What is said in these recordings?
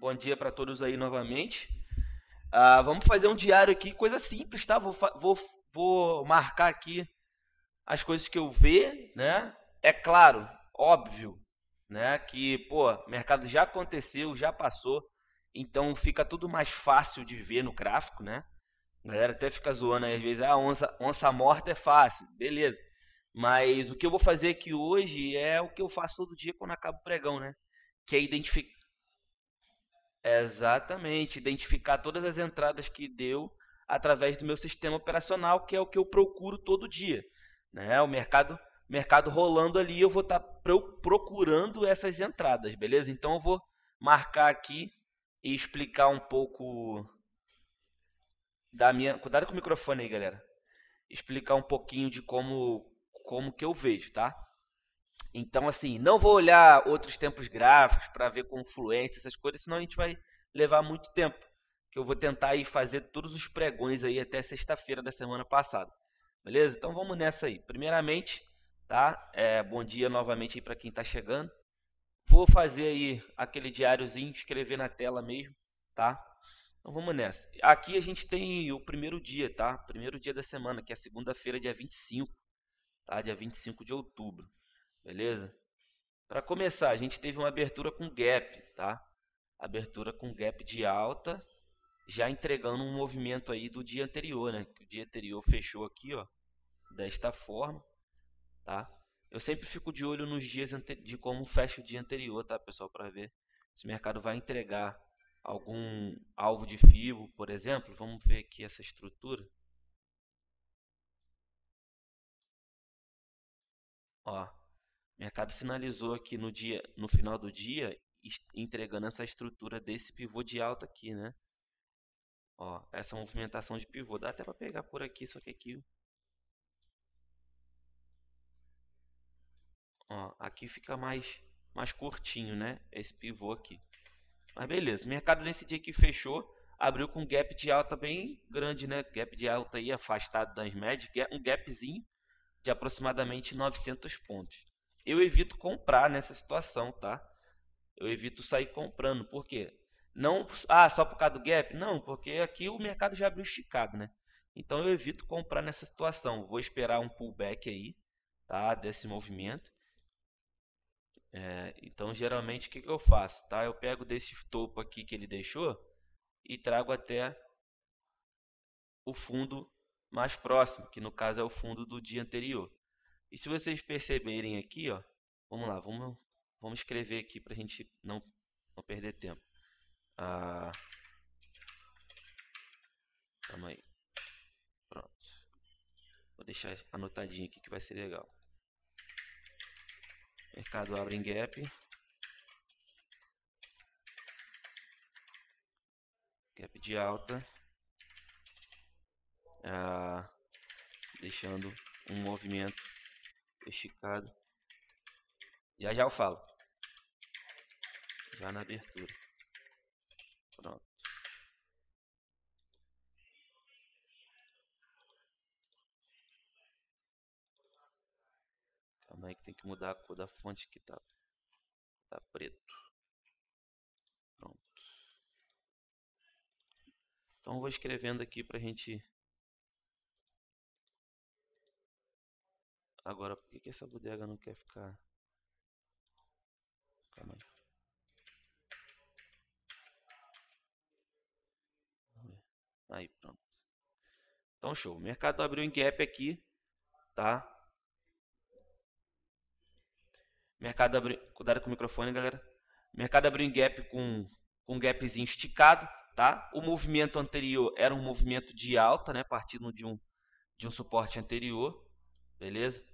Bom dia para todos aí novamente. Uh, vamos fazer um diário aqui, coisa simples, tá? Vou, vou, vou marcar aqui as coisas que eu ver, né? É claro, óbvio, né? Que, pô, mercado já aconteceu, já passou, então fica tudo mais fácil de ver no gráfico, né? A galera até fica zoando aí, às vezes, ah, onça, onça morta é fácil, beleza. Mas o que eu vou fazer aqui hoje é o que eu faço todo dia quando acabo o pregão, né? Que é identificar Exatamente, identificar todas as entradas que deu através do meu sistema operacional, que é o que eu procuro todo dia. Né? O mercado mercado rolando ali, eu vou estar tá procurando essas entradas, beleza? Então eu vou marcar aqui e explicar um pouco da minha. Cuidado com o microfone aí, galera. Explicar um pouquinho de como como que eu vejo, tá? Então, assim, não vou olhar outros tempos gráficos para ver confluência, essas coisas, senão a gente vai levar muito tempo. Que eu vou tentar aí fazer todos os pregões aí até sexta-feira da semana passada. Beleza? Então vamos nessa aí. Primeiramente, tá? É, bom dia novamente aí para quem está chegando. Vou fazer aí aquele diáriozinho, escrever na tela mesmo, tá? Então vamos nessa. Aqui a gente tem o primeiro dia, tá? Primeiro dia da semana, que é segunda-feira, dia 25, tá? Dia 25 de outubro beleza? Para começar, a gente teve uma abertura com gap, tá? Abertura com gap de alta, já entregando um movimento aí do dia anterior, né? Que o dia anterior fechou aqui, ó, desta forma, tá? Eu sempre fico de olho nos dias de como fecha o dia anterior, tá, pessoal, para ver se o mercado vai entregar algum alvo de fibo, por exemplo. Vamos ver aqui essa estrutura. Ó, mercado sinalizou aqui no dia, no final do dia, entregando essa estrutura desse pivô de alta aqui, né? Ó, essa movimentação de pivô dá até para pegar por aqui, só que aqui Ó, aqui fica mais mais curtinho, né? Esse pivô aqui. Mas beleza, o mercado nesse dia que fechou, abriu com um gap de alta bem grande, né? Gap de alta aí afastado das médias, um gapzinho de aproximadamente 900 pontos eu evito comprar nessa situação, tá? Eu evito sair comprando, por quê? Não, ah, só por causa do gap? Não, porque aqui o mercado já abriu esticado, né? Então eu evito comprar nessa situação. Vou esperar um pullback aí, tá? Desse movimento. É, então geralmente o que, que eu faço, tá? Eu pego desse topo aqui que ele deixou e trago até o fundo mais próximo, que no caso é o fundo do dia anterior. E se vocês perceberem aqui, ó, vamos lá, vamos, vamos escrever aqui para a gente não, não perder tempo. Ah, calma aí. Pronto. Vou deixar anotadinho aqui que vai ser legal. Mercado abre em gap. Gap de alta. Ah, deixando um movimento esticado. Já já eu falo. Já na abertura. Pronto. Calma aí que tem que mudar a cor da fonte que tá, tá preto. Pronto. Então vou escrevendo aqui pra gente Agora, por que, que essa bodega não quer ficar? Calma aí. Aí, pronto. Então, show. O mercado abriu em gap aqui, tá? Mercado abriu... Cuidado com o microfone, galera. Mercado abriu em gap com, com um gapzinho esticado, tá? O movimento anterior era um movimento de alta, né? Partindo de um, de um suporte anterior, beleza?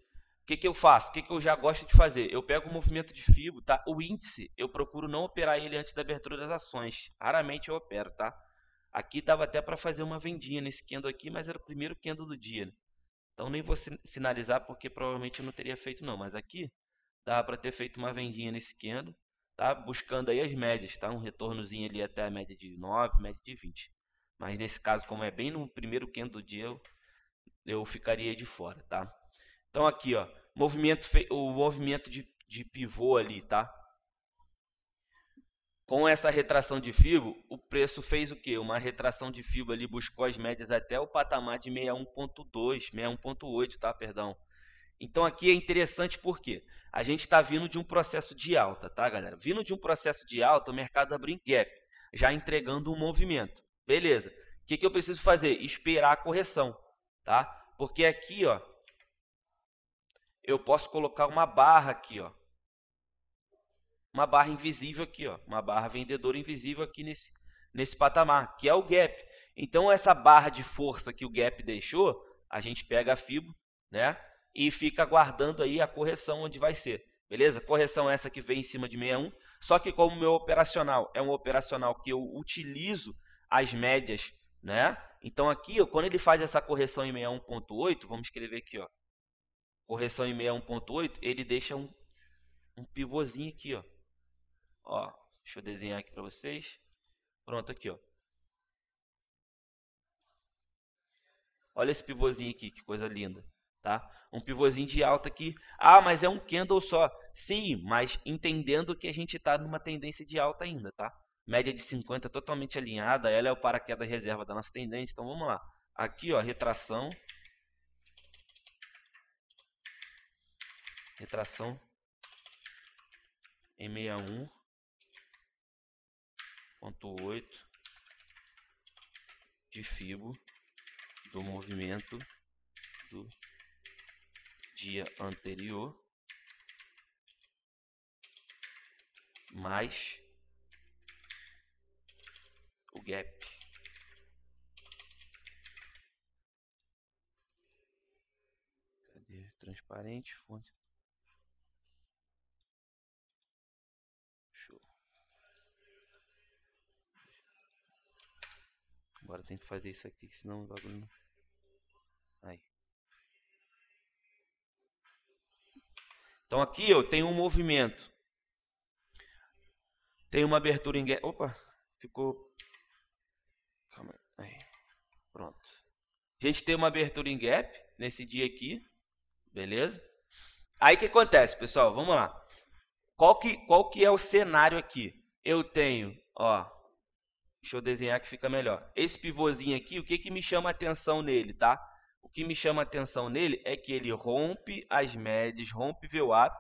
O que, que eu faço? O que, que eu já gosto de fazer? Eu pego o movimento de FIBO, tá? O índice, eu procuro não operar ele antes da abertura das ações. Raramente eu opero, tá? Aqui dava até para fazer uma vendinha nesse candle aqui, mas era o primeiro candle do dia. Né? Então nem vou sinalizar porque provavelmente eu não teria feito não. Mas aqui dava para ter feito uma vendinha nesse candle, tá? Buscando aí as médias, tá? Um retornozinho ali até a média de 9, média de 20. Mas nesse caso, como é bem no primeiro candle do dia, eu, eu ficaria de fora, tá? Então aqui, ó, movimento o movimento de, de pivô ali, tá? Com essa retração de FIBO, o preço fez o quê? Uma retração de FIBO ali buscou as médias até o patamar de 61.2, 61.8, tá? Perdão. Então aqui é interessante porque a gente está vindo de um processo de alta, tá, galera? Vindo de um processo de alta, o mercado abriu em gap, já entregando um movimento. Beleza. O que, que eu preciso fazer? Esperar a correção, tá? Porque aqui, ó, eu posso colocar uma barra aqui, ó. Uma barra invisível aqui, ó. Uma barra vendedora invisível aqui nesse, nesse patamar, que é o gap. Então, essa barra de força que o gap deixou, a gente pega a fibo, né? E fica aguardando aí a correção onde vai ser. Beleza? Correção essa que vem em cima de 61. Só que como meu operacional é um operacional que eu utilizo as médias, né? Então aqui, ó, quando ele faz essa correção em 61.8, vamos escrever aqui, ó, correção em meia 1.8, ele deixa um, um pivôzinho aqui, ó. ó. Deixa eu desenhar aqui para vocês. Pronto, aqui, ó. Olha esse pivôzinho aqui, que coisa linda, tá? Um pivôzinho de alta aqui. Ah, mas é um candle só. Sim, mas entendendo que a gente está numa tendência de alta ainda, tá? Média de 50 totalmente alinhada, ela é o paraquedas reserva da nossa tendência. Então vamos lá. Aqui, ó, retração, retração em 61.8 de fibo do movimento do dia anterior mais o gap transparente, fonte Agora tem que fazer isso aqui, senão o bagulho não... Aí. Então aqui eu tenho um movimento. Tem uma abertura em gap. Opa, ficou. Calma aí. Pronto. A gente tem uma abertura em gap nesse dia aqui. Beleza? Aí o que acontece, pessoal? Vamos lá. Qual que, qual que é o cenário aqui? Eu tenho, ó, Deixa eu desenhar que fica melhor. Esse pivôzinho aqui, o que, que me chama atenção nele, tá? O que me chama atenção nele é que ele rompe as médias, rompe VWAP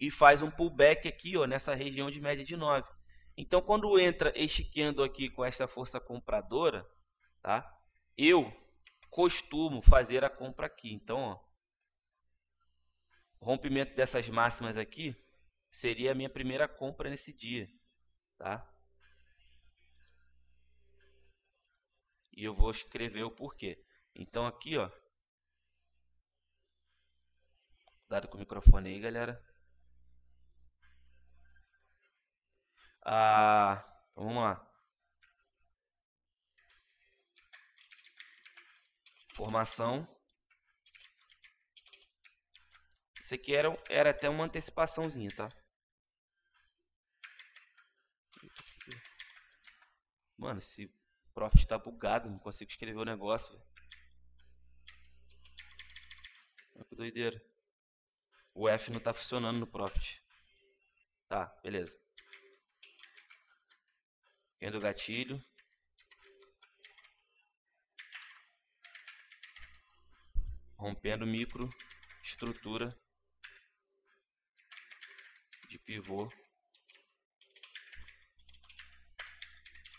e faz um pullback aqui, ó, nessa região de média de 9. Então, quando entra este candle aqui com esta força compradora, tá? Eu costumo fazer a compra aqui. Então, ó, rompimento dessas máximas aqui seria a minha primeira compra nesse dia, tá? e eu vou escrever o porquê. Então aqui, ó. Cuidado com o microfone aí, galera. Ah, então, vamos lá. Formação. Isso aqui era, era até uma antecipaçãozinha, tá? Mano, se Prof está bugado, não consigo escrever o negócio. Olha Que doideira. O F não está funcionando no Profit. Tá, beleza. Vendo o gatilho. Rompendo micro estrutura de pivô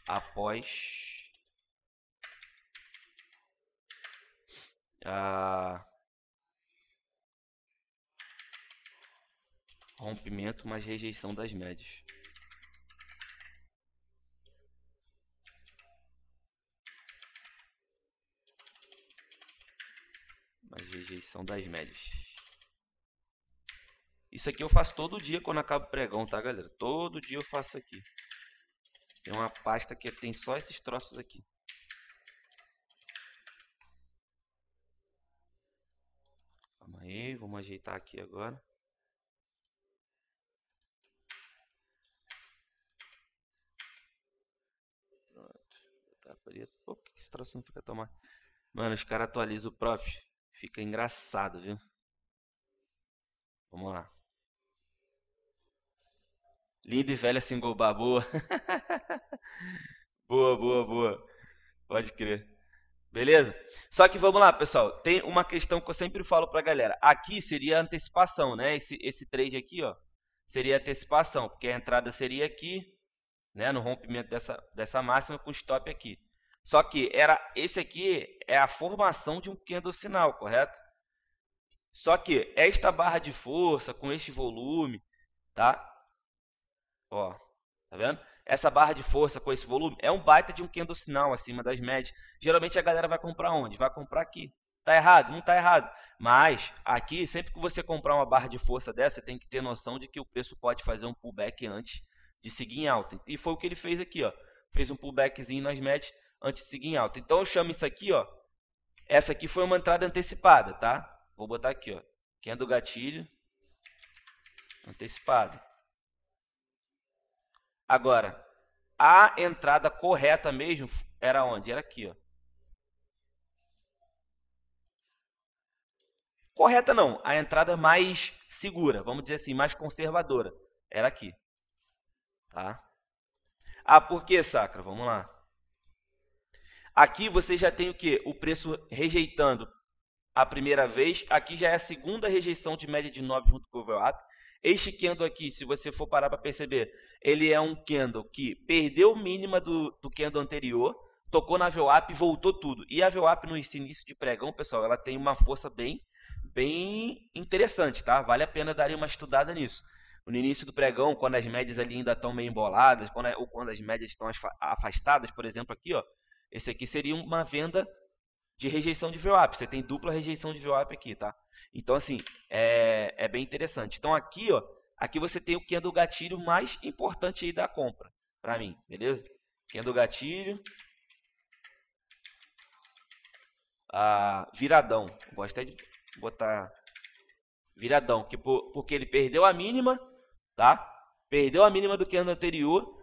após a ah, rompimento mais rejeição das médias. Mais rejeição das médias. Isso aqui eu faço todo dia quando acabo o pregão, tá, galera? Todo dia eu faço aqui. Tem uma pasta que tem só esses troços aqui. Aí, vamos ajeitar aqui agora. Pronto. Tá Pô, por que esse troço não fica tomar? Mano, os caras atualizam o prof. Fica engraçado, viu? Vamos lá. Linda e velha single bar, boa. boa, boa, boa. Pode crer. Beleza? Só que vamos lá, pessoal. Tem uma questão que eu sempre falo pra galera. Aqui seria antecipação, né? Esse, esse trade aqui, ó. Seria antecipação, porque a entrada seria aqui, né? No rompimento dessa, dessa máxima com stop aqui. Só que era esse aqui é a formação de um candle sinal, correto? Só que esta barra de força com este volume, tá? Ó, tá vendo? essa barra de força com esse volume é um baita de um candle sinal acima das médias. Geralmente a galera vai comprar onde? Vai comprar aqui. Tá errado? Não tá errado. Mas aqui, sempre que você comprar uma barra de força dessa, você tem que ter noção de que o preço pode fazer um pullback antes de seguir em alta. E foi o que ele fez aqui, ó. Fez um pullbackzinho nas médias antes de seguir em alta. Então eu chamo isso aqui, ó. Essa aqui foi uma entrada antecipada, tá? Vou botar aqui, ó. Quem é do gatilho antecipado Agora, a entrada correta mesmo era onde? Era aqui, ó. Correta não, a entrada mais segura, vamos dizer assim, mais conservadora, era aqui. Tá? Ah, por que, Sacra? Vamos lá. Aqui você já tem o que? O preço rejeitando a primeira vez. Aqui já é a segunda rejeição de média de 9 junto com o overlap. Este candle aqui, se você for parar para perceber, ele é um candle que perdeu o mínima do, do candle anterior, tocou na VWAP e voltou tudo. E a VWAP no início de pregão, pessoal, ela tem uma força bem, bem interessante, tá? Vale a pena dar uma estudada nisso. No início do pregão, quando as médias ali ainda estão meio emboladas, quando, é, ou quando as médias estão afastadas, por exemplo, aqui, ó, esse aqui seria uma venda de rejeição de VWAP. Você tem dupla rejeição de VWAP aqui, tá? Então, assim, é, é bem interessante. Então, aqui, ó, aqui você tem o que é do gatilho mais importante aí da compra, para mim, beleza? Que é do gatilho, ah, viradão. Eu gosto até de botar viradão, que por, porque ele perdeu a mínima, tá? Perdeu a mínima do que ano anterior,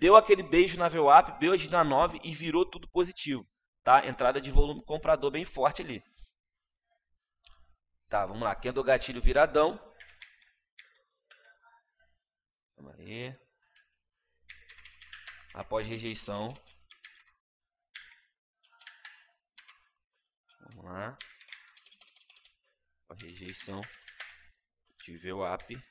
deu aquele beijo na VWAP, beijo na 9 e virou tudo positivo. Tá? Entrada de volume comprador bem forte ali. Tá, vamos lá. Candle gatilho viradão. vamos aí. Após rejeição. Vamos lá. Após rejeição. Tive o app.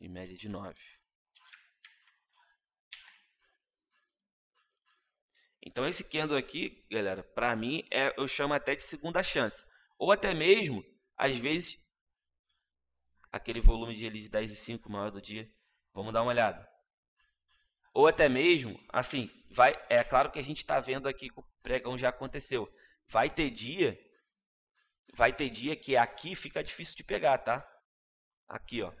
e média de 9. Então esse candle aqui, galera, para mim é, eu chamo até de segunda chance. Ou até mesmo, às vezes, aquele volume de release 10 e 5 maior do dia. Vamos dar uma olhada. Ou até mesmo, assim, vai, é claro que a gente está vendo aqui que o pregão já aconteceu. Vai ter dia, vai ter dia que aqui fica difícil de pegar, tá? Aqui, ó.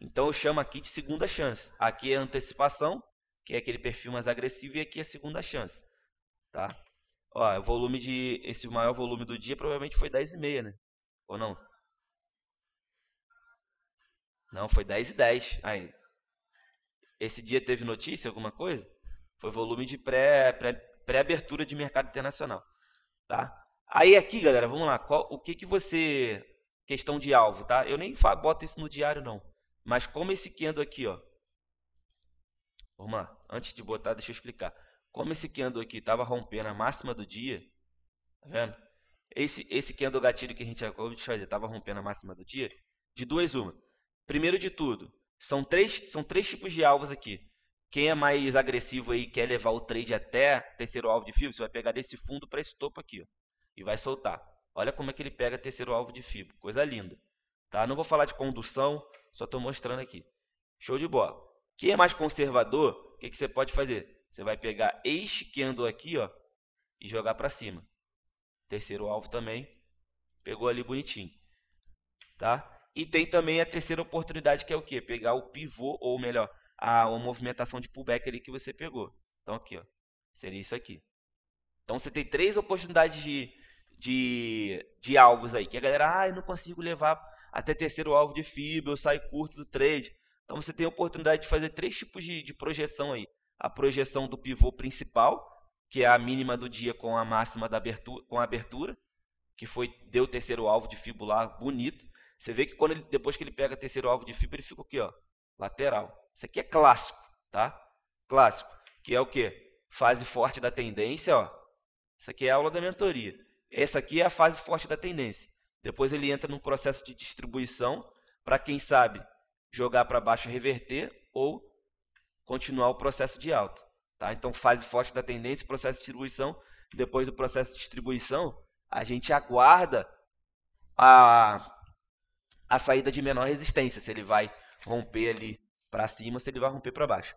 Então eu chamo aqui de segunda chance. Aqui é antecipação, que é aquele perfil mais agressivo, e aqui é segunda chance. Tá? Ó, o volume de. Esse maior volume do dia provavelmente foi 10,5, né? Ou não? Não, foi 10 e 10 Aí, Esse dia teve notícia, alguma coisa? Foi volume de pré-abertura pré, pré de mercado internacional. Tá? Aí aqui, galera, vamos lá. Qual, o que, que você. Questão de alvo, tá? Eu nem boto isso no diário, não. Mas como esse candle aqui, ó. Turma, antes de botar, deixa eu explicar. Como esse candle aqui estava rompendo a máxima do dia, tá vendo? Esse, esse candle gatilho que a gente acabou de fazer estava rompendo a máxima do dia, de duas uma. Primeiro de tudo, são três, são três tipos de alvos aqui. Quem é mais agressivo aí quer levar o trade até terceiro alvo de FIBO, você vai pegar desse fundo para esse topo aqui, ó, e vai soltar. Olha como é que ele pega terceiro alvo de FIBO, coisa linda. Tá? Não vou falar de condução, só estou mostrando aqui. Show de bola. Quem é mais conservador, o que, que você pode fazer? Você vai pegar este que andou aqui ó, e jogar para cima. Terceiro alvo também. Pegou ali bonitinho. Tá? E tem também a terceira oportunidade que é o que? Pegar o pivô, ou melhor, a, a movimentação de pullback ali que você pegou. Então aqui, ó, seria isso aqui. Então você tem três oportunidades de, de, de alvos aí. Que a galera, ah, eu não consigo levar até terceiro alvo de fibra eu saio curto do trade. Então você tem a oportunidade de fazer três tipos de, de projeção aí. A projeção do pivô principal, que é a mínima do dia com a máxima da abertura, com a abertura, que foi deu o terceiro alvo de fibra lá bonito. Você vê que quando ele, depois que ele pega terceiro alvo de fibra ele fica aqui, ó, lateral. Isso aqui é clássico, tá? Clássico, que é o quê? Fase forte da tendência, ó. Isso aqui é a aula da mentoria. Essa aqui é a fase forte da tendência. Depois ele entra num processo de distribuição para quem sabe jogar para baixo, reverter ou continuar o processo de alta. Tá? Então, fase forte da tendência, processo de distribuição. Depois do processo de distribuição, a gente aguarda a, a saída de menor resistência, se ele vai romper ali para cima, se ele vai romper para baixo.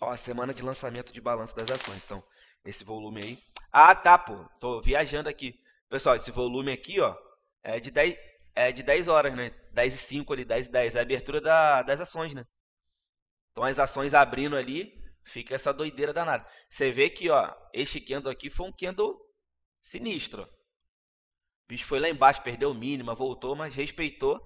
Ó, semana de lançamento de balanço das ações. Então, esse volume aí. Ah, tá, pô. Tô viajando aqui. Pessoal, esse volume aqui, ó, é de 10, é de 10 horas, né? 10 e 5 ali, 10 e 10. É a abertura da, das ações, né? Então as ações abrindo ali, fica essa doideira danada. Você vê que, ó, este candle aqui foi um candle sinistro. O bicho foi lá embaixo, perdeu mínima, voltou, mas respeitou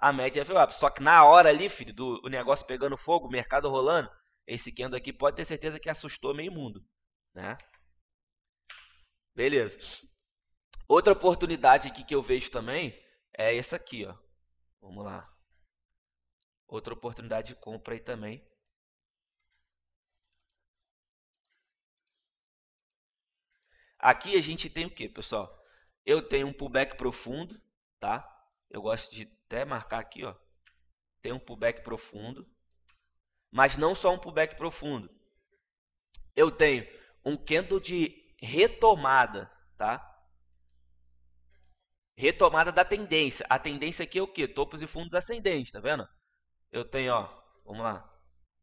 a média Só que na hora ali, filho, do o negócio pegando fogo, o mercado rolando, esse candle aqui pode ter certeza que assustou meio mundo. Né? Beleza. Outra oportunidade aqui que eu vejo também é essa aqui, ó. Vamos lá. Outra oportunidade de compra aí também. Aqui a gente tem o que, pessoal? Eu tenho um pullback profundo, tá? Eu gosto de até marcar aqui, ó. Tem um pullback profundo, mas não só um pullback profundo. Eu tenho um candle de retomada, tá? Retomada da tendência. A tendência aqui é o que? Topos e fundos ascendentes, tá vendo? Eu tenho, ó, vamos lá.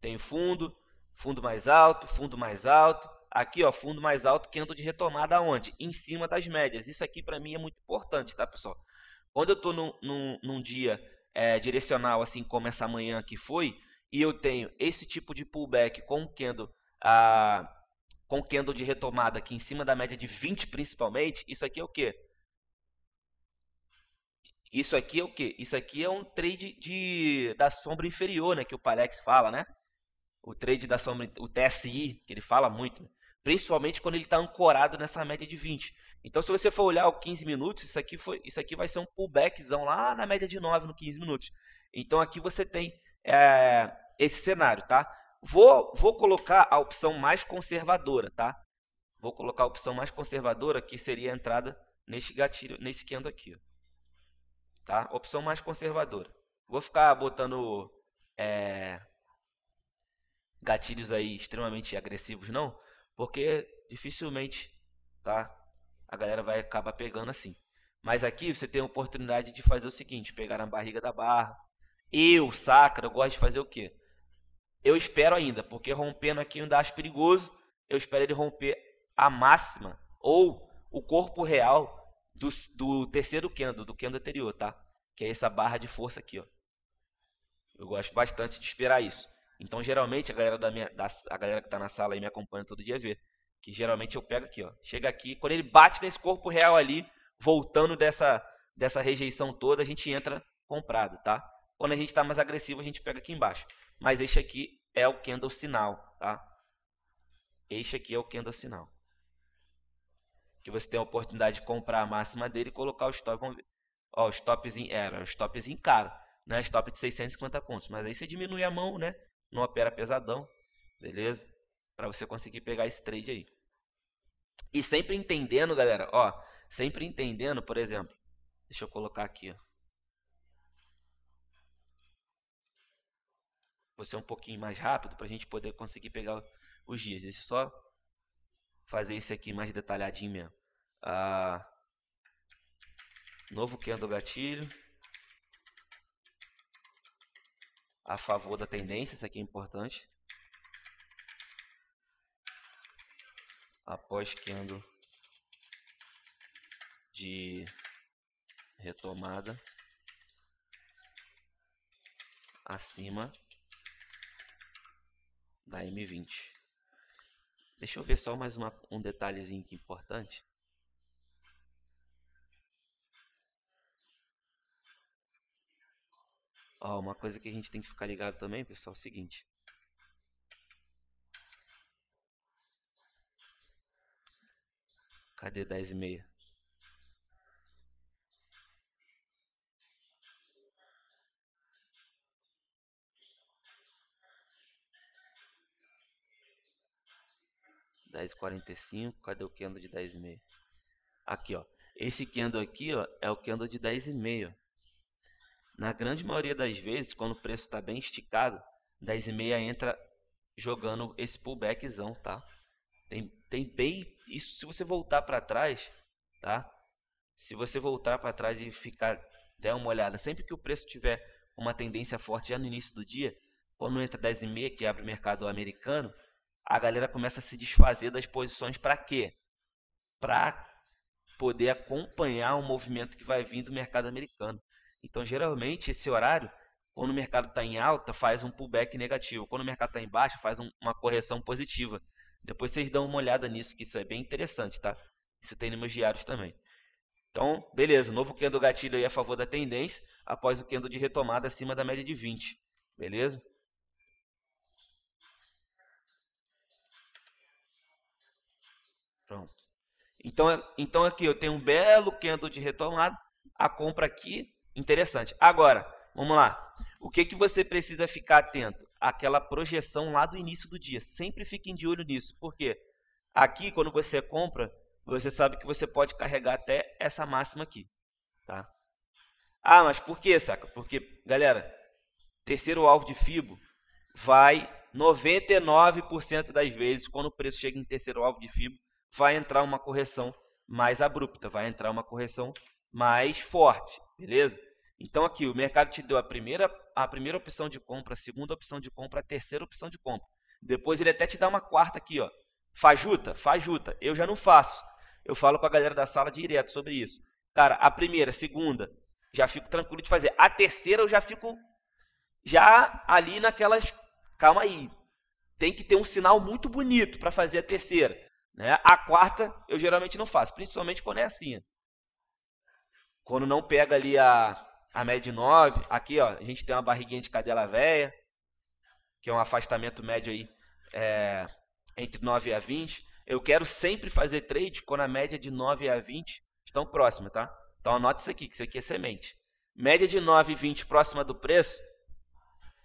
Tem fundo, fundo mais alto, fundo mais alto. Aqui, ó, fundo mais alto, candle de retomada aonde? Em cima das médias. Isso aqui para mim é muito importante, tá, pessoal? Quando eu estou num, num, num, dia é, direcional, assim como essa manhã que foi, e eu tenho esse tipo de pullback com o candle ah, com candle de retomada aqui em cima da média de 20 principalmente, isso aqui é o quê? Isso aqui é o quê? Isso aqui é um trade de, da sombra inferior, né? Que o Palex fala, né? O trade da sombra, o TSI, que ele fala muito, né? principalmente quando ele está ancorado nessa média de 20. Então, se você for olhar o 15 minutos, isso aqui, foi, isso aqui vai ser um pullbackzão lá na média de 9 no 15 minutos. Então, aqui você tem é, esse cenário, tá? Vou, vou colocar a opção mais conservadora, tá? Vou colocar a opção mais conservadora, que seria a entrada nesse gatilho, nesse quendo aqui. Ó. Tá? Opção mais conservadora. Vou ficar botando é, gatilhos aí extremamente agressivos, não. Porque dificilmente tá? a galera vai acabar pegando assim. Mas aqui você tem a oportunidade de fazer o seguinte, pegar na barriga da barra. Eu, sacra, eu gosto de fazer o quê? eu espero ainda, porque rompendo aqui ainda acho perigoso. Eu espero ele romper a máxima ou o corpo real do, do terceiro Kendo, do Kendo anterior, tá? Que é essa barra de força aqui, ó. Eu gosto bastante de esperar isso. Então, geralmente, a galera, da minha, da, a galera que tá na sala aí me acompanha todo dia vê. Que geralmente eu pego aqui, ó. Chega aqui, quando ele bate nesse corpo real ali, voltando dessa, dessa rejeição toda, a gente entra comprado, tá? Quando a gente tá mais agressivo, a gente pega aqui embaixo mas este aqui é o candle sinal, tá? Este aqui é o candle sinal. Que você tem a oportunidade de comprar a máxima dele e colocar o stop, vamos ver. Ó, o stopzinho era, é, o stopzinho caro, né? Stop de 650 pontos, mas aí você diminui a mão, né? Não opera pesadão, beleza? Para você conseguir pegar esse trade aí. E sempre entendendo, galera, ó, sempre entendendo, por exemplo, deixa eu colocar aqui, ó. você é um pouquinho mais rápido para a gente poder conseguir pegar os dias. Deixa eu só fazer isso aqui mais detalhadinho mesmo. Ah, novo candle gatilho. A favor da tendência, isso aqui é importante. Após candle de retomada acima da M20. Deixa eu ver só mais uma, um detalhezinho que importante. Ó, uma coisa que a gente tem que ficar ligado também, pessoal, é o seguinte. Cadê 10 e meia? 10,45. Cadê o candle de 10,5? Aqui, ó. Esse candle aqui, ó, é o candle de 10,5. Na grande maioria das vezes, quando o preço está bem esticado, 10,5 entra jogando esse pullbackzão, tá? Tem, tem bem... Isso se você voltar para trás, tá? Se você voltar para trás e ficar... Der uma olhada. Sempre que o preço tiver uma tendência forte já no início do dia, quando entra 10,5 que abre o mercado americano, a galera começa a se desfazer das posições para quê? Para poder acompanhar o movimento que vai vir do mercado americano. Então, geralmente, esse horário, quando o mercado está em alta, faz um pullback negativo. Quando o mercado está em baixa, faz um, uma correção positiva. Depois vocês dão uma olhada nisso, que isso é bem interessante, tá? Isso tem nos meus diários também. Então, beleza, novo candle gatilho aí a favor da tendência, após o candle de retomada acima da média de 20, beleza? Pronto. Então, então aqui eu tenho um belo candle de retomada. A compra aqui, interessante. Agora, vamos lá. O que, que você precisa ficar atento? Aquela projeção lá do início do dia. Sempre fiquem de olho nisso. Por quê? Aqui, quando você compra, você sabe que você pode carregar até essa máxima aqui. Tá? Ah, mas por que, saca? Porque, galera, terceiro alvo de FIBO vai 99% das vezes, quando o preço chega em terceiro alvo de FIBO, vai entrar uma correção mais abrupta, vai entrar uma correção mais forte, beleza? Então aqui o mercado te deu a primeira, a primeira opção de compra, a segunda opção de compra, a terceira opção de compra. Depois ele até te dá uma quarta aqui, ó. Fajuta, fajuta. Eu já não faço. Eu falo com a galera da sala direto sobre isso. Cara, a primeira, a segunda, já fico tranquilo de fazer. A terceira eu já fico já ali naquelas, calma aí. Tem que ter um sinal muito bonito para fazer a terceira. Né? A quarta eu geralmente não faço, principalmente quando é assim. Quando não pega ali a, a média 9, aqui ó, a gente tem uma barriguinha de cadela velha, que é um afastamento médio aí é, entre 9 a 20. Eu quero sempre fazer trade quando a média de 9 a 20 estão próximas, tá? Então anota isso aqui, que isso aqui é semente. Média de 9 e 20 próxima do preço,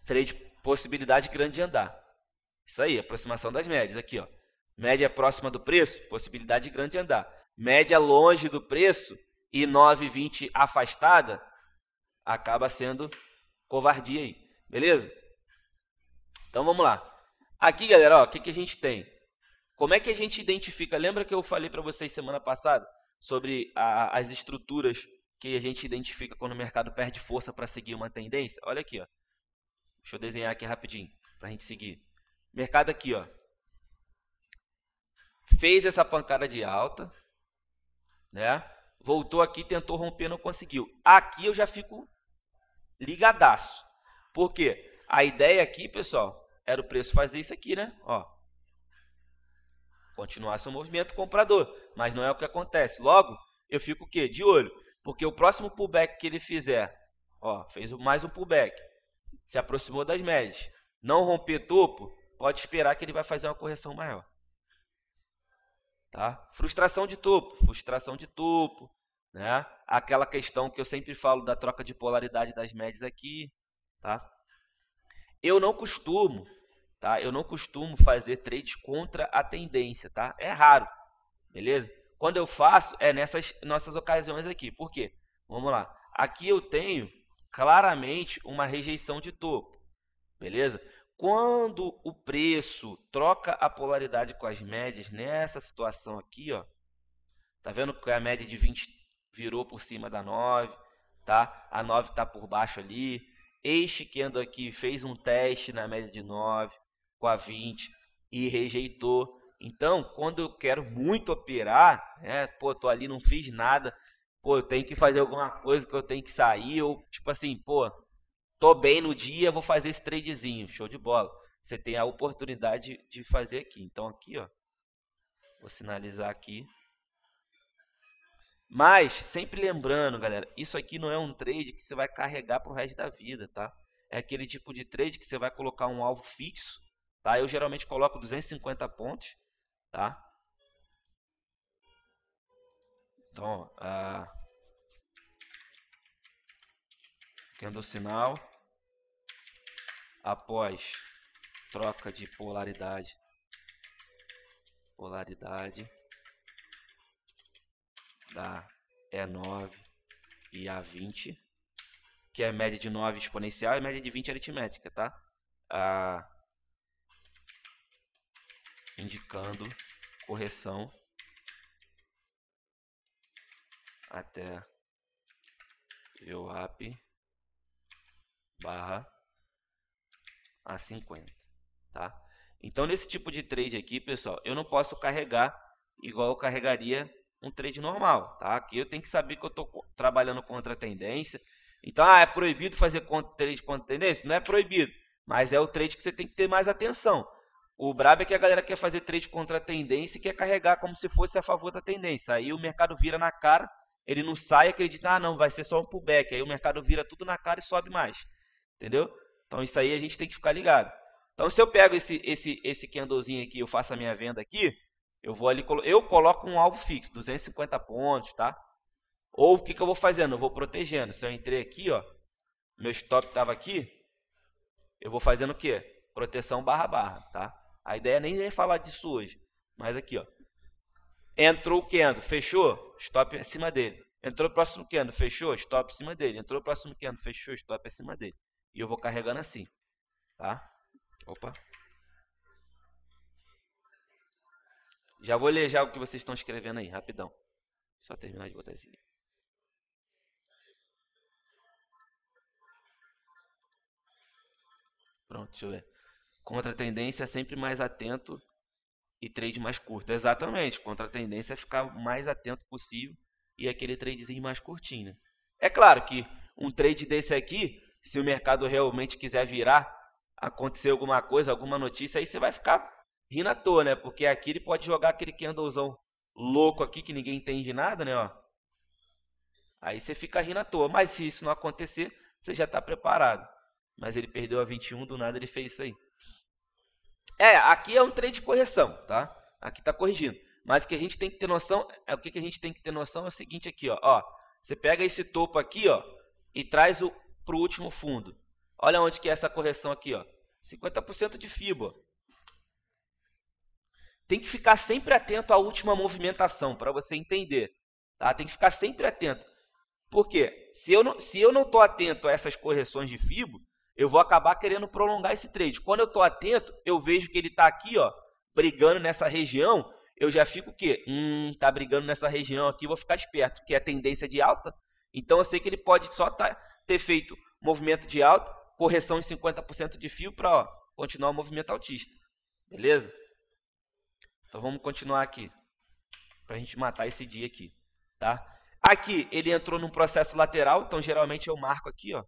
trade possibilidade grande de andar. Isso aí, aproximação das médias aqui, ó. Média próxima do preço, possibilidade grande de andar. Média longe do preço e 9,20 afastada, acaba sendo covardia aí. Beleza? Então vamos lá. Aqui, galera, o que, que a gente tem? Como é que a gente identifica? Lembra que eu falei para vocês semana passada sobre a, as estruturas que a gente identifica quando o mercado perde força para seguir uma tendência? Olha aqui, ó. Deixa eu desenhar aqui rapidinho para a gente seguir. Mercado aqui, ó fez essa pancada de alta, né? Voltou aqui, tentou romper, não conseguiu. Aqui eu já fico ligadaço. Por quê? A ideia aqui, pessoal, era o preço fazer isso aqui, né? Ó. Continuar seu movimento comprador, mas não é o que acontece. Logo, eu fico o quê? De olho, porque o próximo pullback que ele fizer, ó, fez mais um pullback, se aproximou das médias, não romper topo, pode esperar que ele vai fazer uma correção maior. Tá? Frustração de topo, frustração de topo, né? Aquela questão que eu sempre falo da troca de polaridade das médias aqui, tá? Eu não costumo, tá? Eu não costumo fazer trades contra a tendência, tá? É raro, beleza? Quando eu faço é nessas nossas ocasiões aqui. Por quê? Vamos lá. Aqui eu tenho claramente uma rejeição de topo, beleza? Quando o preço troca a polaridade com as médias, nessa situação aqui, ó, tá vendo que a média de 20 virou por cima da 9, tá? A 9 tá por baixo ali. Este Kendo aqui fez um teste na média de 9 com a 20 e rejeitou. Então, quando eu quero muito operar, né? Pô, tô ali, não fiz nada. Pô, eu tenho que fazer alguma coisa que eu tenho que sair. Ou, tipo assim, pô, tô bem no dia, vou fazer esse tradezinho, show de bola. Você tem a oportunidade de fazer aqui. Então aqui, ó, vou sinalizar aqui. Mas sempre lembrando, galera, isso aqui não é um trade que você vai carregar pro resto da vida, tá? É aquele tipo de trade que você vai colocar um alvo fixo, tá? Eu geralmente coloco 250 pontos, tá? Então, ó, a... Ah, tendo o sinal, após troca de polaridade, polaridade da E9 e A20, que é a média de 9 exponencial e média de 20 aritmética, tá? A... Indicando correção até VWAP barra a 50, tá? Então, nesse tipo de trade aqui, pessoal, eu não posso carregar igual eu carregaria um trade normal, tá? Aqui eu tenho que saber que eu estou trabalhando contra a tendência. Então, ah, é proibido fazer contra, trade contra tendência? Não é proibido, mas é o trade que você tem que ter mais atenção. O brabo é que a galera quer fazer trade contra a tendência e quer carregar como se fosse a favor da tendência. Aí o mercado vira na cara, ele não sai e acredita, ah, não, vai ser só um pullback. Aí o mercado vira tudo na cara e sobe mais. Entendeu? Então isso aí a gente tem que ficar ligado. Então se eu pego esse esse esse candlezinho aqui, eu faço a minha venda aqui, eu vou ali eu coloco um alvo fixo, 250 pontos, tá? Ou o que que eu vou fazendo? Eu vou protegendo. Se eu entrei aqui, ó, meu stop estava aqui, eu vou fazendo o quê? Proteção barra barra, tá? A ideia é nem nem falar disso hoje, mas aqui, ó. Entrou o candle, fechou, stop acima dele. Entrou o próximo candle, fechou, stop acima dele. Entrou o próximo candle, fechou, stop acima dele. E eu vou carregando assim, tá? Opa. Já vou ler já o que vocês estão escrevendo aí, rapidão. Só terminar de botar assim. Pronto, deixa eu ver. Contra a tendência é sempre mais atento e trade mais curto. Exatamente, contra a tendência é ficar mais atento possível e aquele tradezinho mais curtinho. Né? É claro que um trade desse aqui se o mercado realmente quiser virar, acontecer alguma coisa, alguma notícia, aí você vai ficar rindo à toa, né? Porque aqui ele pode jogar aquele candlezão louco aqui que ninguém entende nada, né? Ó. Aí você fica rindo à toa. Mas se isso não acontecer, você já está preparado. Mas ele perdeu a 21, do nada ele fez isso aí. É, aqui é um trade de correção, tá? Aqui está corrigindo. Mas o que a gente tem que ter noção, é o que, que a gente tem que ter noção é o seguinte aqui, ó. ó. Você pega esse topo aqui, ó, e traz o para o último fundo. Olha onde que é essa correção aqui, ó. 50% de FIBA. Tem que ficar sempre atento à última movimentação para você entender. Tá? Tem que ficar sempre atento. Porque se eu não se eu não estou atento a essas correções de fibo, eu vou acabar querendo prolongar esse trade. Quando eu estou atento, eu vejo que ele está aqui, ó, brigando nessa região. Eu já fico o quê? Hum, tá brigando nessa região aqui, vou ficar esperto, porque é tendência de alta. Então eu sei que ele pode só estar tá ter feito movimento de alta, correção em 50% de fio para continuar o movimento altista. Beleza? Então vamos continuar aqui. Para a gente matar esse dia aqui. Tá? Aqui ele entrou num processo lateral. Então geralmente eu marco aqui. Ó.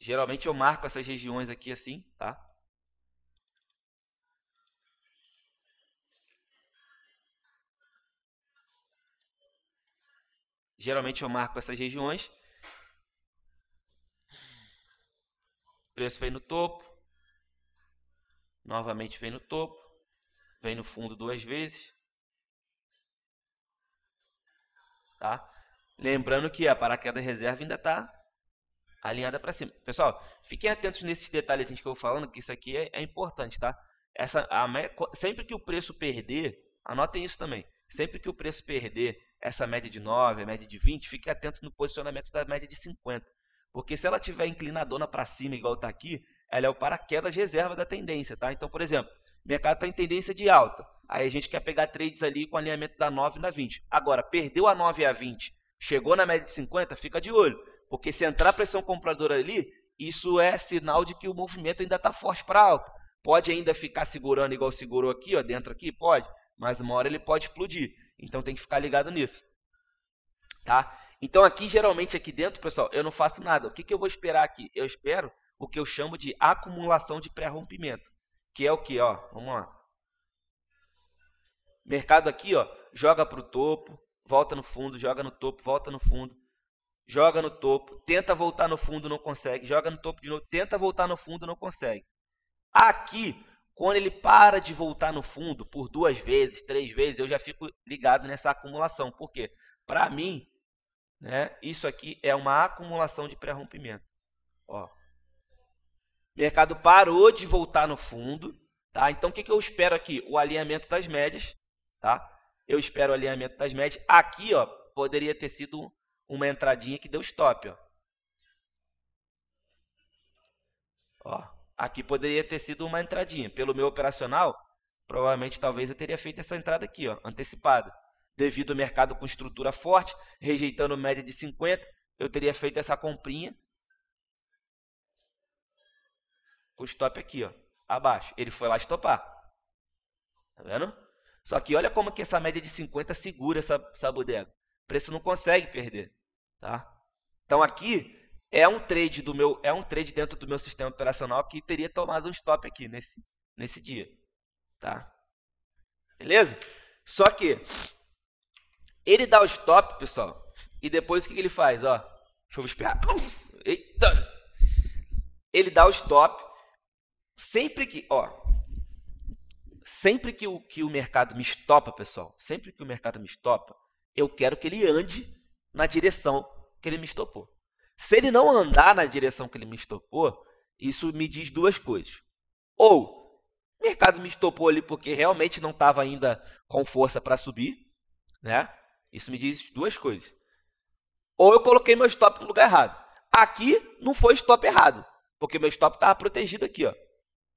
Geralmente eu marco essas regiões aqui assim. Tá? Geralmente eu marco essas regiões. O preço vem no topo. Novamente vem no topo. Vem no fundo duas vezes. Tá? Lembrando que a paraquedas reserva ainda está alinhada para cima. Pessoal, fiquem atentos nesses detalhes que eu vou falando, que isso aqui é, é importante, tá? Essa, a, sempre que o preço perder, anotem isso também. Sempre que o preço perder essa média de 9, a média de 20, fique atento no posicionamento da média de 50. Porque se ela tiver inclinadona para cima, igual está aqui, ela é o paraquedas reserva da tendência. Tá? Então, por exemplo, o mercado está em tendência de alta. Aí a gente quer pegar trades ali com alinhamento da 9 da 20. Agora, perdeu a 9 e a 20, chegou na média de 50, fica de olho. Porque se entrar pressão compradora ali, isso é sinal de que o movimento ainda está forte para alta. Pode ainda ficar segurando igual segurou aqui, ó, dentro aqui? Pode. Mas uma hora ele pode explodir. Então tem que ficar ligado nisso. Tá? Então aqui geralmente aqui dentro, pessoal, eu não faço nada. O que, que eu vou esperar aqui? Eu espero o que eu chamo de acumulação de pré-rompimento, que é o que, ó, vamos lá. Mercado aqui, ó, joga para o topo, volta no fundo, joga no topo, volta no fundo, joga no topo, tenta voltar no fundo, não consegue, joga no topo de novo, tenta voltar no fundo, não consegue. Aqui quando ele para de voltar no fundo por duas vezes, três vezes, eu já fico ligado nessa acumulação. Por quê? Para mim, né, isso aqui é uma acumulação de pré-rompimento. Mercado parou de voltar no fundo, tá? Então o que, que eu espero aqui? O alinhamento das médias, tá? Eu espero o alinhamento das médias. Aqui, ó, poderia ter sido uma entradinha que deu stop, ó. Ó. Aqui poderia ter sido uma entradinha. Pelo meu operacional, provavelmente talvez eu teria feito essa entrada aqui, ó, antecipada. Devido ao mercado com estrutura forte, rejeitando média de 50, eu teria feito essa comprinha. O stop aqui, ó, abaixo. Ele foi lá estopar. Tá vendo? Só que olha como que essa média de 50 segura essa, essa bodega. O preço não consegue perder, tá? Então aqui é um trade do meu, é um trade dentro do meu sistema operacional que teria tomado um stop aqui nesse nesse dia, tá? Beleza? Só que ele dá o stop, pessoal, e depois o que ele faz, ó? Deixa eu esperar Eita! Ele dá o stop sempre que, ó, sempre que o, que o mercado me estopa, pessoal, sempre que o mercado me estopa, eu quero que ele ande na direção que ele me estopou. Se ele não andar na direção que ele me estopou, isso me diz duas coisas. Ou o mercado me estopou ali porque realmente não estava ainda com força para subir, né? Isso me diz duas coisas. Ou eu coloquei meu stop no lugar errado. Aqui não foi stop errado, porque meu stop estava protegido aqui, ó.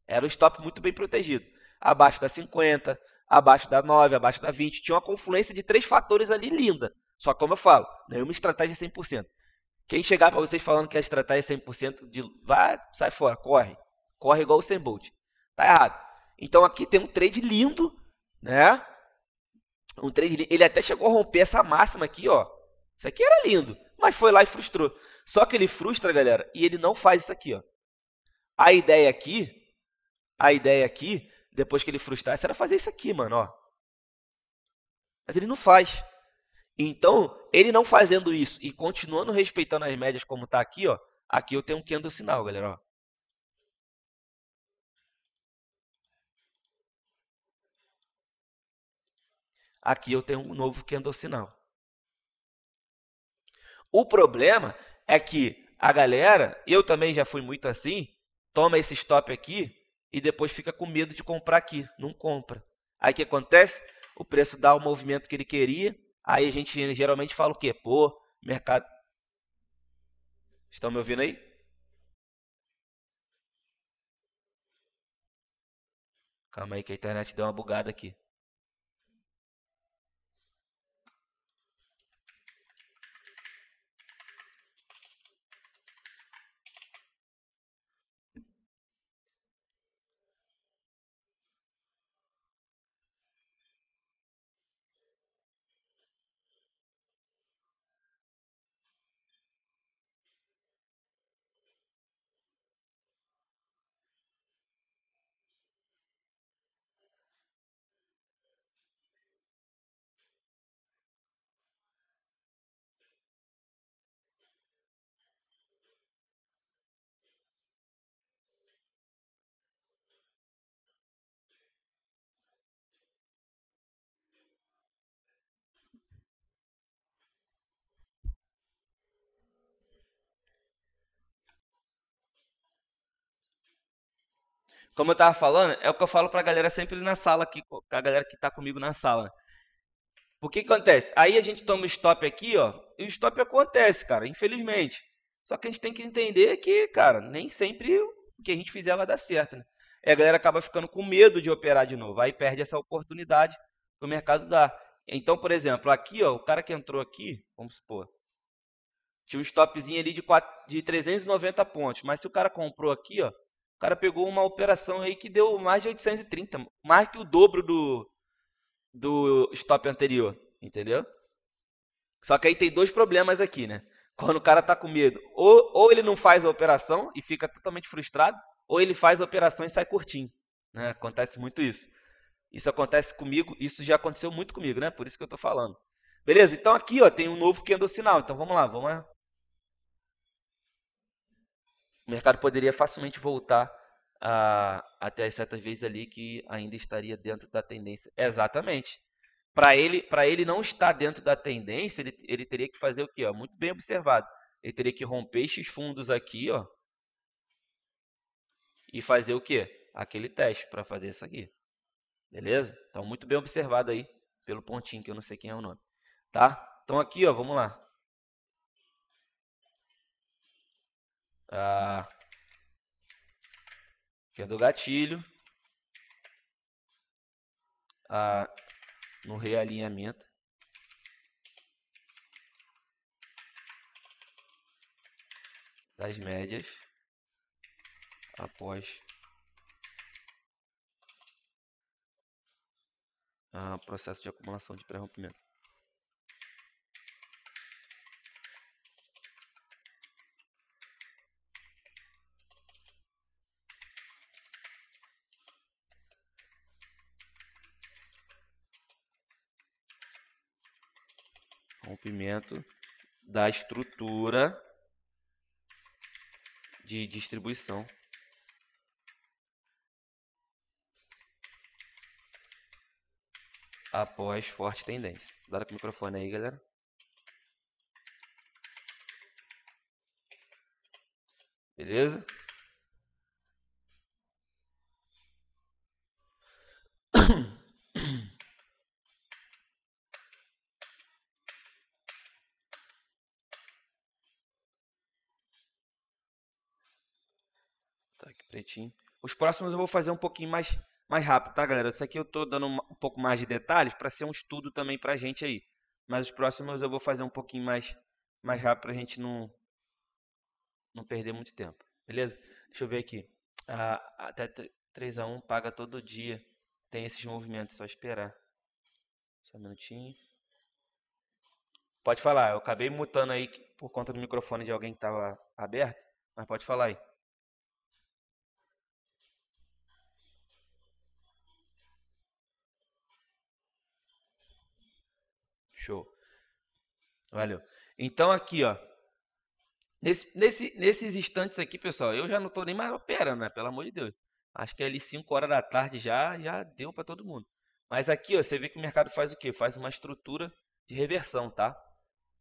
Era um stop muito bem protegido. Abaixo da 50, abaixo da 9, abaixo da 20. Tinha uma confluência de três fatores ali linda. Só como eu falo, nenhuma estratégia 100%. Quem chegar para vocês falando que a estratégia é 100% de vai sai fora, corre. Corre igual o Sam Bolt. Tá errado. Então aqui tem um trade lindo, né? Um trade ele até chegou a romper essa máxima aqui, ó. Isso aqui era lindo, mas foi lá e frustrou. Só que ele frustra, galera, e ele não faz isso aqui, ó. A ideia aqui, a ideia aqui, depois que ele frustrasse, era fazer isso aqui, mano, ó. Mas ele não faz. Então, ele não fazendo isso e continuando respeitando as médias como está aqui, ó, aqui eu tenho um candle sinal, galera, ó. Aqui eu tenho um novo candle sinal. O problema é que a galera, eu também já fui muito assim, toma esse stop aqui e depois fica com medo de comprar aqui, não compra. Aí o que acontece? O preço dá o movimento que ele queria, Aí a gente geralmente fala o quê? Pô, mercado. Estão me ouvindo aí? Calma aí que a internet deu uma bugada aqui. como eu tava falando, é o que eu falo pra galera sempre na sala aqui, com a galera que tá comigo na sala. O que, acontece? Aí a gente toma stop aqui, ó, e o stop acontece, cara, infelizmente. Só que a gente tem que entender que, cara, nem sempre o que a gente fizer vai dar certo, né? E a galera acaba ficando com medo de operar de novo, aí perde essa oportunidade que o mercado dá. Então, por exemplo, aqui, ó, o cara que entrou aqui, vamos supor, tinha um stopzinho ali de, 4, de 390 pontos, mas se o cara comprou aqui, ó, o cara pegou uma operação aí que deu mais de 830, mais que o dobro do, do stop anterior, entendeu? Só que aí tem dois problemas aqui, né? Quando o cara tá com medo, ou, ou ele não faz a operação e fica totalmente frustrado, ou ele faz a operação e sai curtinho. Né? Acontece muito isso. Isso acontece comigo, isso já aconteceu muito comigo, né? Por isso que eu tô falando. Beleza, então aqui ó, tem um novo candle sinal. Então vamos lá, vamos lá o mercado poderia facilmente voltar a, até as certas vezes ali que ainda estaria dentro da tendência. Exatamente. Para ele, para ele não estar dentro da tendência, ele, ele teria que fazer o que? Muito bem observado. Ele teria que romper esses fundos aqui, ó, e fazer o quê? Aquele teste para fazer isso aqui. Beleza? Então, muito bem observado aí pelo pontinho, que eu não sei quem é o nome. Tá? Então, aqui, ó, vamos lá. a via do gatilho, a, no realinhamento. das médias após o ah, processo de acumulação de pré-rompimento. rompimento da estrutura de distribuição. Após forte tendência. Dá com o microfone aí, galera. Beleza? direitinho. Os próximos eu vou fazer um pouquinho mais, mais rápido, tá, galera? Isso aqui eu estou dando um pouco mais de detalhes para ser um estudo também para a gente aí. Mas os próximos eu vou fazer um pouquinho mais, mais rápido para a gente não, não perder muito tempo. Beleza? Deixa eu ver aqui. Ah, até 3 a 1 paga todo dia. Tem esses movimentos, só esperar. Só um minutinho. Pode falar, eu acabei mutando aí por conta do microfone de alguém que estava aberto, mas pode falar aí. Show. Valeu. Então aqui, ó. Nesse, nesse, nesses instantes aqui, pessoal, eu já não tô nem mais operando, né? Pelo amor de Deus. Acho que ali 5 horas da tarde já, já deu para todo mundo. Mas aqui, ó, você vê que o mercado faz o quê? Faz uma estrutura de reversão, tá?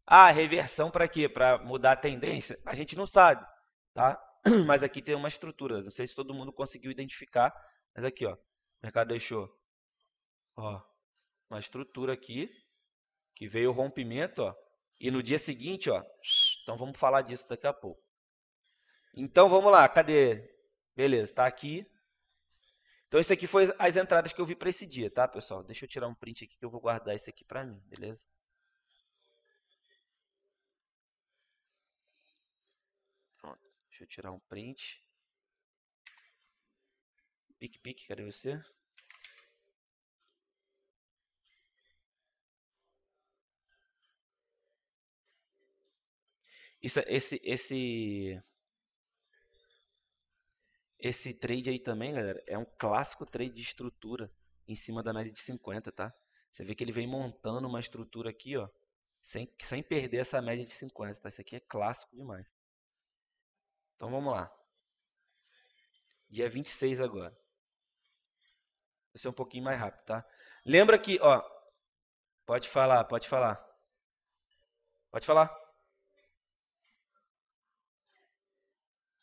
Ah, reversão para quê? Para mudar a tendência? A gente não sabe, tá? Mas aqui tem uma estrutura. Não sei se todo mundo conseguiu identificar, mas aqui, ó, o mercado deixou, ó, uma estrutura aqui que veio o rompimento, ó, e no dia seguinte, ó, então vamos falar disso daqui a pouco. Então vamos lá, cadê? Beleza, tá aqui. Então isso aqui foi as entradas que eu vi para esse dia, tá, pessoal? Deixa eu tirar um print aqui que eu vou guardar isso aqui para mim, beleza? Pronto, deixa eu tirar um print. Pique, pique, cadê você? Isso, é, esse, esse, esse trade aí também, galera, é um clássico trade de estrutura em cima da média de 50, tá? Você vê que ele vem montando uma estrutura aqui, ó, sem, sem perder essa média de 50, tá? Isso aqui é clássico demais. Então vamos lá. Dia 26 agora. Vai ser um pouquinho mais rápido, tá? Lembra que, ó, pode falar, pode falar. Pode falar.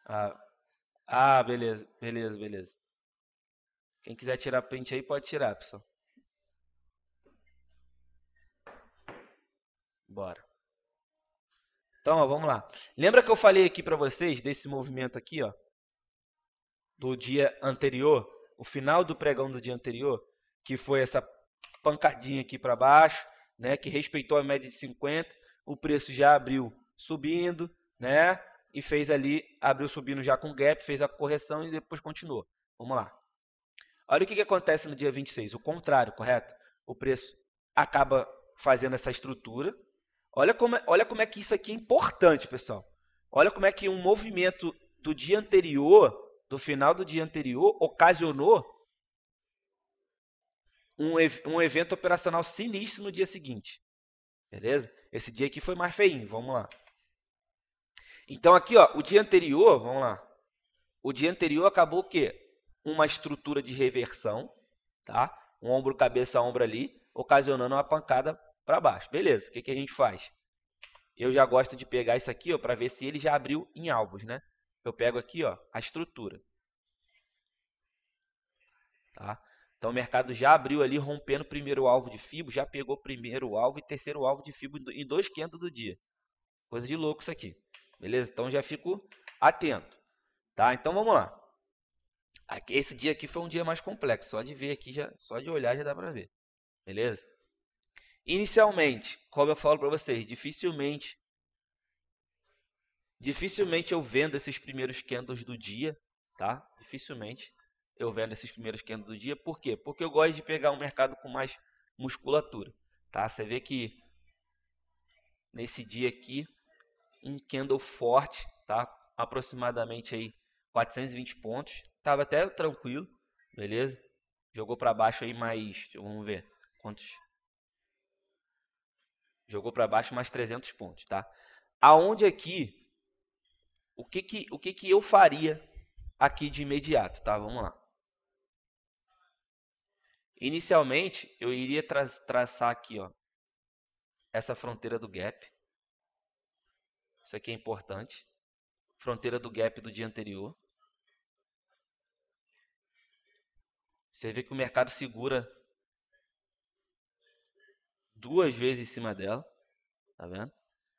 Ah, ah, beleza, beleza, beleza. Quem quiser tirar print aí, pode tirar, pessoal. Bora. Então, ó, vamos lá. Lembra que eu falei aqui para vocês desse movimento aqui, ó, do dia anterior, o final do pregão do dia anterior, que foi essa pancadinha aqui para baixo, né, que respeitou a média de 50, o preço já abriu subindo, né? e fez ali, abriu subindo já com gap, fez a correção e depois continuou. Vamos lá. Olha o que, que acontece no dia 26, o contrário, correto? O preço acaba fazendo essa estrutura. Olha como, é, olha como é que isso aqui é importante, pessoal. Olha como é que um movimento do dia anterior, do final do dia anterior, ocasionou um, um evento operacional sinistro no dia seguinte. Beleza? Esse dia aqui foi mais feinho, vamos lá. Então aqui, ó, o dia anterior, vamos lá. O dia anterior acabou o quê? Uma estrutura de reversão, tá? Um ombro, cabeça, ombro ali, ocasionando uma pancada para baixo. Beleza, o que, que a gente faz? Eu já gosto de pegar isso aqui, ó, para ver se ele já abriu em alvos, né? Eu pego aqui, ó, a estrutura. Tá? Então o mercado já abriu ali, rompendo o primeiro alvo de FIBO, já pegou o primeiro alvo e terceiro alvo de FIBO em dois quentos do dia. Coisa de louco isso aqui. Beleza? Então já fico atento. Tá? Então vamos lá. Aqui, esse dia aqui foi um dia mais complexo. Só de ver aqui, já, só de olhar já dá para ver. Beleza? Inicialmente, como eu falo para vocês, dificilmente dificilmente eu vendo esses primeiros candles do dia, tá? Dificilmente eu vendo esses primeiros candles do dia. Por quê? Porque eu gosto de pegar um mercado com mais musculatura, tá? Você vê que nesse dia aqui um candle forte, tá? Aproximadamente aí 420 pontos. Tava até tranquilo, beleza? Jogou para baixo aí mais, vamos ver quantos. Jogou para baixo mais 300 pontos, tá? Aonde aqui o que que o que que eu faria aqui de imediato, tá? Vamos lá. Inicialmente, eu iria tra traçar aqui, ó, essa fronteira do gap. Isso aqui é importante. Fronteira do gap do dia anterior. Você vê que o mercado segura duas vezes em cima dela. Tá vendo?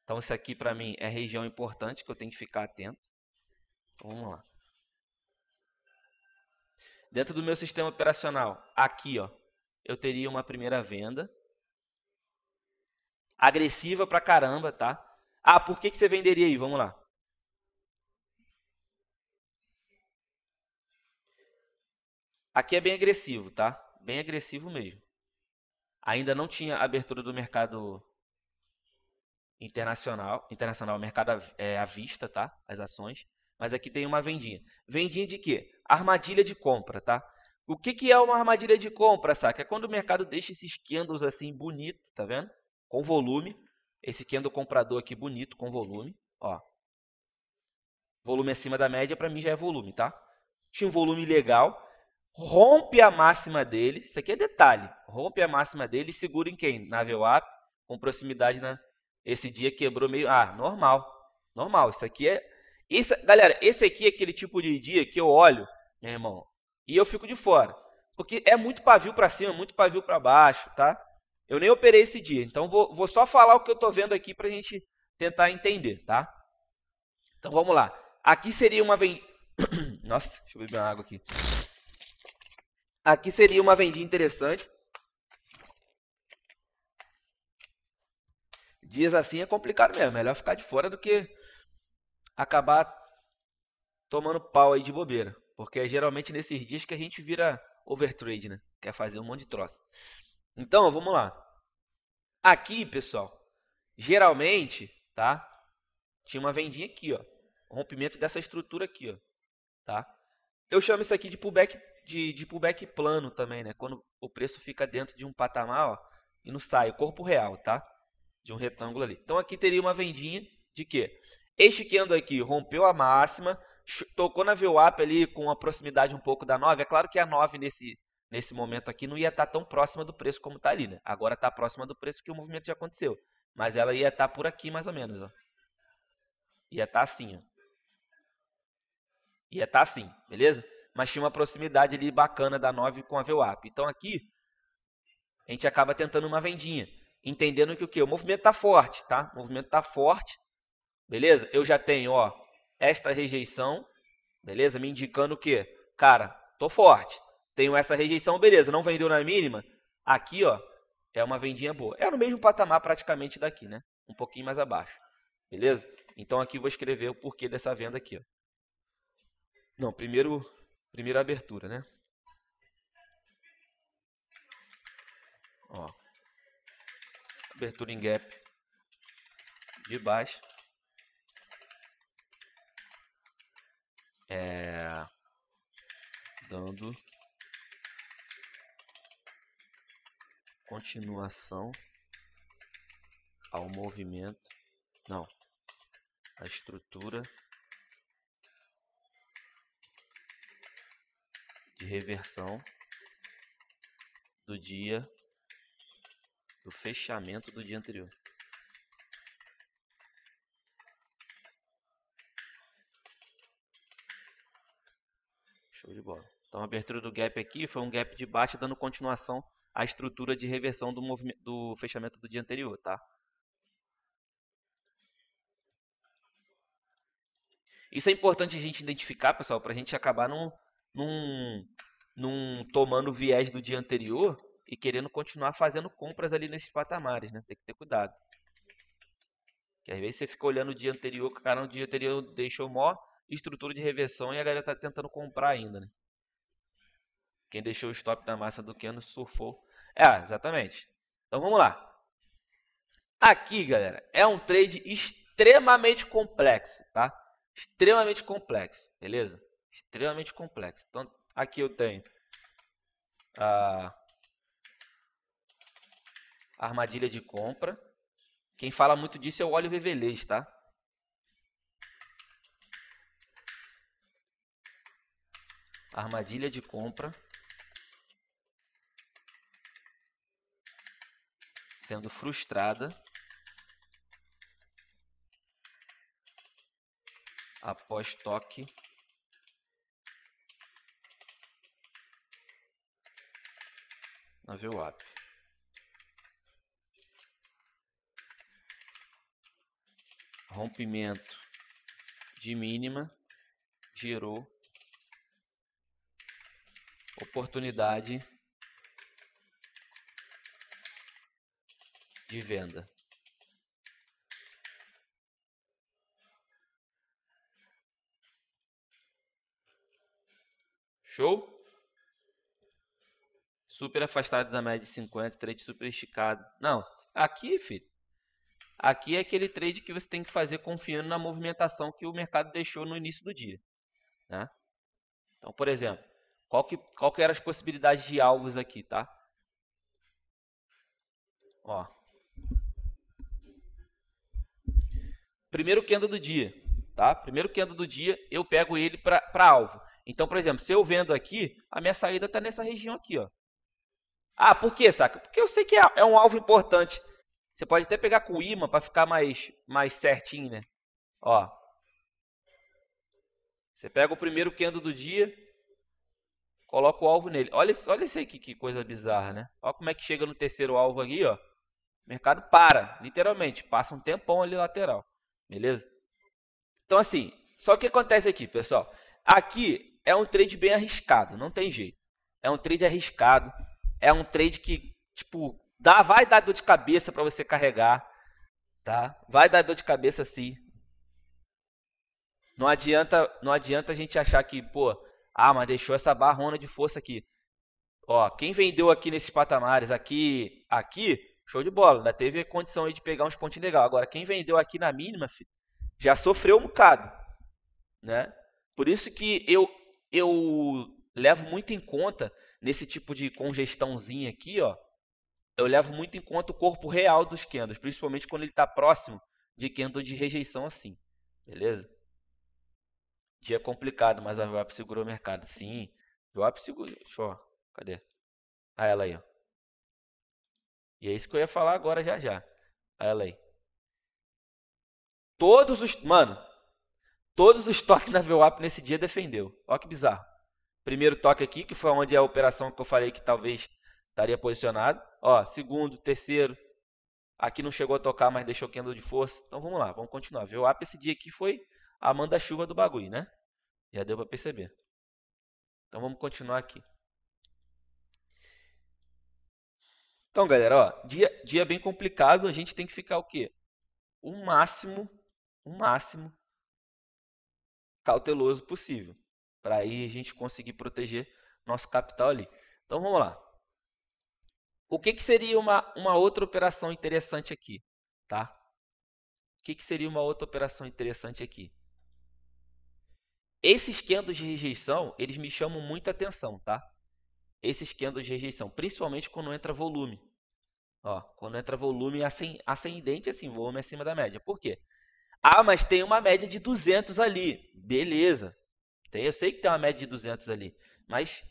Então isso aqui para mim é região importante que eu tenho que ficar atento. Então, vamos lá. Dentro do meu sistema operacional, aqui ó, eu teria uma primeira venda agressiva pra caramba, tá? Ah, por que, que você venderia aí? Vamos lá. Aqui é bem agressivo, tá? Bem agressivo mesmo. Ainda não tinha abertura do mercado internacional, internacional, mercado é, à vista, tá? As ações. Mas aqui tem uma vendinha. Vendinha de quê? Armadilha de compra, tá? O que, que é uma armadilha de compra, saca? É quando o mercado deixa esses candles assim bonito, tá vendo? Com volume. Esse candle é comprador aqui bonito, com volume. Ó. Volume acima da média, para mim já é volume, tá? Tinha um volume legal. Rompe a máxima dele. Isso aqui é detalhe. Rompe a máxima dele e segura em quem? Na VWAP, com proximidade na... Esse dia quebrou meio... Ah, normal. Normal. Isso aqui é... Isso... Galera, esse aqui é aquele tipo de dia que eu olho, meu irmão, e eu fico de fora. Porque é muito pavio para cima, muito pavio para baixo, tá? Eu nem operei esse dia, então vou, vou só falar o que eu estou vendo aqui para a gente tentar entender, tá? Então vamos lá. Aqui seria uma venda... Nossa, deixa eu beber uma água aqui. Aqui seria uma vendinha interessante. Dias assim é complicado mesmo. É melhor ficar de fora do que acabar tomando pau aí de bobeira. Porque é geralmente nesses dias que a gente vira overtrade, né? Quer fazer um monte de troço. Então, vamos lá. Aqui, pessoal, geralmente, tá? Tinha uma vendinha aqui, ó. Rompimento dessa estrutura aqui, ó. Tá? Eu chamo isso aqui de pullback, de, de pullback plano também, né? Quando o preço fica dentro de um patamar, ó, e não sai, o corpo real, tá? De um retângulo ali. Então aqui teria uma vendinha de quê? Este candle aqui rompeu a máxima, tocou na VWAP ali com a proximidade um pouco da 9. É claro que é a 9 nesse, nesse momento aqui não ia estar tá tão próxima do preço como está ali, né? Agora está próxima do preço porque o movimento já aconteceu. Mas ela ia estar tá por aqui mais ou menos, ó. Ia estar tá assim, ó. Ia estar assim, beleza? Mas tinha uma proximidade ali bacana da 9 com a VWAP. Então aqui a gente acaba tentando uma vendinha, entendendo que o que o movimento tá forte, tá? O movimento tá forte. Beleza? Eu já tenho, ó, esta rejeição, beleza? Me indicando o que? Cara, tô forte tenho essa rejeição, beleza, não vendeu na mínima, aqui ó, é uma vendinha boa. É no mesmo patamar praticamente daqui, né? Um pouquinho mais abaixo. Beleza? Então aqui vou escrever o porquê dessa venda aqui, ó. Não, primeiro primeira abertura, né? Ó. Abertura em gap de baixo. É dando continuação ao movimento, não, a estrutura de reversão do dia do fechamento do dia anterior. Show de bola. Então a abertura do gap aqui foi um gap de baixa dando continuação a estrutura de reversão do, do fechamento do dia anterior, tá? Isso é importante a gente identificar, pessoal, para a gente acabar não, tomando o viés do dia anterior e querendo continuar fazendo compras ali nesses patamares, né? Tem que ter cuidado. Que às vezes você fica olhando o dia anterior, cara, o dia anterior deixou mó estrutura de reversão e a galera tá tentando comprar ainda, né? Quem deixou o stop na massa do Keno surfou é, exatamente. Então vamos lá. Aqui, galera, é um trade extremamente complexo, tá? Extremamente complexo, beleza? Extremamente complexo. Então, aqui eu tenho a armadilha de compra. Quem fala muito disso é o óleo Vevelês, tá? Armadilha de compra. sendo frustrada após toque na VWAP. Rompimento de mínima gerou oportunidade de venda Show? Super afastado da média de 50, trade super esticado. Não, aqui, filho. Aqui é aquele trade que você tem que fazer confiando na movimentação que o mercado deixou no início do dia. Né? Então, por exemplo, qual que, qual que eram as possibilidades de alvos aqui, tá? Ó, primeiro candle do dia, tá? Primeiro candle do dia, eu pego ele para alvo. Então, por exemplo, se eu vendo aqui, a minha saída está nessa região aqui, ó. Ah, por quê, saca? Porque eu sei que é, é um alvo importante. Você pode até pegar com o imã para ficar mais, mais certinho, né? Ó. Você pega o primeiro candle do dia, coloca o alvo nele. Olha, olha isso aí que, que coisa bizarra, né? Olha como é que chega no terceiro alvo aqui, ó. O mercado para, literalmente. Passa um tempão ali lateral. Beleza? Então, assim, só o que acontece aqui, pessoal? Aqui é um trade bem arriscado, não tem jeito. É um trade arriscado, é um trade que, tipo, dá, vai dar dor de cabeça para você carregar, tá? Vai dar dor de cabeça sim. Não adianta, não adianta a gente achar que, pô, ah, mas deixou essa barrona de força aqui. Ó, quem vendeu aqui nesses patamares, aqui, aqui, Show de bola. Ainda teve condição aí de pegar uns pontinhos legais. Agora, quem vendeu aqui na mínima, filho, já sofreu um bocado. Né? Por isso que eu, eu levo muito em conta, nesse tipo de congestãozinha aqui, ó. Eu levo muito em conta o corpo real dos candles, principalmente quando ele está próximo de candle de rejeição assim. Beleza? Dia complicado, mas a VWAP segurou o mercado. Sim. VWAP segurou. Deixa eu... Cadê? Ah, ela aí, ó. E é isso que eu ia falar agora já já. Olha ela aí. Todos os. Mano, todos os toques na VWAP nesse dia defendeu. Olha que bizarro. Primeiro toque aqui, que foi onde a operação que eu falei que talvez estaria posicionado. Ó, segundo, terceiro. Aqui não chegou a tocar, mas deixou candle de força. Então vamos lá, vamos continuar. VWAP esse dia aqui foi a manda-chuva do bagulho, né? Já deu para perceber. Então vamos continuar aqui. Então, galera, ó, dia, dia bem complicado, a gente tem que ficar o quê? O máximo, o máximo cauteloso possível, para aí a gente conseguir proteger nosso capital ali. Então, vamos lá. O que, que seria uma, uma outra operação interessante aqui, tá? O que, que seria uma outra operação interessante aqui? Esses candos de rejeição, eles me chamam muita atenção, tá? esse esquema de rejeição, principalmente quando entra volume. Ó, quando entra volume ascendente, assim, volume acima da média. Por quê? Ah, mas tem uma média de 200 ali. Beleza. Tem, eu sei que tem uma média de 200 ali, mas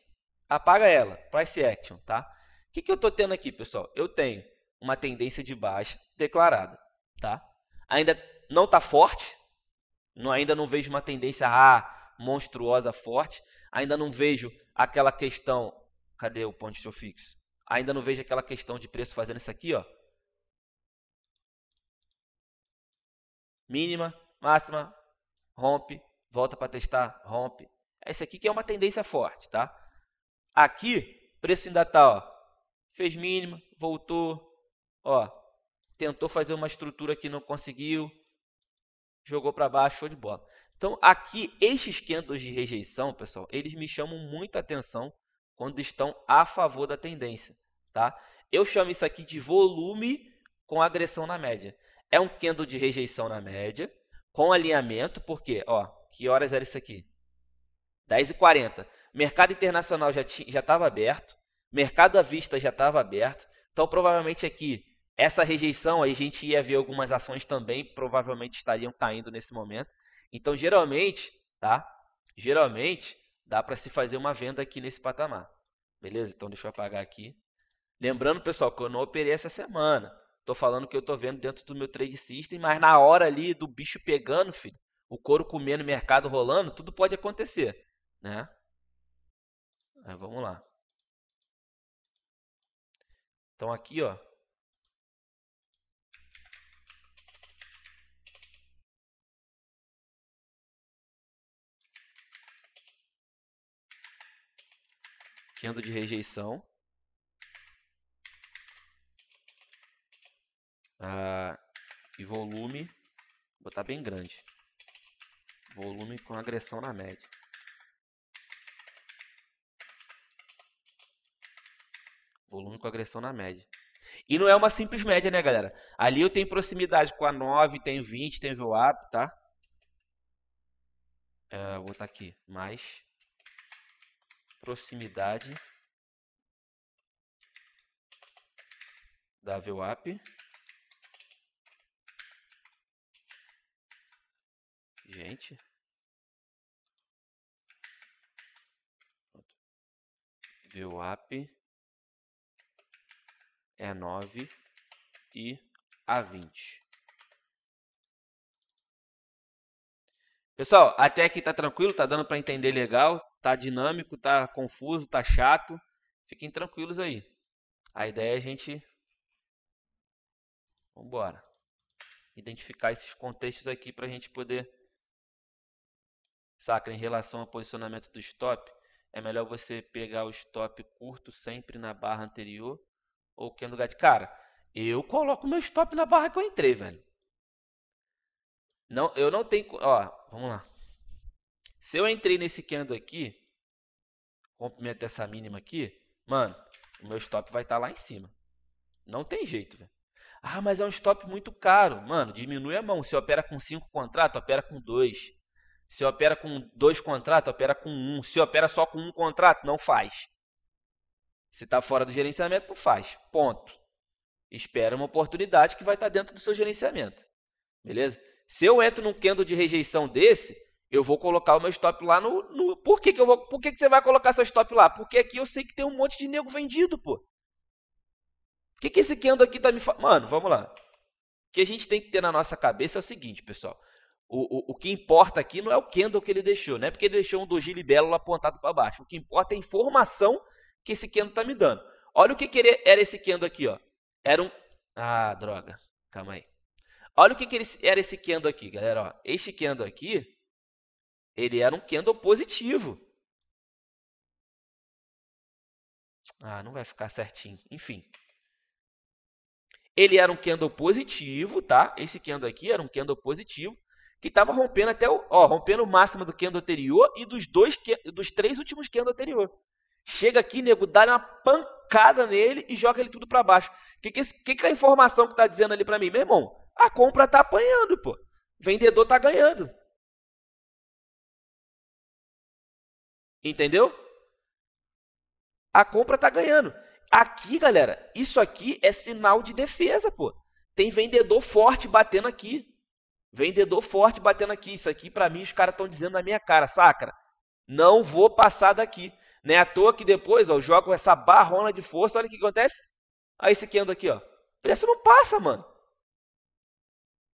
apaga ela, price action, tá? O que, que eu estou tendo aqui, pessoal? Eu tenho uma tendência de baixa declarada, tá? Ainda não está forte, não, ainda não vejo uma tendência ah, monstruosa forte, ainda não vejo aquela questão Cadê o ponto de fixo? Ainda não vejo aquela questão de preço fazendo isso aqui, ó. Mínima, máxima, rompe, volta para testar, rompe. É isso aqui que é uma tendência forte, tá? Aqui, preço ainda tá, ó. Fez mínima, voltou, ó. Tentou fazer uma estrutura que não conseguiu, jogou para baixo, show de bola. Então, aqui, esses quentos de rejeição, pessoal, eles me chamam muita atenção quando estão a favor da tendência, tá? Eu chamo isso aqui de volume com agressão na média. É um candle de rejeição na média, com alinhamento, porque, ó, que horas era isso aqui? 10h40. Mercado internacional já estava aberto, mercado à vista já estava aberto, então provavelmente aqui essa rejeição a gente ia ver algumas ações também provavelmente estariam caindo nesse momento. Então geralmente, tá? Geralmente dá para se fazer uma venda aqui nesse patamar. Beleza? Então deixa eu apagar aqui. Lembrando, pessoal, que eu não operei essa semana. Tô falando que eu tô vendo dentro do meu trade system, mas na hora ali do bicho pegando, filho, o couro comendo, o mercado rolando, tudo pode acontecer, né? Aí, é, vamos lá. Então aqui, ó, enchendo de rejeição. Ah, e volume, vou botar bem grande. Volume com agressão na média. Volume com agressão na média. E não é uma simples média, né, galera? Ali eu tenho proximidade com a 9, tem 20, tem VWAP, tá? É, vou botar aqui, mais proximidade da VWAP. Gente. VWAP é nove e a vinte. Pessoal, até aqui tá tranquilo, tá dando para entender legal tá dinâmico, tá confuso, tá chato. Fiquem tranquilos aí. A ideia é a gente vamos embora identificar esses contextos aqui para a gente poder saca em relação ao posicionamento do stop. É melhor você pegar o stop curto sempre na barra anterior ou que é no lugar de cara. Eu coloco meu stop na barra que eu entrei, velho. Não, eu não tenho, ó, vamos lá. Se eu entrei nesse candle aqui, rompimento essa mínima aqui, mano, o meu stop vai estar tá lá em cima. Não tem jeito, velho. Ah, mas é um stop muito caro. Mano, diminui a mão. Se opera com cinco contratos, opera com dois. Se opera com dois contratos, opera com Um. Se opera só com um contrato, não faz. Se está fora do gerenciamento, não faz. Ponto. Espera uma oportunidade que vai estar tá dentro do seu gerenciamento. Beleza? Se eu entro num candle de rejeição desse, eu vou colocar o meu stop lá no. no... Por, que, que, eu vou... Por que, que você vai colocar seu stop lá? Porque aqui eu sei que tem um monte de nego vendido, pô. O que, que esse Kendo aqui tá me falando? Mano, vamos lá. O que a gente tem que ter na nossa cabeça é o seguinte, pessoal. O, o, o que importa aqui não é o candle que ele deixou, né? Porque ele deixou um do Libelo apontado para baixo. O que importa é a informação que esse candle tá me dando. Olha o que, que ele... era esse candle aqui, ó. Era um. Ah, droga. Calma aí. Olha o que, que ele... era esse candle aqui, galera. Ó. Este candle aqui ele era um candle positivo. Ah, não vai ficar certinho. Enfim. Ele era um candle positivo, tá? Esse candle aqui era um candle positivo que estava rompendo até o, ó, rompendo o máximo do candle anterior e dos dois dos três últimos candle anterior. Chega aqui, nego, dá uma pancada nele e joga ele tudo para baixo. O que que, que que é a informação que tá dizendo ali para mim, meu irmão? A compra tá apanhando, pô. Vendedor tá ganhando. Entendeu? A compra tá ganhando. Aqui, galera, isso aqui é sinal de defesa, pô. Tem vendedor forte batendo aqui. Vendedor forte batendo aqui. Isso aqui, para mim, os caras estão dizendo na minha cara, saca? Não vou passar daqui. Não é à toa que depois, ó, eu jogo essa barrona de força. Olha o que acontece. Aí esse Kendo aqui, ó. Preço não passa, mano.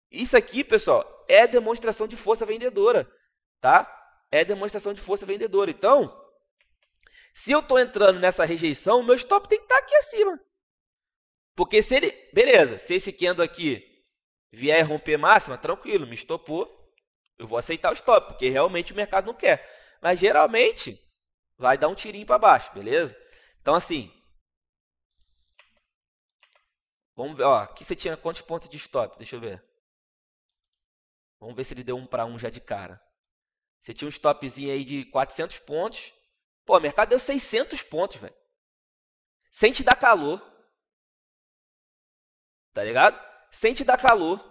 Isso aqui, pessoal, é demonstração de força vendedora, tá? é demonstração de força vendedora. Então, se eu estou entrando nessa rejeição, meu stop tem que estar tá aqui acima. Porque se ele... Beleza, se esse candle aqui vier romper máxima, tranquilo, me estopou. Eu vou aceitar o stop, porque realmente o mercado não quer. Mas geralmente vai dar um tirinho para baixo, beleza? Então assim, Vamos ver, ó, aqui você tinha quantos pontos de stop? Deixa eu ver. Vamos ver se ele deu um para um já de cara. Você tinha um stopzinho aí de 400 pontos. Pô, o mercado deu 600 pontos, velho. Sem te dar calor. Tá ligado? Sem te dar calor.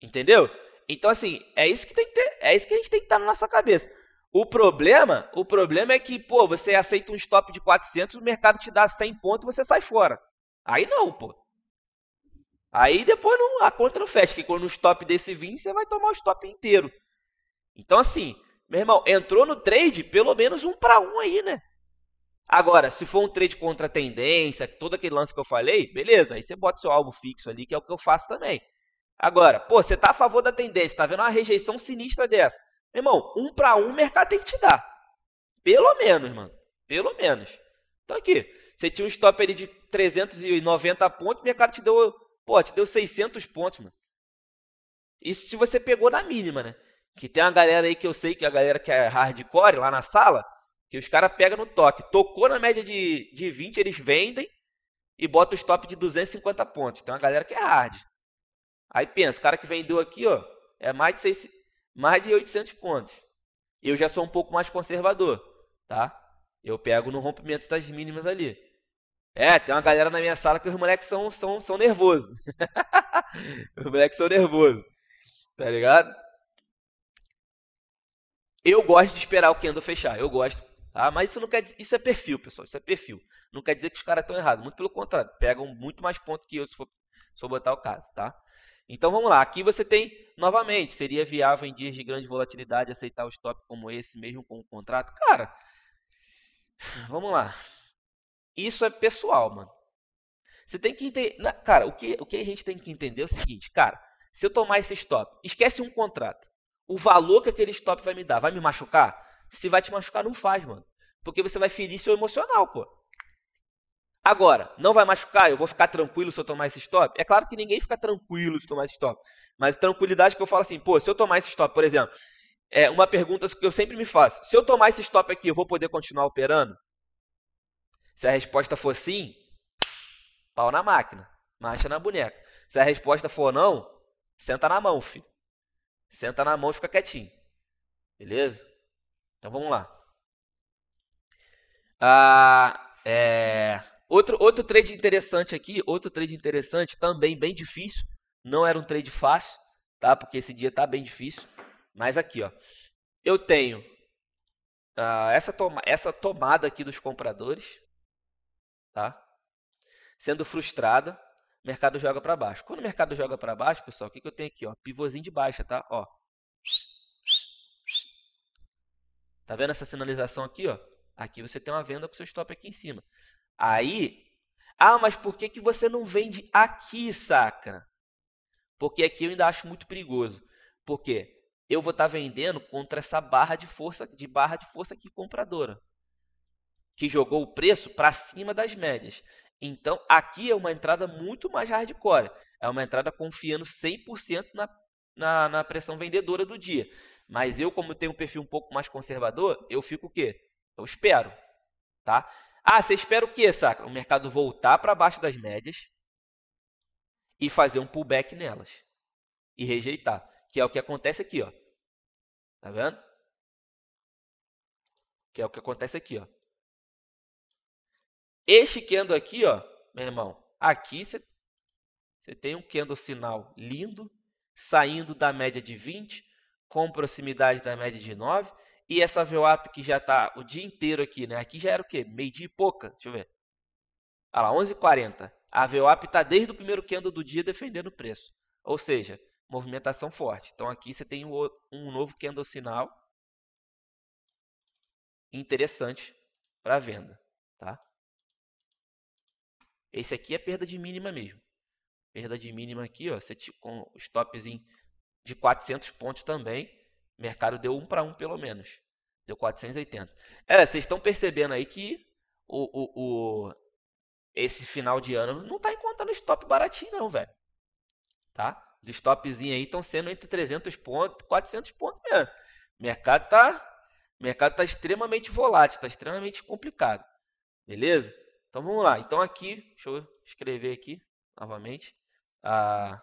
Entendeu? Então, assim, é isso que tem que ter. É isso que a gente tem que estar tá na nossa cabeça. O problema, o problema é que, pô, você aceita um stop de 400, o mercado te dá 100 pontos e você sai fora. Aí não, pô. Aí depois não, a conta não fecha, que quando um stop desse 20, você vai tomar o stop inteiro. Então, assim, meu irmão, entrou no trade pelo menos um para um aí, né? Agora, se for um trade contra a tendência, todo aquele lance que eu falei, beleza, aí você bota seu alvo fixo ali, que é o que eu faço também. Agora, pô, você tá a favor da tendência, tá vendo uma rejeição sinistra dessa. Meu irmão, um para um o mercado tem que te dar. Pelo menos, mano. Pelo menos. Então aqui, você tinha um stop ali de 390 pontos, o mercado te deu, pô, te deu 600 pontos, mano. Isso se você pegou na mínima, né? Que tem uma galera aí que eu sei que é a galera que é hardcore lá na sala, que os caras pegam no toque. Tocou na média de, de 20, eles vendem e botam o stop de 250 pontos. Tem uma galera que é hard. Aí pensa, o cara que vendeu aqui, ó, é mais de, 6, mais de 800 pontos. Eu já sou um pouco mais conservador, tá? Eu pego no rompimento das mínimas ali. É, tem uma galera na minha sala que os moleques são, são, são nervosos. os moleques são nervosos, tá ligado? Eu gosto de esperar o candle fechar, eu gosto. Tá? Mas isso não quer isso é perfil, pessoal, isso é perfil. Não quer dizer que os caras estão errados, muito pelo contrário, pegam muito mais ponto que eu se for, se for botar o caso, tá? Então vamos lá, aqui você tem novamente, seria viável em dias de grande volatilidade aceitar o stop como esse mesmo com o contrato? Cara, vamos lá. Isso é pessoal, mano. Você tem que entender, cara, o que o que a gente tem que entender é o seguinte, cara, se eu tomar esse stop, esquece um contrato o valor que aquele stop vai me dar. Vai me machucar? Se vai te machucar, não faz, mano. Porque você vai ferir seu emocional, pô. Agora, não vai machucar? Eu vou ficar tranquilo se eu tomar esse stop? É claro que ninguém fica tranquilo se tomar esse stop. Mas tranquilidade que eu falo assim, pô, se eu tomar esse stop, por exemplo, é uma pergunta que eu sempre me faço. Se eu tomar esse stop aqui, eu vou poder continuar operando? Se a resposta for sim, pau na máquina, marcha na boneca. Se a resposta for não, senta na mão, filho. Senta na mão e fica quietinho. Beleza? Então vamos lá. Ah, é... outro, outro trade interessante aqui, outro trade interessante, também bem difícil. Não era um trade fácil, tá? Porque esse dia tá bem difícil. Mas aqui, ó. Eu tenho ah, essa, toma essa tomada aqui dos compradores, tá? Sendo frustrada. O mercado joga para baixo. Quando o mercado joga para baixo, pessoal, o que, que eu tenho aqui? Ó? Pivôzinho de baixa, tá? Ó. Tá vendo essa sinalização aqui? Ó? Aqui você tem uma venda com seu stop aqui em cima. Aí, ah, mas por que, que você não vende aqui, saca? Porque aqui eu ainda acho muito perigoso. Por quê? Eu vou estar tá vendendo contra essa barra de força, de barra de força aqui compradora, que jogou o preço para cima das médias. Então, aqui é uma entrada muito mais hardcore. É uma entrada confiando 100% na, na, na, pressão vendedora do dia. Mas eu, como tenho um perfil um pouco mais conservador, eu fico o quê? Eu espero, tá? Ah, você espera o quê, Sacra? O mercado voltar para baixo das médias e fazer um pullback nelas. E rejeitar, que é o que acontece aqui, ó. Tá vendo? Que é o que acontece aqui, ó. Este candle aqui, ó, meu irmão, aqui você tem um candle sinal lindo, saindo da média de 20, com proximidade da média de 9. E essa VWAP que já está o dia inteiro aqui, né? Aqui já era o quê? Meio dia e pouca. Deixa eu ver. Olha lá, 11,40. A VWAP está desde o primeiro candle do dia defendendo o preço. Ou seja, movimentação forte. Então aqui você tem um novo candle sinal interessante para venda, tá? Esse aqui é perda de mínima mesmo. Perda de mínima aqui, ó, você com os de 400 pontos também. mercado deu 1 para 1 pelo menos. Deu 480. É, vocês estão percebendo aí que o, o, o esse final de ano não está encontrando stop baratinho não, velho. Tá? Os stopzinhos aí estão sendo entre 300 pontos, 400 pontos mesmo. mercado tá, mercado tá extremamente volátil, está extremamente complicado. Beleza? Então vamos lá. Então aqui, deixa eu escrever aqui novamente a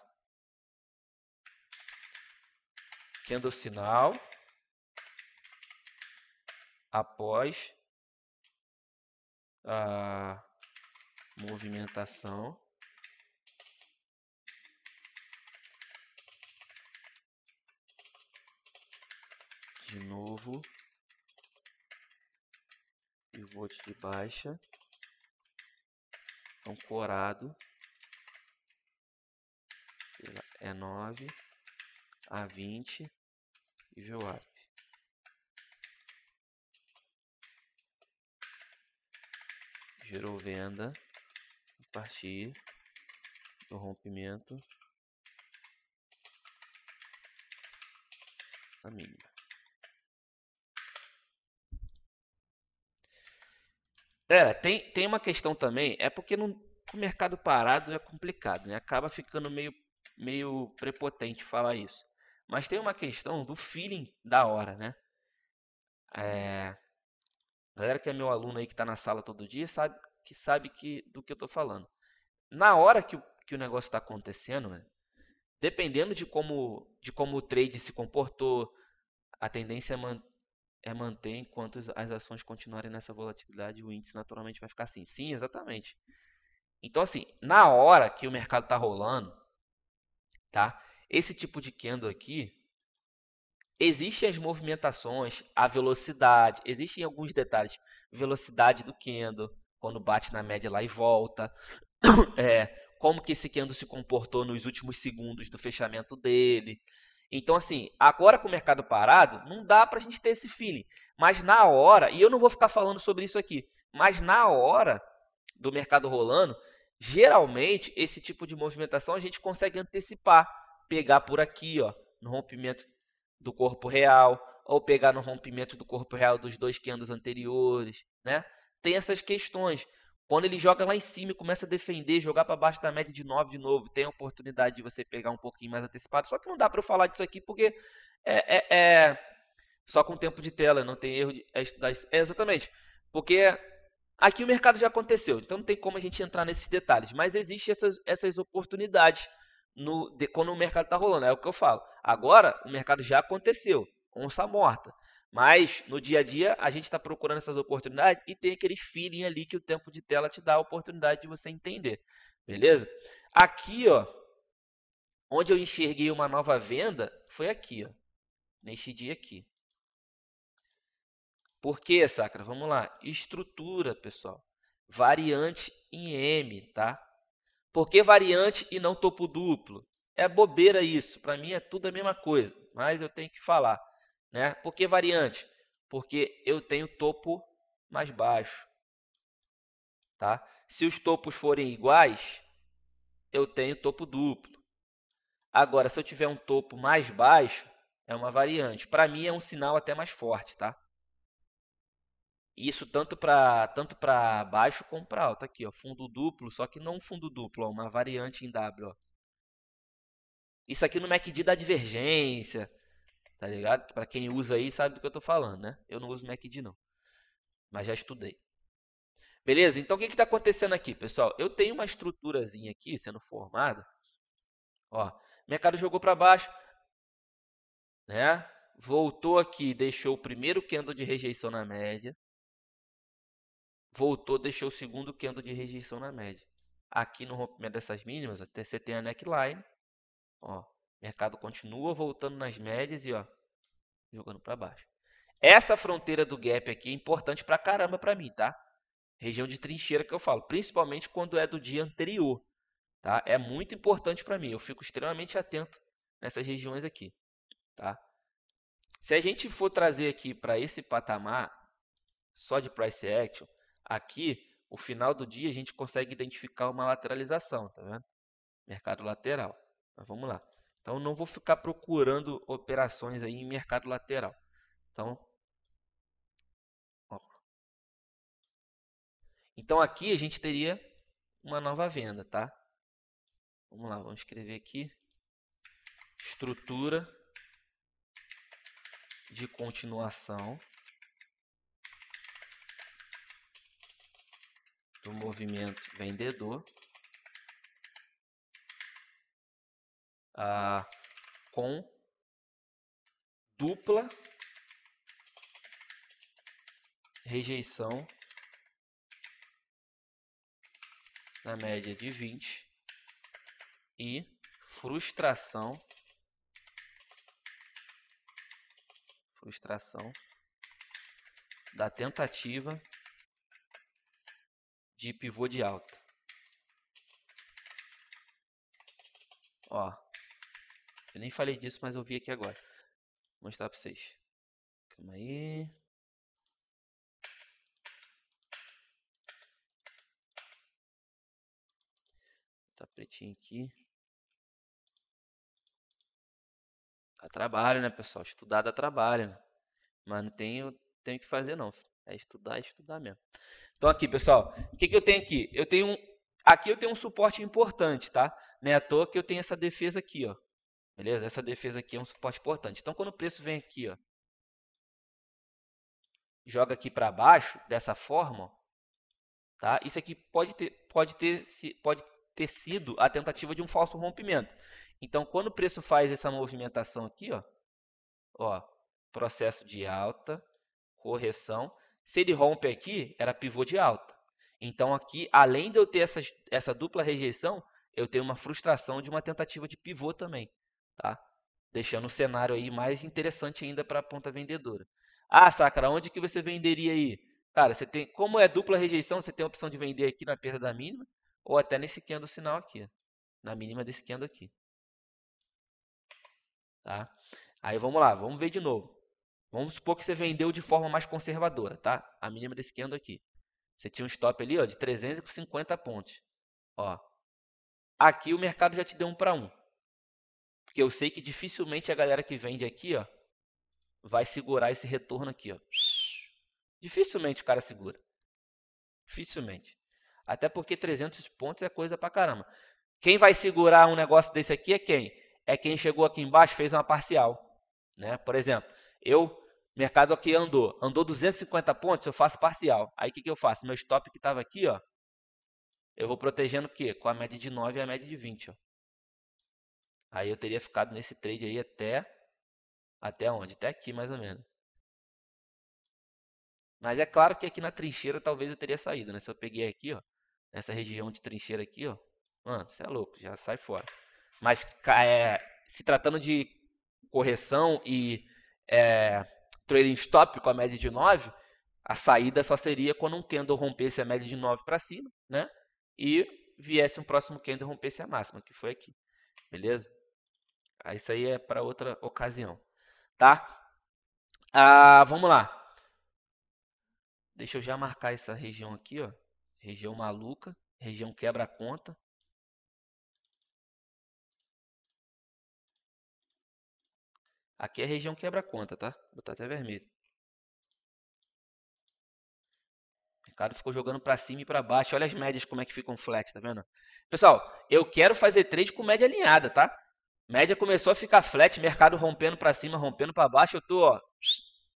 candle sinal após a movimentação de novo e pivote de baixa ancorado então, pela é E9 a 20 e VWAP. Gerou venda a partir do rompimento da mínima. É, tem, tem uma questão também, é porque no o mercado parado é complicado, né? Acaba ficando meio, meio prepotente falar isso. Mas tem uma questão do feeling da hora, né? É... A galera que é meu aluno aí que está na sala todo dia sabe que sabe que do que eu estou falando. Na hora que o, que o negócio está acontecendo, né? dependendo de como de como o trade se comportou, a tendência é manter é manter enquanto as ações continuarem nessa volatilidade, o índice naturalmente vai ficar assim. Sim, exatamente. Então, assim, na hora que o mercado está rolando, tá? Esse tipo de candle aqui, existem as movimentações, a velocidade, existem alguns detalhes. Velocidade do candle, quando bate na média lá e volta. É, como que esse candle se comportou nos últimos segundos do fechamento dele. Então, assim, agora com o mercado parado, não dá para a gente ter esse feeling. Mas na hora, e eu não vou ficar falando sobre isso aqui, mas na hora do mercado rolando, geralmente esse tipo de movimentação a gente consegue antecipar, pegar por aqui, ó, no rompimento do corpo real, ou pegar no rompimento do corpo real dos dois candles anteriores, né? Tem essas questões. Quando ele joga lá em cima e começa a defender, jogar para baixo da média de 9 de novo, tem a oportunidade de você pegar um pouquinho mais antecipado. Só que não dá para eu falar disso aqui porque é, é, é, só com tempo de tela, não tem erro de é estudar isso. É, exatamente, porque aqui o mercado já aconteceu, então não tem como a gente entrar nesses detalhes. Mas existem essas, essas oportunidades no, de, quando o mercado está rolando, é o que eu falo. Agora, o mercado já aconteceu, onça morta. Mas no dia a dia a gente está procurando essas oportunidades e tem aquele feeling ali que o tempo de tela te dá a oportunidade de você entender, beleza? Aqui, ó, onde eu enxerguei uma nova venda foi aqui, ó, neste dia aqui. Por quê, Sacra? Vamos lá. Estrutura, pessoal. Variante em M, tá? Por que variante e não topo duplo? É bobeira isso. Para mim é tudo a mesma coisa, mas eu tenho que falar. Né? Por que variante? Porque eu tenho topo mais baixo. Tá? Se os topos forem iguais, eu tenho topo duplo. Agora, se eu tiver um topo mais baixo, é uma variante. Para mim, é um sinal até mais forte. Tá? Isso tanto para tanto baixo como para alto. Aqui, ó, fundo duplo, só que não fundo duplo, ó, uma variante em W. Ó. Isso aqui no MACD dá divergência, tá ligado? Para quem usa aí sabe do que eu tô falando, né? Eu não uso MacD não, mas já estudei. Beleza? Então o que está acontecendo aqui, pessoal? Eu tenho uma estruturazinha aqui sendo formada. Ó, mercado jogou para baixo, né? Voltou aqui, deixou o primeiro candle de rejeição na média. Voltou, deixou o segundo candle de rejeição na média. Aqui no rompimento dessas mínimas, até você tem a neckline. Ó, mercado continua voltando nas médias e ó, jogando para baixo. Essa fronteira do gap aqui é importante para caramba para mim, tá? Região de trincheira que eu falo, principalmente quando é do dia anterior, tá? É muito importante para mim. Eu fico extremamente atento nessas regiões aqui, tá? Se a gente for trazer aqui para esse patamar só de price action, aqui o final do dia a gente consegue identificar uma lateralização, tá vendo? Mercado lateral. Mas vamos lá. Então não vou ficar procurando operações aí em mercado lateral. Então, ó. então aqui a gente teria uma nova venda, tá? Vamos lá, vamos escrever aqui estrutura de continuação do movimento vendedor ah, com dupla rejeição na média de 20 e frustração frustração da tentativa de pivô de alta. Ó, eu nem falei disso, mas eu vi aqui agora. Vou mostrar para vocês. Calma aí. Tá pretinho aqui. Dá trabalho, né, pessoal? Estudar dá trabalho. Né? Mas não tenho, tenho que fazer, não. É estudar, é estudar mesmo. Então, aqui, pessoal, o que, que eu tenho aqui? Eu tenho um, aqui eu tenho um suporte importante, tá? Não é à toa que eu tenho essa defesa aqui, ó. Beleza? Essa defesa aqui é um suporte importante. Então, quando o preço vem aqui, ó, joga aqui para baixo dessa forma, tá? Isso aqui pode ter, pode ter, pode ter sido a tentativa de um falso rompimento. Então, quando o preço faz essa movimentação aqui, ó, ó, processo de alta, correção. Se ele rompe aqui, era pivô de alta. Então, aqui, além de eu ter essa, essa dupla rejeição, eu tenho uma frustração de uma tentativa de pivô também tá? Deixando o cenário aí mais interessante ainda para a ponta vendedora. Ah, Sacra, onde que você venderia aí? Cara, você tem, como é dupla rejeição, você tem a opção de vender aqui na perda da mínima ou até nesse candle sinal aqui, na mínima desse candle aqui. Tá? Aí vamos lá, vamos ver de novo. Vamos supor que você vendeu de forma mais conservadora, tá? A mínima desse candle aqui. Você tinha um stop ali, ó, de 350 pontos. Ó. Aqui o mercado já te deu um para um que eu sei que dificilmente a galera que vende aqui, ó, vai segurar esse retorno aqui, ó. Dificilmente o cara segura. Dificilmente. Até porque 300 pontos é coisa pra caramba. Quem vai segurar um negócio desse aqui é quem? É quem chegou aqui embaixo, fez uma parcial, né? Por exemplo, eu mercado aqui andou, andou 250 pontos, eu faço parcial. Aí o que, que eu faço? Meu stop que estava aqui, ó, eu vou protegendo o quê? Com a média de 9 e a média de 20, ó. Aí eu teria ficado nesse trade aí até até onde? Até aqui mais ou menos. Mas é claro que aqui na trincheira talvez eu teria saído, né? Se eu peguei aqui, ó, nessa região de trincheira aqui, ó, mano, você é louco, já sai fora. Mas é, se tratando de correção e é, trading stop com a média de 9, a saída só seria quando um candle rompesse a média de 9 para cima, né? E viesse um próximo candle rompesse a máxima, que foi aqui. Beleza? Ah, isso aí é para outra ocasião, tá? Ah, vamos lá. Deixa eu já marcar essa região aqui, ó. Região maluca, região quebra-conta. Aqui é a região quebra-conta, tá? Vou botar até vermelho. O mercado ficou jogando para cima e para baixo. Olha as médias como é que ficam flat, tá vendo? Pessoal, eu quero fazer trade com média alinhada, tá? Média começou a ficar flat, mercado rompendo para cima, rompendo para baixo. Eu tô, ó,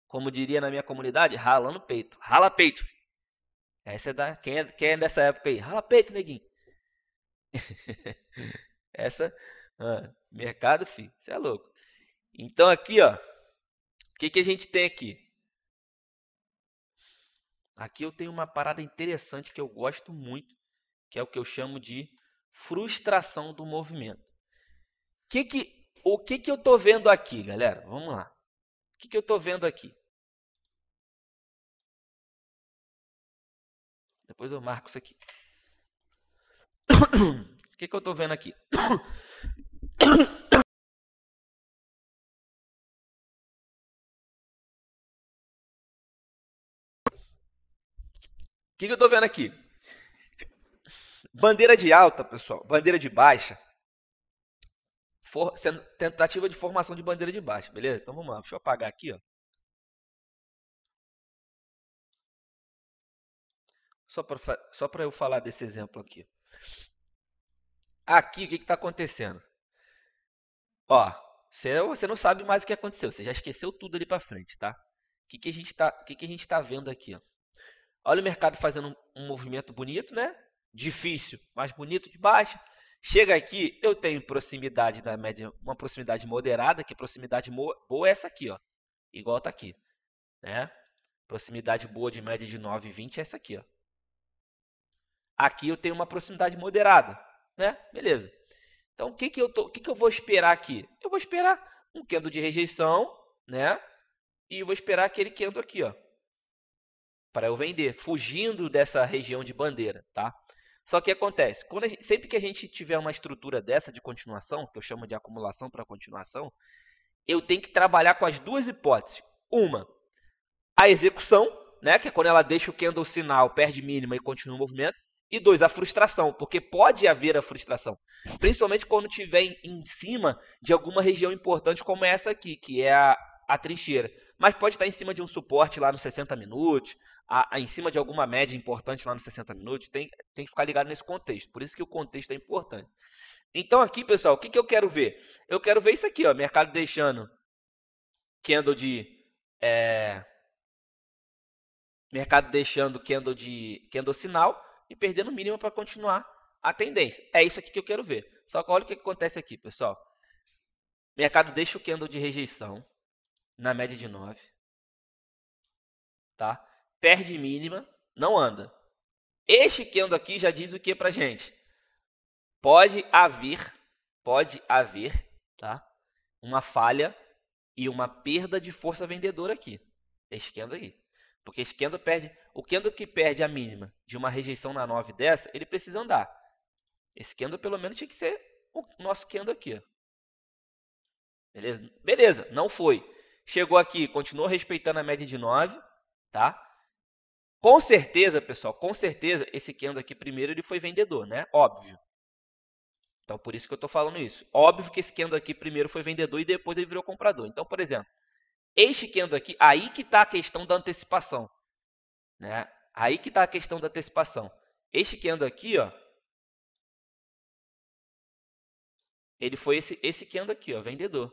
como diria na minha comunidade, ralando peito. Rala peito. Essa é da quem é, quem é dessa época aí? Rala peito, neguinho. Essa ah, mercado, filho, você é louco. Então aqui, ó, o que que a gente tem aqui? Aqui eu tenho uma parada interessante que eu gosto muito, que é o que eu chamo de frustração do movimento. Que que, o que, que eu estou vendo aqui, galera? Vamos lá. O que, que eu estou vendo aqui? Depois eu marco isso aqui. O que, que eu estou vendo aqui? O que, que eu estou vendo aqui? Bandeira de alta, pessoal. Bandeira de baixa. For, tentativa de formação de bandeira de baixo, beleza? Então vamos lá, deixa eu apagar aqui, ó. Só para só eu falar desse exemplo aqui. Aqui, o que está acontecendo? Ó, você, você não sabe mais o que aconteceu, você já esqueceu tudo ali para frente, tá? O que, que a gente está que que a gente tá vendo aqui? Ó? Olha o mercado fazendo um, um movimento bonito, né? Difícil, mas bonito de baixa. Chega aqui, eu tenho proximidade da média, uma proximidade moderada, que proximidade boa é essa aqui, ó. Igual tá aqui, né? Proximidade boa de média de 9,20 é essa aqui, ó. Aqui eu tenho uma proximidade moderada, né? Beleza. Então, o que que eu tô, o que que eu vou esperar aqui? Eu vou esperar um candle de rejeição, né? E vou esperar aquele candle aqui, ó, para eu vender, fugindo dessa região de bandeira, tá? Só que acontece, gente, sempre que a gente tiver uma estrutura dessa de continuação, que eu chamo de acumulação para continuação, eu tenho que trabalhar com as duas hipóteses. Uma, a execução, né, que é quando ela deixa o candle sinal, perde mínima e continua o movimento. E dois, a frustração, porque pode haver a frustração, principalmente quando estiver em, em, cima de alguma região importante como essa aqui, que é a, a trincheira. Mas pode estar em cima de um suporte lá nos 60 minutos, a, a, em cima de alguma média importante lá nos 60 minutos. Tem, tem que ficar ligado nesse contexto. Por isso que o contexto é importante. Então aqui, pessoal, o que, que eu quero ver? Eu quero ver isso aqui, ó, mercado deixando candle de... É, mercado deixando candle de candle sinal e perdendo o mínimo para continuar a tendência. É isso aqui que eu quero ver. Só que olha o que, que acontece aqui, pessoal. Mercado deixa o candle de rejeição na média de 9. Tá? Perde mínima, não anda. Este Kendo aqui já diz o que pra gente? Pode haver, pode haver, tá? Uma falha e uma perda de força vendedora aqui. Este Kendo aí. Porque esse Kendo perde, o Kendo que perde a mínima de uma rejeição na 9 dessa, ele precisa andar. Esse Kendo pelo menos tinha que ser o nosso Kendo aqui, ó. Beleza? Beleza, não foi. Chegou aqui, continuou respeitando a média de 9, tá? Com certeza, pessoal, com certeza, esse candle aqui primeiro ele foi vendedor, né? Óbvio. Então, por isso que eu estou falando isso. Óbvio que esse candle aqui primeiro foi vendedor e depois ele virou comprador. Então, por exemplo, este candle aqui, aí que está a questão da antecipação. Né? Aí que está a questão da antecipação. Este candle aqui, ó, ele foi esse, esse candle aqui, ó, vendedor.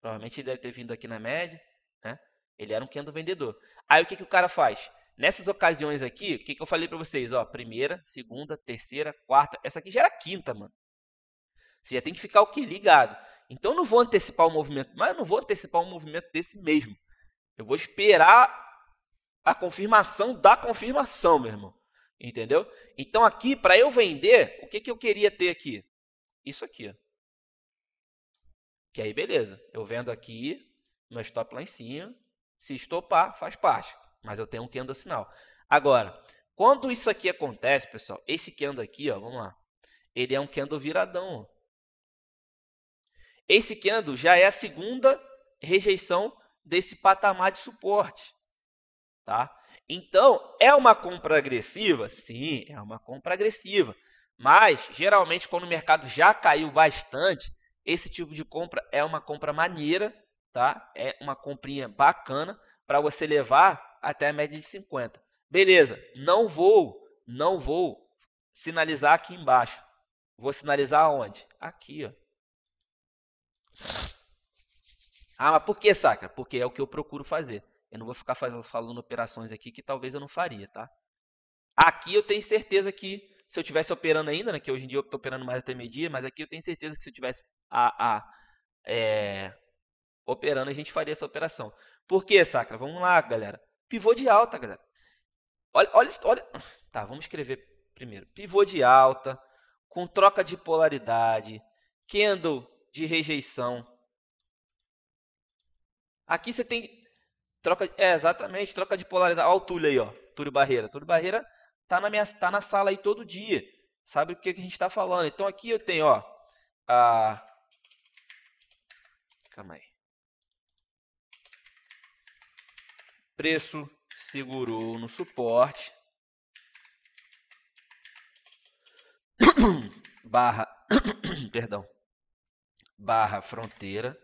Provavelmente deve ter vindo aqui na média, né? Ele era um candle vendedor. Aí o que, que o cara faz? Nessas ocasiões aqui, o que, que eu falei para vocês? Ó, primeira, segunda, terceira, quarta. Essa aqui já era quinta, mano. Você já tem que ficar o que ligado. Então eu não vou antecipar o movimento, mas eu não vou antecipar um movimento desse mesmo. Eu vou esperar a confirmação da confirmação, meu irmão. Entendeu? Então aqui, para eu vender, o que, que eu queria ter aqui? Isso aqui, ó. Que aí beleza, eu vendo aqui, meu stop lá em cima, se estopar, faz parte, mas eu tenho um candle sinal. Agora, quando isso aqui acontece, pessoal, esse candle aqui, ó, vamos lá, ele é um candle viradão. Ó. Esse candle já é a segunda rejeição desse patamar de suporte, tá? Então, é uma compra agressiva? Sim, é uma compra agressiva. Mas, geralmente, quando o mercado já caiu bastante, esse tipo de compra é uma compra maneira, tá? É uma comprinha bacana para você levar até a média de 50. Beleza, não vou, não vou sinalizar aqui embaixo. Vou sinalizar onde? Aqui, ó. Ah, mas por que, Sacra? Porque é o que eu procuro fazer. Eu não vou ficar fazendo, falando operações aqui que talvez eu não faria, tá? Aqui eu tenho certeza que se eu estivesse operando ainda, né, que hoje em dia eu estou operando mais até meio-dia, mas aqui eu tenho certeza que se eu tivesse AA é, eh, operando, a gente faria essa operação. Por quê, Sacra? Vamos lá, galera. Pivô de alta, galera. Olha, olha, olha. Tá, vamos escrever primeiro. Pivô de alta, com troca de polaridade, candle de rejeição. Aqui você tem troca, é exatamente, troca de polaridade. Olha o Túlio aí, ó, Túlio Barreira. Túlio Barreira tá na minha, tá na sala aí todo dia. Sabe o que, que a gente está falando? Então aqui eu tenho, ó, a também. Preço segurou no suporte. barra, perdão, barra fronteira.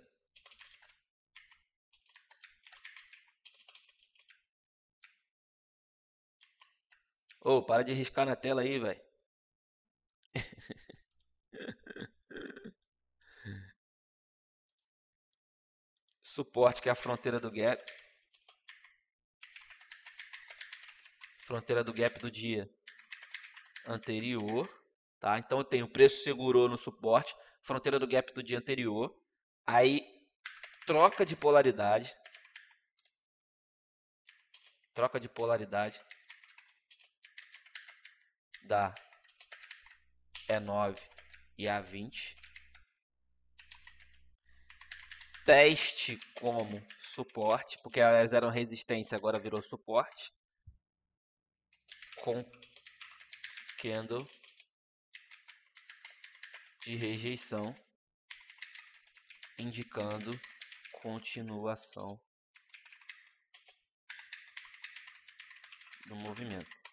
Ô, oh, para de riscar na tela aí, velho. suporte, que é a fronteira do gap. Fronteira do gap do dia anterior. Tá? Então eu tenho preço segurou no suporte, fronteira do gap do dia anterior. Aí troca de polaridade. Troca de polaridade da E9 e A20 teste como suporte, porque elas eram resistência, agora virou suporte. Com candle de rejeição, indicando continuação do movimento.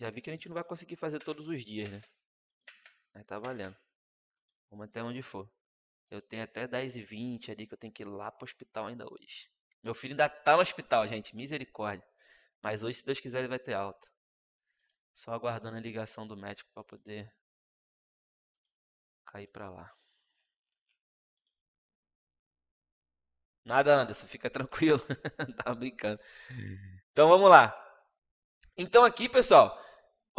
Já vi que a gente não vai conseguir fazer todos os dias, né? Mas tá valendo. Vamos até onde for. Eu tenho até 10 e 20 ali que eu tenho que ir lá pro hospital ainda hoje. Meu filho ainda tá no hospital, gente. Misericórdia. Mas hoje, se Deus quiser, ele vai ter alta. Só aguardando a ligação do médico para poder cair para lá. Nada, Anderson, fica tranquilo. Tava brincando. Então vamos lá. Então aqui, pessoal,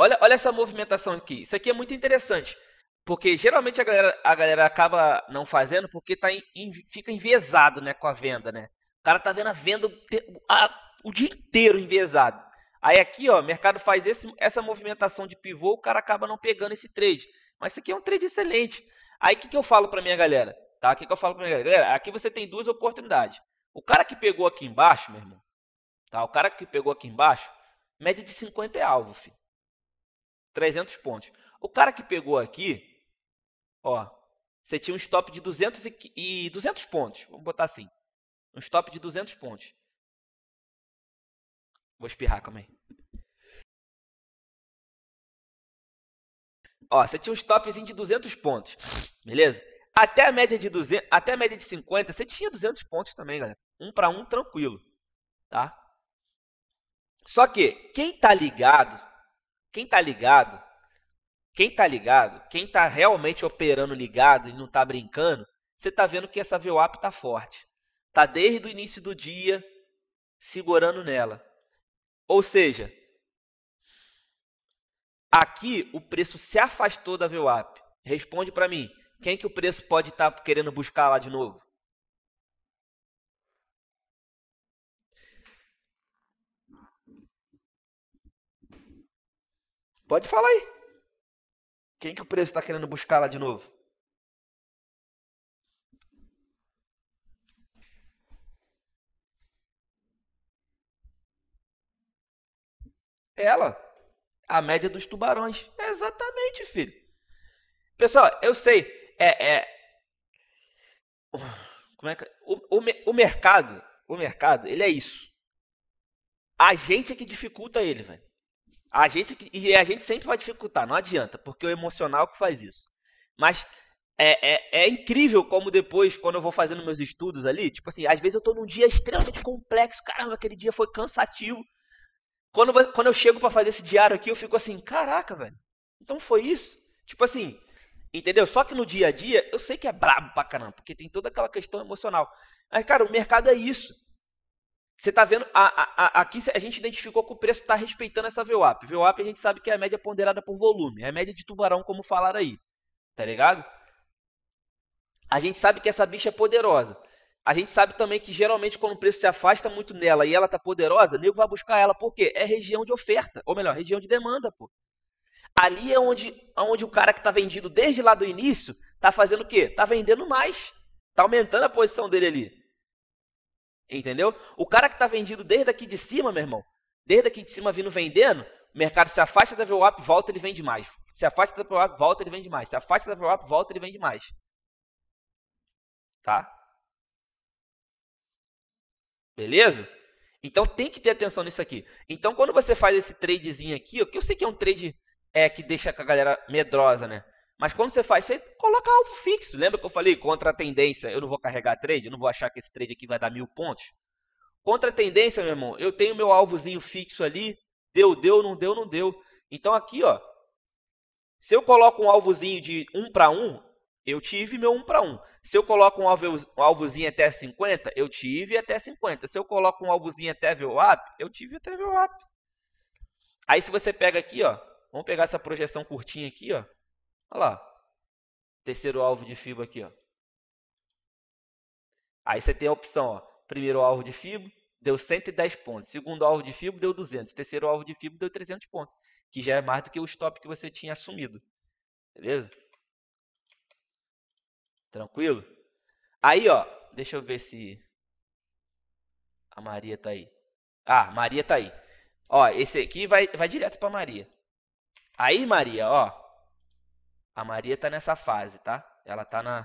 Olha, olha essa movimentação aqui. Isso aqui é muito interessante. Porque geralmente a galera, a galera acaba não fazendo porque tá em, em, fica enviesado né, com a venda, né? O cara tá vendo a venda a, o dia inteiro enviesado. Aí aqui, ó, o mercado faz esse, essa movimentação de pivô, o cara acaba não pegando esse trade. Mas isso aqui é um trade excelente. Aí o que, que eu falo para minha galera? Tá? O que, que eu falo para minha galera? galera? Aqui você tem duas oportunidades. O cara que pegou aqui embaixo, meu irmão, tá? O cara que pegou aqui embaixo, média de 50 é alvo, filho. 300 pontos. O cara que pegou aqui, ó, você tinha um stop de 200, e, 200 pontos. Vamos botar assim. Um stop de 200 pontos. Vou espirrar, calma aí. Ó, você tinha um stopzinho de 200 pontos. Beleza? Até a média de 200, até a média de 50, você tinha 200 pontos também, galera. Um para um tranquilo, tá? Só que quem tá ligado quem tá ligado, quem tá ligado, quem tá realmente operando ligado e não tá brincando, você tá vendo que essa VWAP tá forte. Tá desde o início do dia segurando nela. Ou seja, aqui o preço se afastou da VWAP. Responde para mim, quem que o preço pode estar tá querendo buscar lá de novo? Pode falar aí. Quem que o preço está querendo buscar lá de novo? Ela. A média dos tubarões. exatamente, filho. Pessoal, eu sei. É. é... Como é que. O, o, o mercado. O mercado, ele é isso. A gente é que dificulta ele, velho. A gente, e a gente sempre vai dificultar, não adianta, porque o emocional que faz isso. Mas é, é, é, incrível como depois, quando eu vou fazendo meus estudos ali, tipo assim, às vezes eu tô num dia extremamente complexo, caramba, aquele dia foi cansativo. Quando, quando eu chego para fazer esse diário aqui, eu fico assim, caraca, velho, então foi isso? Tipo assim, entendeu? Só que no dia a dia, eu sei que é brabo pra caramba, porque tem toda aquela questão emocional. Mas, cara, o mercado é isso você está vendo, a, a, a, aqui a gente identificou que o preço está respeitando essa VWAP. VWAP a gente sabe que é a média ponderada por volume, é a média de tubarão, como falaram aí, tá ligado? A gente sabe que essa bicha é poderosa. A gente sabe também que geralmente quando o preço se afasta muito nela e ela tá poderosa, o nego vai buscar ela, porque é região de oferta, ou melhor, região de demanda, pô. Ali é onde, onde o cara que tá vendido desde lá do início tá fazendo o quê? Tá vendendo mais, tá aumentando a posição dele ali. Entendeu? O cara que está vendido desde aqui de cima, meu irmão, desde aqui de cima vindo vendendo, o mercado se afasta da VWAP, volta, ele vende mais. Se afasta da VWAP, volta, ele vende mais. Se afasta da VWAP, volta, ele vende mais. Tá? Beleza? Então tem que ter atenção nisso aqui. Então quando você faz esse tradezinho aqui, ó, que eu sei que é um trade é, que deixa a galera medrosa, né? Mas quando você faz, você coloca alvo fixo. Lembra que eu falei contra a tendência, eu não vou carregar trade, eu não vou achar que esse trade aqui vai dar mil pontos. Contra a tendência, meu irmão, eu tenho meu alvozinho fixo ali. Deu, deu, não deu, não deu. Então aqui, ó, se eu coloco um alvozinho de 1 para 1, eu tive meu 1 para 1. Se eu coloco um, alvo, um alvozinho até 50, eu tive até 50. Se eu coloco um alvozinho até VWAP, eu tive até VWAP. Aí se você pega aqui, ó, vamos pegar essa projeção curtinha aqui, ó. Olha lá. Terceiro alvo de FIBO aqui, ó. Aí você tem a opção, ó. Primeiro alvo de FIBO deu 110 pontos. Segundo alvo de FIBO deu 200. Terceiro alvo de FIBO deu 300 pontos. Que já é mais do que o stop que você tinha assumido. Beleza? Tranquilo? Aí, ó. Deixa eu ver se a Maria tá aí. Ah, Maria tá aí. Ó, esse aqui vai, vai direto para Maria. Aí, Maria, ó. A Maria está nessa fase, tá? Ela está na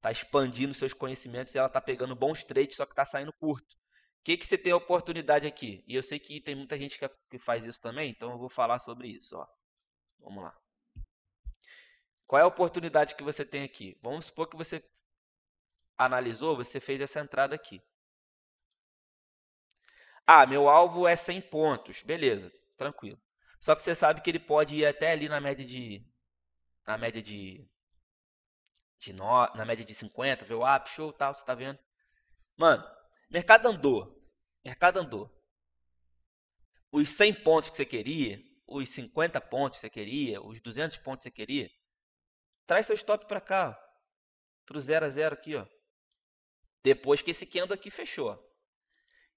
tá expandindo seus conhecimentos e ela está pegando bons trades, só que está saindo curto. O que que você tem a oportunidade aqui? E eu sei que tem muita gente que faz isso também, então eu vou falar sobre isso, ó. Vamos lá. Qual é a oportunidade que você tem aqui? Vamos supor que você analisou, você fez essa entrada aqui. Ah, meu alvo é 100 pontos. Beleza, tranquilo. Só que você sabe que ele pode ir até ali na média de na média de, de no, na média de 50, vê o up, show, tal, você tá vendo? Mano, mercado andou. Mercado andou. Os 100 pontos que você queria, os 50 pontos que você queria, os 200 pontos que você queria, traz seu stop para cá, pro 0 a 0 aqui, ó. Depois que esse candle aqui fechou.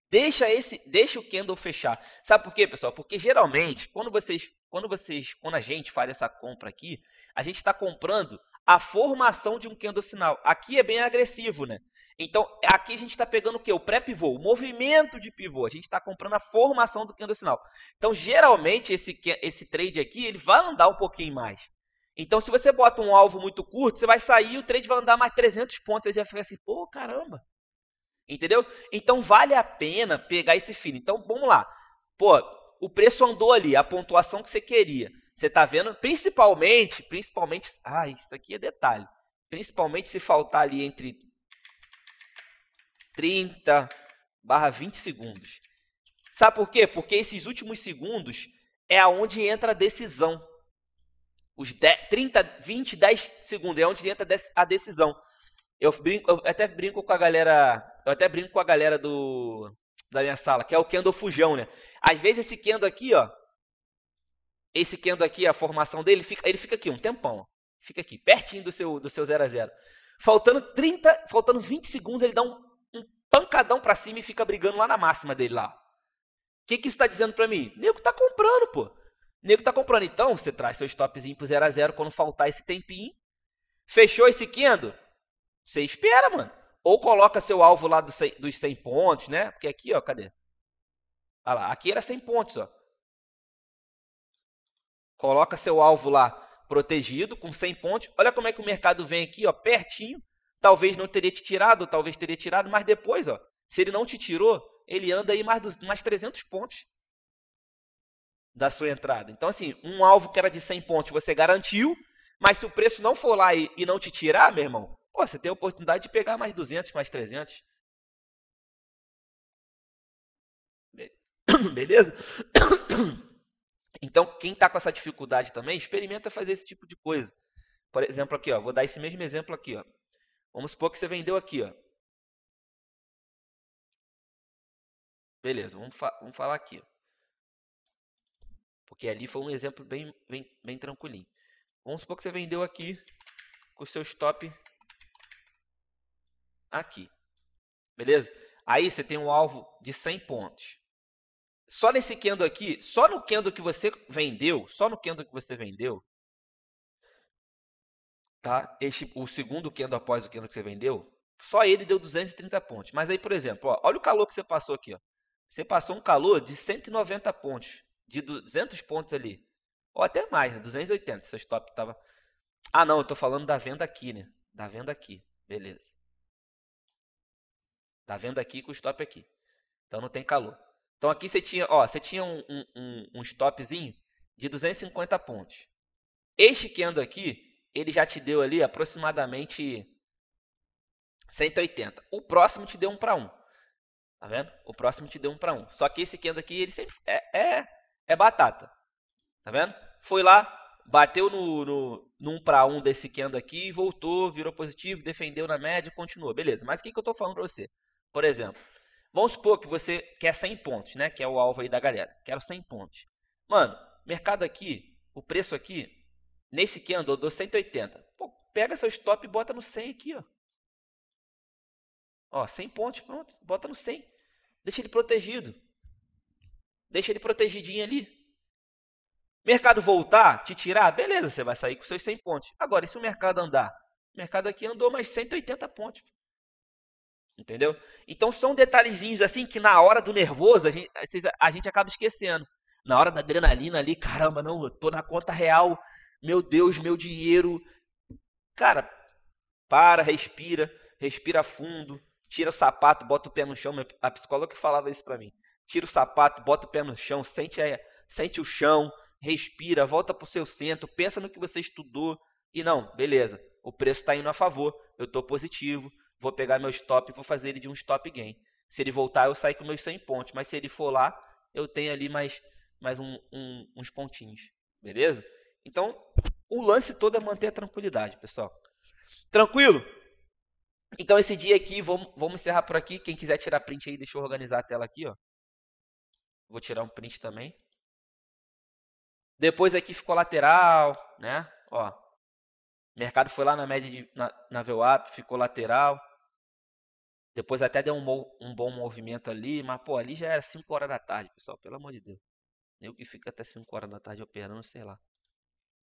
Deixa esse, deixa o candle fechar. Sabe por quê, pessoal? Porque geralmente, quando vocês quando vocês, quando a gente faz essa compra aqui, a gente está comprando a formação de um candle sinal. Aqui é bem agressivo, né? Então, aqui a gente está pegando o que? O pré-pivô, o movimento de pivô. A gente está comprando a formação do candle sinal. Então, geralmente, esse, esse trade aqui, ele vai andar um pouquinho mais. Então, se você bota um alvo muito curto, você vai sair o trade vai andar mais 300 pontos. Aí já fica assim, pô, caramba. Entendeu? Então, vale a pena pegar esse fino. Então, vamos lá. Pô, o preço andou ali, a pontuação que você queria. Você está vendo, principalmente, principalmente, ah, isso aqui é detalhe. Principalmente se faltar ali entre 30 barra 20 segundos. Sabe por quê? Porque esses últimos segundos é aonde entra a decisão. Os 10, 30, 20, 10 segundos é onde entra a decisão. Eu, brinco, eu até brinco com a galera, eu até brinco com a galera do da minha sala, que é o Kendo fujão, né? Às vezes esse Kendo aqui, ó, esse Kendo aqui, a formação dele, fica, ele fica aqui um tempão, ó. fica aqui, pertinho do seu do seu 0 a 0. Faltando 30, faltando 20 segundos, ele dá um, um pancadão para cima e fica brigando lá na máxima dele lá. O que que isso tá dizendo para mim? O nego tá comprando, pô. O nego tá comprando, então você traz seu stopzinho pro 0 a 0 quando faltar esse tempinho. Fechou esse Kendo? Você espera, mano ou coloca seu alvo lá dos 100, dos 100 pontos, né? Porque aqui, ó, cadê? Olha ah lá, aqui era 100 pontos, ó. Coloca seu alvo lá protegido com 100 pontos. Olha como é que o mercado vem aqui, ó, pertinho. Talvez não teria te tirado, talvez teria tirado, mas depois, ó, se ele não te tirou, ele anda aí mais, dos, mais 300 pontos da sua entrada. Então, assim, um alvo que era de 100 pontos você garantiu, mas se o preço não for lá e, e não te tirar, meu irmão, Pô, você tem a oportunidade de pegar mais 200, mais 300. Beleza? Então, quem está com essa dificuldade também, experimenta fazer esse tipo de coisa. Por exemplo, aqui, ó, vou dar esse mesmo exemplo aqui. Ó. Vamos supor que você vendeu aqui. Ó. Beleza, vamos, fa vamos falar aqui. Porque ali foi um exemplo bem, bem, bem tranquilinho. Vamos supor que você vendeu aqui com o seu stop aqui. Beleza? Aí você tem um alvo de 100 pontos. Só nesse candle aqui, só no candle que você vendeu, só no candle que você vendeu, tá? Este, o segundo candle após o candle que você vendeu, só ele deu 230 pontos. Mas aí, por exemplo, ó, olha o calor que você passou aqui. Ó. Você passou um calor de 190 pontos, de 200 pontos ali. Ou até mais, né? 280, seu stop estava... Ah, não, eu estou falando da venda aqui, né? Da venda aqui, beleza. Tá vendo aqui com o stop é aqui. Então não tem calor. Então aqui você tinha, ó, você tinha um, um, um stopzinho de 250 pontos. Este candle aqui, ele já te deu ali aproximadamente 180. O próximo te deu um para um Tá vendo? O próximo te deu um para um Só que esse candle aqui, ele sempre é, é, é batata. Tá vendo? Foi lá, bateu no, no, no para um desse candle aqui, voltou, virou positivo, defendeu na média, continuou. Beleza, mas o que, que eu tô falando para você? Por exemplo, vamos supor que você quer 100 pontos, né? Que é o alvo aí da galera. Quero 100 pontos. Mano, mercado aqui, o preço aqui, nesse que andou dou 180. Pô, pega seu stop e bota no 100 aqui, ó. Ó, 100 pontos, pronto. Bota no 100. Deixa ele protegido. Deixa ele protegidinho ali. Mercado voltar, te tirar, beleza, você vai sair com seus 100 pontos. Agora, e se o mercado andar? O mercado aqui andou mais 180 pontos. Entendeu? Então são detalhezinhos assim que na hora do nervoso a gente, a gente acaba esquecendo. Na hora da adrenalina ali, caramba, não, eu tô na conta real, meu Deus, meu dinheiro. Cara, para, respira, respira fundo, tira o sapato, bota o pé no chão. A psicóloga que falava isso para mim. Tira o sapato, bota o pé no chão, sente, a, sente o chão, respira, volta pro seu centro, pensa no que você estudou. E não, beleza, o preço está indo a favor, eu tô positivo, vou pegar meu stop e vou fazer ele de um stop gain. Se ele voltar, eu saio com meus 100 pontos. Mas se ele for lá, eu tenho ali mais, mais um, um, uns pontinhos. Beleza? Então, o lance todo é manter a tranquilidade, pessoal. Tranquilo? Então, esse dia aqui, vamos, vamos encerrar por aqui. Quem quiser tirar print aí, deixa eu organizar a tela aqui. Ó. Vou tirar um print também. Depois aqui ficou lateral, né? Ó, mercado foi lá na média de, na, na VWAP, ficou lateral. Depois até deu um, um, bom movimento ali, mas pô, ali já era 5 horas da tarde, pessoal, pelo amor de Deus. Eu que fica até 5 horas da tarde operando, sei lá.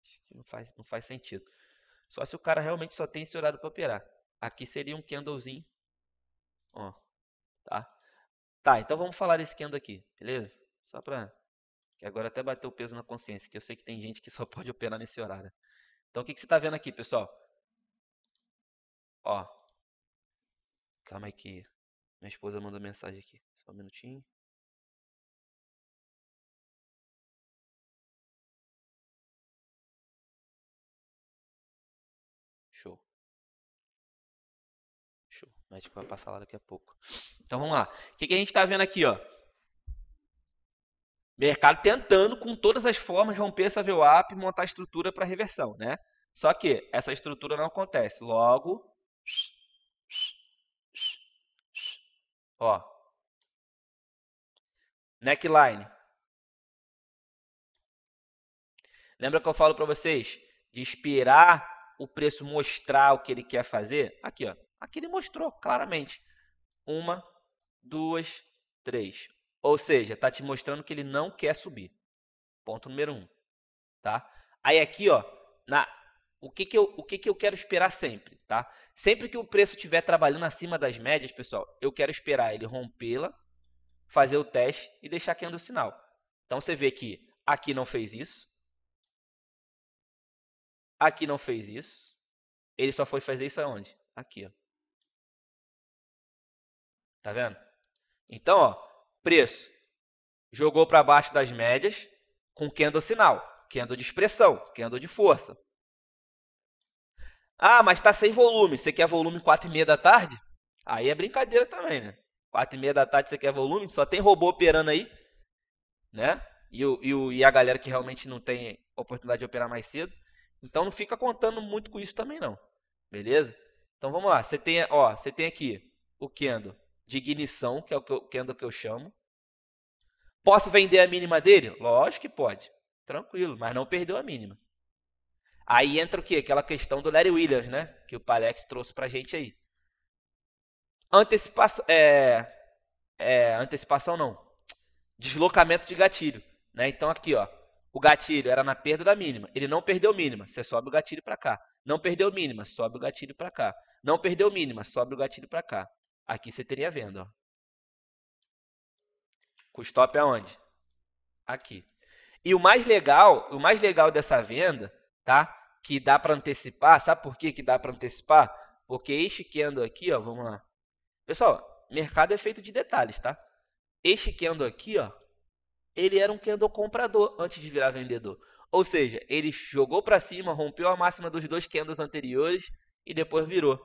Acho que não faz, não faz sentido. Só se o cara realmente só tem esse horário para operar. Aqui seria um candlezinho. Ó, tá? Tá, então vamos falar desse candle aqui, beleza? Só para que agora até bateu o peso na consciência, que eu sei que tem gente que só pode operar nesse horário. Então o que, que você está vendo aqui, pessoal? Ó, Calma aí que minha esposa mandou mensagem aqui. Só um minutinho. Show. Show. O tipo, médico vai passar lá daqui a pouco. Então vamos lá. O que, que a gente está vendo aqui, ó? Mercado tentando, com todas as formas, romper essa VWAP e montar estrutura para reversão, né? Só que essa estrutura não acontece. Logo, Ó. Neckline. Lembra que eu falo para vocês de esperar o preço mostrar o que ele quer fazer? Aqui, ó. Aqui ele mostrou claramente. Uma, duas, três. Ou seja, está te mostrando que ele não quer subir. Ponto número um, tá? Aí aqui, ó, na o que, que, eu, o que, que eu quero esperar sempre, tá? Sempre que o preço estiver trabalhando acima das médias, pessoal, eu quero esperar ele rompê-la, fazer o teste e deixar quieto é o sinal. Então você vê que aqui não fez isso, aqui não fez isso, ele só foi fazer isso aonde? Aqui, ó. Tá vendo? Então, ó, preço jogou para baixo das médias com candle é sinal, candle é de expressão, candle de força. Ah, mas tá sem volume. Você quer volume 4 e meia da tarde? Aí é brincadeira também, né? 4 e meia da tarde você quer volume? Só tem robô operando aí, né? E, e, e a galera que realmente não tem oportunidade de operar mais cedo. Então não fica contando muito com isso também não. Beleza? Então vamos lá. Você tem, ó, você tem aqui o Kendo de ignição, que é o Kendo que eu chamo. Posso vender a mínima dele? Lógico que pode. Tranquilo, mas não perdeu a mínima. Aí entra o quê? Aquela questão do Larry Williams, né? Que o Palex trouxe pra gente aí. Antecipação. É, é, antecipação não. Deslocamento de gatilho. Né? Então aqui, ó. O gatilho era na perda da mínima. Ele não perdeu mínima. Você sobe o gatilho para cá. Não perdeu mínima. Sobe o gatilho para cá. Não perdeu mínima. Sobe o gatilho para cá. Aqui você teria venda. Ó. Com stop aonde? Aqui. E o mais legal, o mais legal dessa venda, tá? que dá para antecipar. Sabe por que que dá para antecipar? Porque este candle aqui, ó, vamos lá. Pessoal, mercado é feito de detalhes, tá? Este candle aqui, ó, ele era um candle comprador antes de virar vendedor. Ou seja, ele jogou para cima, rompeu a máxima dos dois candles anteriores e depois virou.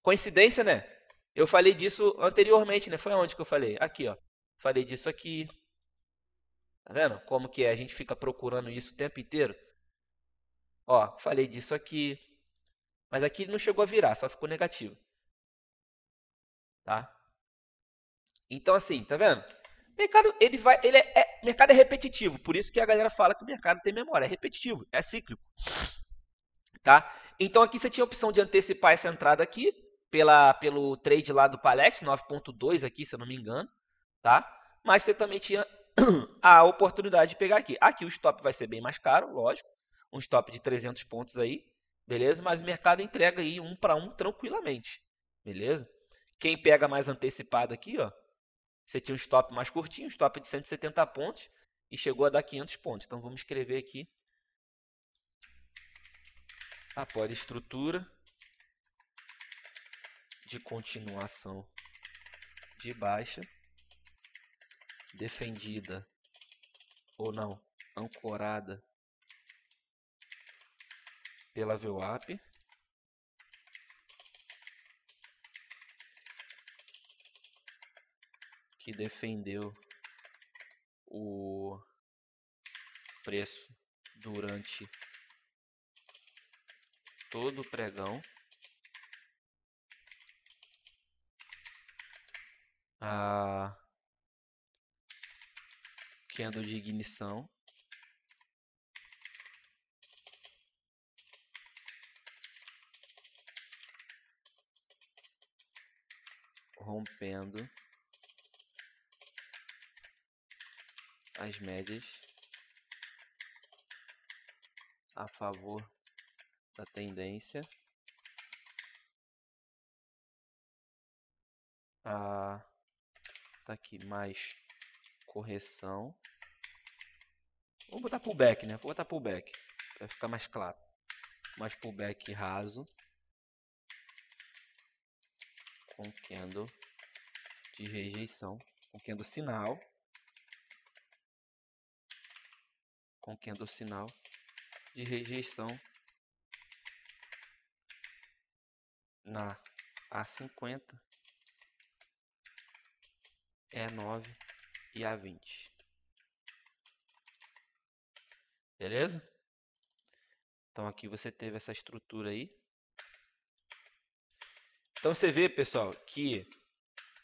Coincidência, né? Eu falei disso anteriormente, né? Foi onde que eu falei? Aqui, ó. Falei disso aqui. Tá vendo? Como que é? A gente fica procurando isso o tempo inteiro. Ó, falei disso aqui. Mas aqui não chegou a virar, só ficou negativo. Tá? Então, assim, tá vendo? Mercado, ele vai, ele é, é, mercado é repetitivo, por isso que a galera fala que o mercado tem memória, é repetitivo, é cíclico. Tá? Então aqui você tinha a opção de antecipar essa entrada aqui pela, pelo trade lá do Palex, 9.2 aqui, se eu não me engano, tá? Mas você também tinha a oportunidade de pegar aqui. Aqui o stop vai ser bem mais caro, lógico, um stop de 300 pontos aí, beleza? Mas o mercado entrega aí um para um tranquilamente, beleza? Quem pega mais antecipado aqui, ó, você tinha um stop mais curtinho, um stop de 170 pontos e chegou a dar 500 pontos. Então vamos escrever aqui após estrutura de continuação de baixa defendida ou não ancorada pela VWAP. Que defendeu o preço durante todo o pregão. A ah, candle de ignição rompendo as médias a favor da tendência a tá aqui mais correção vou botar pullback né vou botar pullback para ficar mais claro mais pullback raso com candle de rejeição, com candle sinal, com candle sinal de rejeição na A50, E9 e A20. Beleza? Então aqui você teve essa estrutura aí. Então você vê, pessoal, que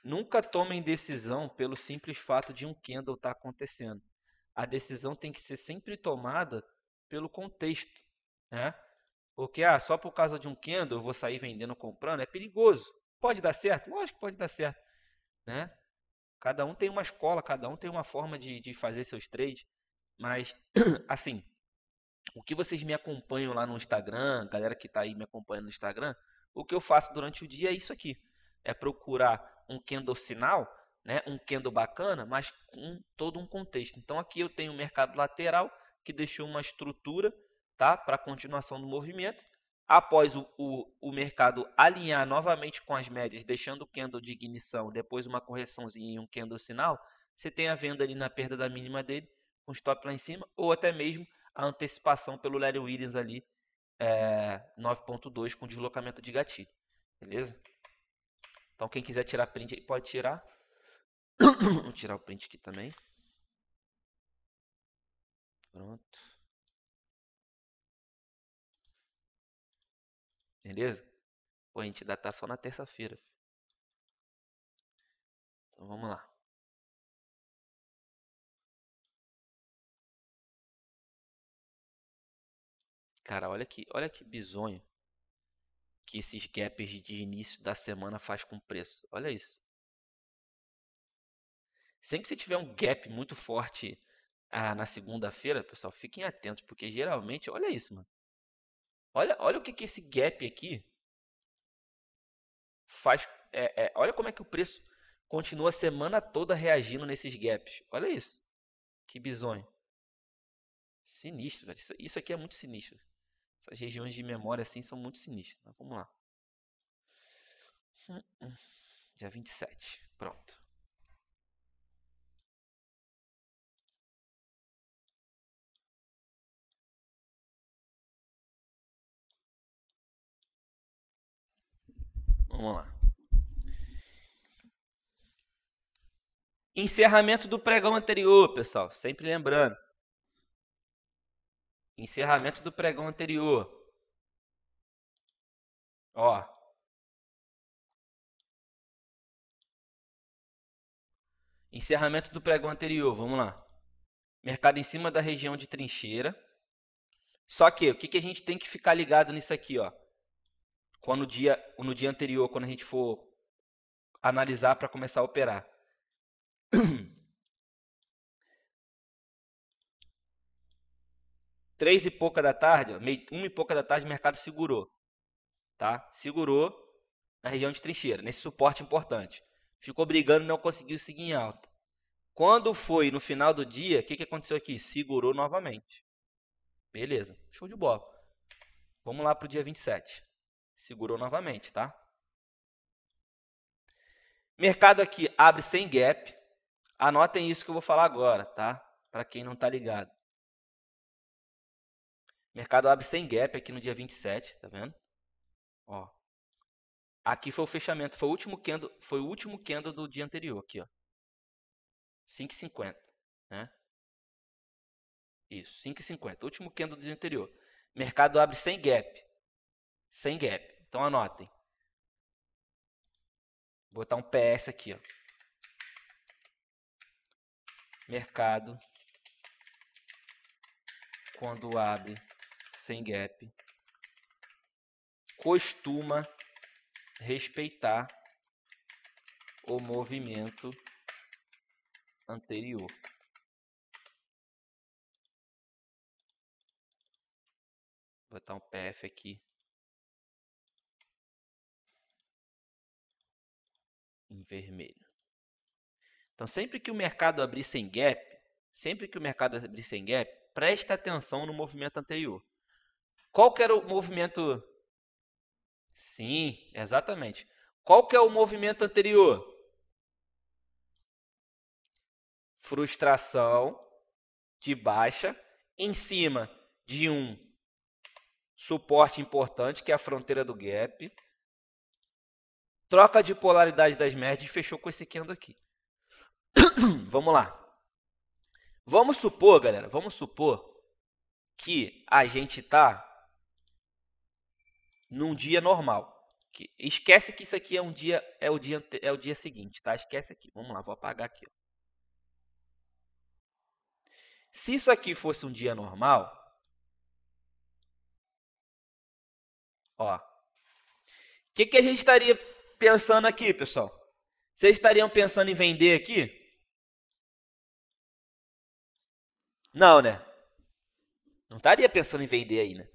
nunca tomem decisão pelo simples fato de um candle estar tá acontecendo. A decisão tem que ser sempre tomada pelo contexto, né? Porque ah, só por causa de um candle eu vou sair vendendo, comprando, é perigoso. Pode dar certo? Lógico que pode dar certo, né? Cada um tem uma escola, cada um tem uma forma de, de fazer seus trades. Mas, assim, o que vocês me acompanham lá no Instagram, galera que está aí me acompanhando no Instagram, o que eu faço durante o dia é isso aqui. É procurar um candle sinal, né? um candle bacana, mas com todo um contexto. Então aqui eu tenho o um mercado lateral que deixou uma estrutura tá? para a continuação do movimento. Após o, o, o, mercado alinhar novamente com as médias, deixando o candle de ignição, depois uma correçãozinha e um candle sinal, você tem a venda ali na perda da mínima dele, com um stop lá em cima, ou até mesmo a antecipação pelo Larry Williams ali é, 9.2 com deslocamento de gatilho. Beleza? Então quem quiser tirar print aí pode tirar. Vou tirar o print aqui também. Pronto. Beleza? Pô, a gente tá só na terça-feira. Então vamos lá. Cara, olha que, olha que bizonho que esses gaps de início da semana faz com o preço. Olha isso. Sempre que você tiver um gap muito forte ah, na segunda-feira, pessoal, fiquem atentos, porque geralmente, olha isso, mano. Olha, olha o que, que esse gap aqui faz. É, é, olha como é que o preço continua a semana toda reagindo nesses gaps. Olha isso. Que bizonho. Sinistro, velho. Isso, isso aqui é muito sinistro. Essas regiões de memória assim são muito sinistras. Mas vamos lá. Hum, hum. Dia 27. Pronto. Vamos lá. Encerramento do pregão anterior, pessoal. Sempre lembrando. Encerramento do pregão anterior. Ó. Encerramento do pregão anterior, vamos lá. Mercado em cima da região de trincheira. Só que o que, que a gente tem que ficar ligado nisso aqui, ó? Quando no dia, no dia anterior, quando a gente for analisar para começar a operar. Três e pouca da tarde, uma e pouca da tarde, o mercado segurou. Tá? Segurou na região de trincheira, nesse suporte importante. Ficou brigando, não conseguiu seguir em alta. Quando foi no final do dia, o que, que aconteceu aqui? Segurou novamente. Beleza, show de bola. Vamos lá para o dia 27. Segurou novamente, tá? Mercado aqui abre sem gap. Anotem isso que eu vou falar agora, tá? Para quem não está ligado. Mercado abre sem gap aqui no dia 27, tá vendo? Ó. Aqui foi o fechamento, foi o último candle, foi o último candle do dia anterior aqui, ó. 5,50, né? Isso, 5,50, último candle do dia anterior. Mercado abre sem gap. Sem gap. Então anotem. Vou botar um PS aqui, ó. Mercado quando abre sem gap, costuma respeitar o movimento anterior. Vou botar um PF aqui. Em vermelho. Então, sempre que o mercado abrir sem gap, sempre que o mercado abrir sem gap, presta atenção no movimento anterior. Qual que era o movimento? Sim, exatamente. Qual que é o movimento anterior? Frustração de baixa em cima de um suporte importante, que é a fronteira do gap. Troca de polaridade das médias fechou com esse candle aqui. vamos lá. Vamos supor, galera, vamos supor que a gente está num dia normal. Esquece que isso aqui é um dia é o dia é o dia seguinte, tá? Esquece aqui. Vamos lá, vou apagar aqui. Ó. Se isso aqui fosse um dia normal, ó, o que, que a gente estaria pensando aqui, pessoal? Vocês estariam pensando em vender aqui? Não, né? Não estaria pensando em vender aí, né?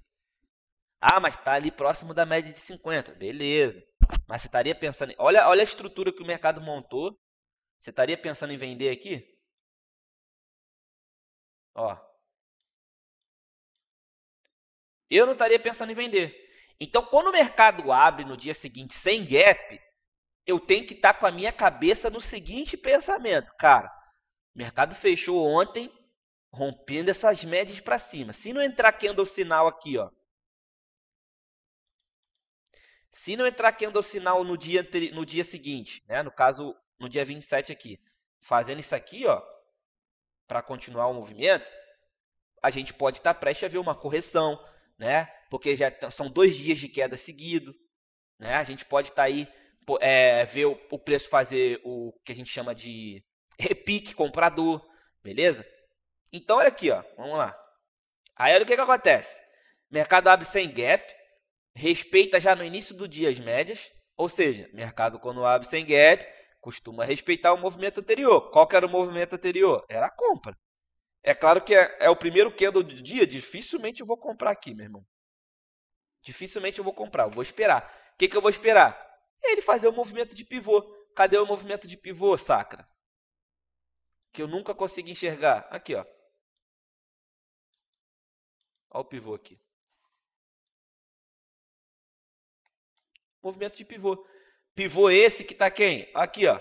Ah, mas está ali próximo da média de 50. Beleza. Mas você estaria pensando. Olha, olha a estrutura que o mercado montou. Você estaria pensando em vender aqui? Ó. Eu não estaria pensando em vender. Então, quando o mercado abre no dia seguinte sem gap, eu tenho que estar tá com a minha cabeça no seguinte pensamento, cara. O mercado fechou ontem, rompendo essas médias para cima. Se não entrar candle sinal aqui, ó, se não entrar candle no dia, no dia seguinte, né? no caso, no dia 27 aqui, fazendo isso aqui, ó, para continuar o movimento, a gente pode estar tá prestes a ver uma correção, né? Porque já tá, são dois dias de queda seguido, né? A gente pode estar tá aí é, ver o, o preço fazer o que a gente chama de repique comprador, beleza? Então olha aqui, ó, vamos lá. Aí olha o que, que acontece. O mercado abre sem gap, respeita já no início do dia as médias, ou seja, mercado quando abre sem gap, costuma respeitar o movimento anterior. Qual que era o movimento anterior? Era a compra. É claro que é, é o primeiro candle do dia, dificilmente eu vou comprar aqui, meu irmão. Dificilmente eu vou comprar, eu vou esperar. O que, que eu vou esperar? É ele fazer o movimento de pivô. Cadê o movimento de pivô, sacra? Que eu nunca consegui enxergar. Aqui, ó. Olha o pivô aqui. movimento de pivô. Pivô esse que está quem? Aqui, ó.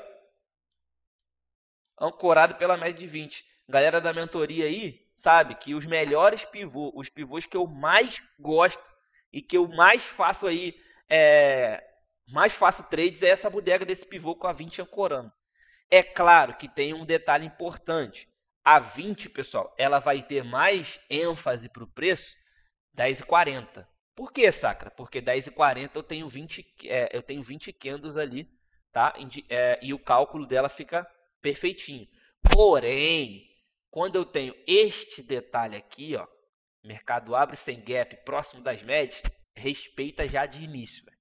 Ancorado pela média de 20. Galera da mentoria aí sabe que os melhores pivôs, os pivôs que eu mais gosto e que eu mais faço aí, é, mais faço trades é essa bodega desse pivô com a 20 ancorando. É claro que tem um detalhe importante. A 20, pessoal, ela vai ter mais ênfase para o preço 10,40. Por que, sacra? Porque 10 e 40 eu tenho 20, é, eu tenho 20 candles ali, tá? E, é, e o cálculo dela fica perfeitinho. Porém, quando eu tenho este detalhe aqui, ó, mercado abre sem gap, próximo das médias, respeita já de início. Véio.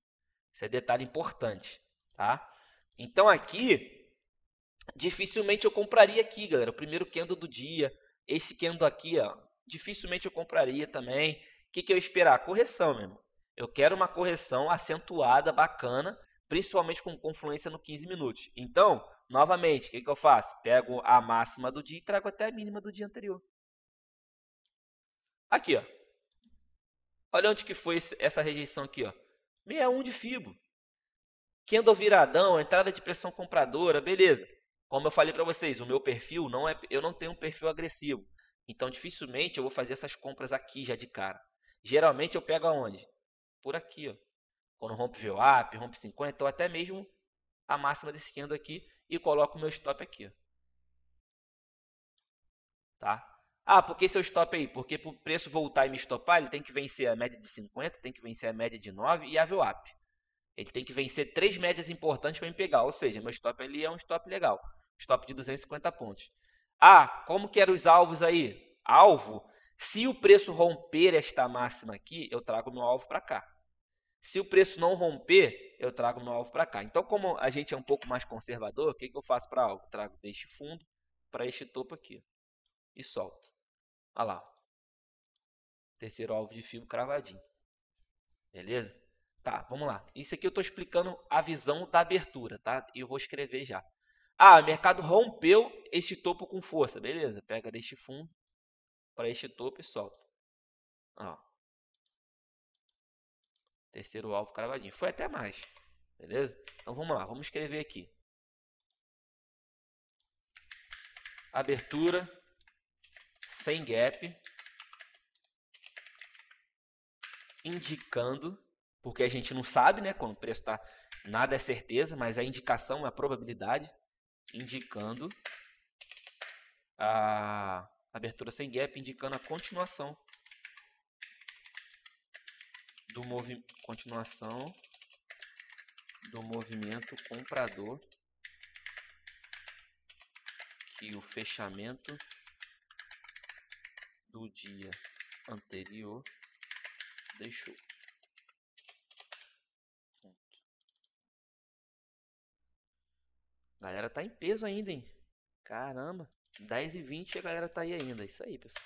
Esse é detalhe importante, tá? Então aqui, dificilmente eu compraria aqui, galera. O primeiro candle do dia, esse candle aqui, ó, dificilmente eu compraria também que, que eu esperar? Correção mesmo. Eu quero uma correção acentuada, bacana, principalmente com confluência no 15 minutos. Então, novamente, o que, que eu faço? Pego a máxima do dia e trago até a mínima do dia anterior. Aqui, ó. Olha onde que foi essa rejeição aqui, ó. 61 é de fibo. Candle viradão, entrada de pressão compradora, beleza. Como eu falei para vocês, o meu perfil não é, eu não tenho um perfil agressivo. Então dificilmente eu vou fazer essas compras aqui já de cara. Geralmente eu pego aonde? Por aqui, ó. Quando rompe VWAP, rompe 50, ou até mesmo a máxima desse candle aqui e coloco o meu stop aqui, ó. Tá? Ah, por que seu stop aí? Porque para o preço voltar e me estopar, ele tem que vencer a média de 50, tem que vencer a média de 9 e a VWAP. Ele tem que vencer três médias importantes para me pegar, ou seja, meu stop ali é um stop legal. Stop de 250 pontos. Ah, como que eram os alvos aí? Alvo se o preço romper esta máxima aqui, eu trago meu alvo para cá. Se o preço não romper, eu trago meu alvo para cá. Então, como a gente é um pouco mais conservador, o que, que eu faço para alvo? Trago deste fundo para este topo aqui e solto. Olha lá. Terceiro alvo de fio cravadinho. Beleza? Tá, vamos lá. Isso aqui eu estou explicando a visão da abertura, tá? E eu vou escrever já. Ah, mercado rompeu este topo com força. Beleza, pega deste fundo para este topo e solta. Ó. Terceiro alvo cravadinho. Foi até mais. Beleza? Então vamos lá, vamos escrever aqui. Abertura sem gap indicando, porque a gente não sabe, né, quando o preço está nada é certeza, mas a indicação é a probabilidade indicando a Abertura sem gap indicando a continuação do movimento continuação do movimento comprador que o fechamento do dia anterior deixou. Galera tá em peso ainda, hein? Caramba. 10 e 20 a galera tá aí ainda. É isso aí, pessoal.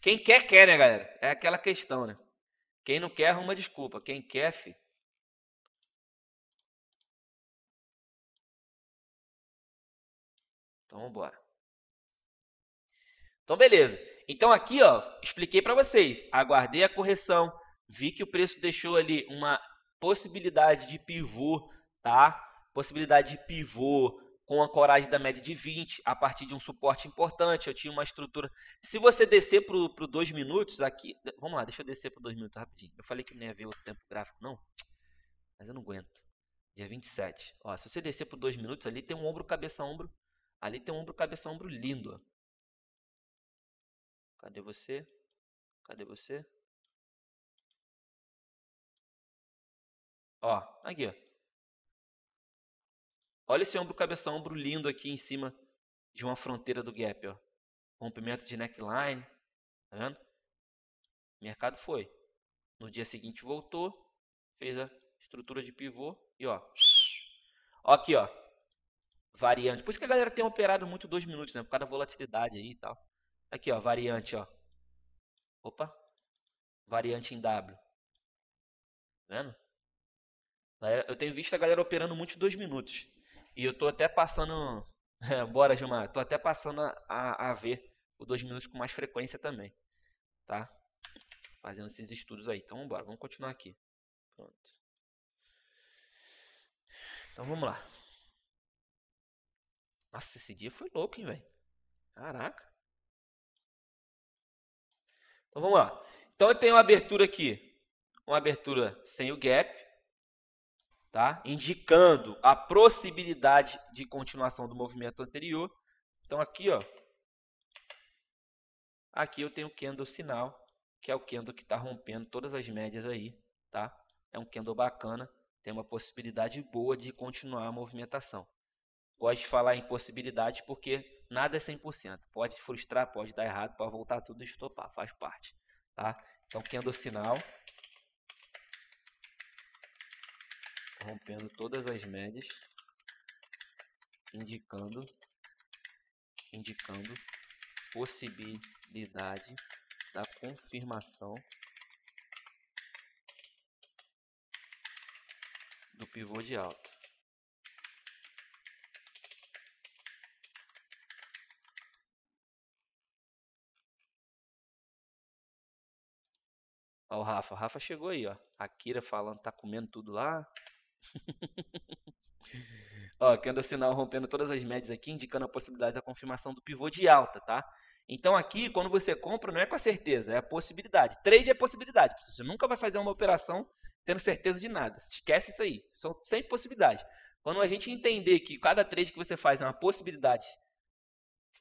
Quem quer, quer, né, galera? É aquela questão, né? Quem não quer, arruma desculpa. Quem quer, fi. Então, vambora. Então, beleza. Então, aqui, ó, expliquei para vocês. Aguardei a correção. Vi que o preço deixou ali uma possibilidade de pivô, tá? Possibilidade de pivô com a coragem da média de 20, a partir de um suporte importante, eu tinha uma estrutura. Se você descer para o 2 minutos aqui, vamos lá, deixa eu descer para o 2 minutos rapidinho. Eu falei que não ia ver outro tempo gráfico, não, mas eu não aguento. Dia 27. Ó, se você descer para 2 minutos, ali tem um ombro, cabeça, ombro. Ali tem um ombro, cabeça, ombro lindo. Ó. Cadê você? Cadê você? Ó, aqui, ó. Olha esse ombro cabeça ombro lindo aqui em cima de uma fronteira do gap, ó. Rompimento de neckline, tá vendo? O mercado foi. No dia seguinte voltou, fez a estrutura de pivô e ó, ó aqui, ó, variante. Por isso que a galera tem operado muito dois minutos, né? Por causa da volatilidade aí e tal. Aqui, ó, variante, ó. Opa. Variante em W. Tá vendo? Eu tenho visto a galera operando muito dois minutos. E eu tô até passando. Bora, Gilmar. Tô até passando a, a ver o 2 minutos com mais frequência também. Tá? Fazendo esses estudos aí. Então, bora. Vamos continuar aqui. Pronto. Então, vamos lá. Nossa, esse dia foi louco, hein, velho? Caraca. Então, vamos lá. Então, eu tenho uma abertura aqui. Uma abertura sem o gap tá? indicando a possibilidade de continuação do movimento anterior. Então aqui, ó, aqui eu tenho o candle sinal, que é o candle que está rompendo todas as médias aí, tá? É um candle bacana, tem uma possibilidade boa de continuar a movimentação. Gosto de falar em possibilidade porque nada é 100%. Pode frustrar, pode dar errado, pode voltar tudo e estopar, faz parte, tá? Então candle sinal, rompendo todas as médias, indicando, indicando possibilidade da confirmação do pivô de alta. Ó, o Rafa. O Rafa chegou aí, ó. Kira falando, tá comendo tudo lá. Ó, o sinal rompendo todas as médias aqui, indicando a possibilidade da confirmação do pivô de alta, tá? Então aqui, quando você compra, não é com a certeza, é a possibilidade. Trade é possibilidade. Você nunca vai fazer uma operação tendo certeza de nada. Esquece isso aí. São sempre possibilidades. Quando a gente entender que cada trade que você faz é uma possibilidade,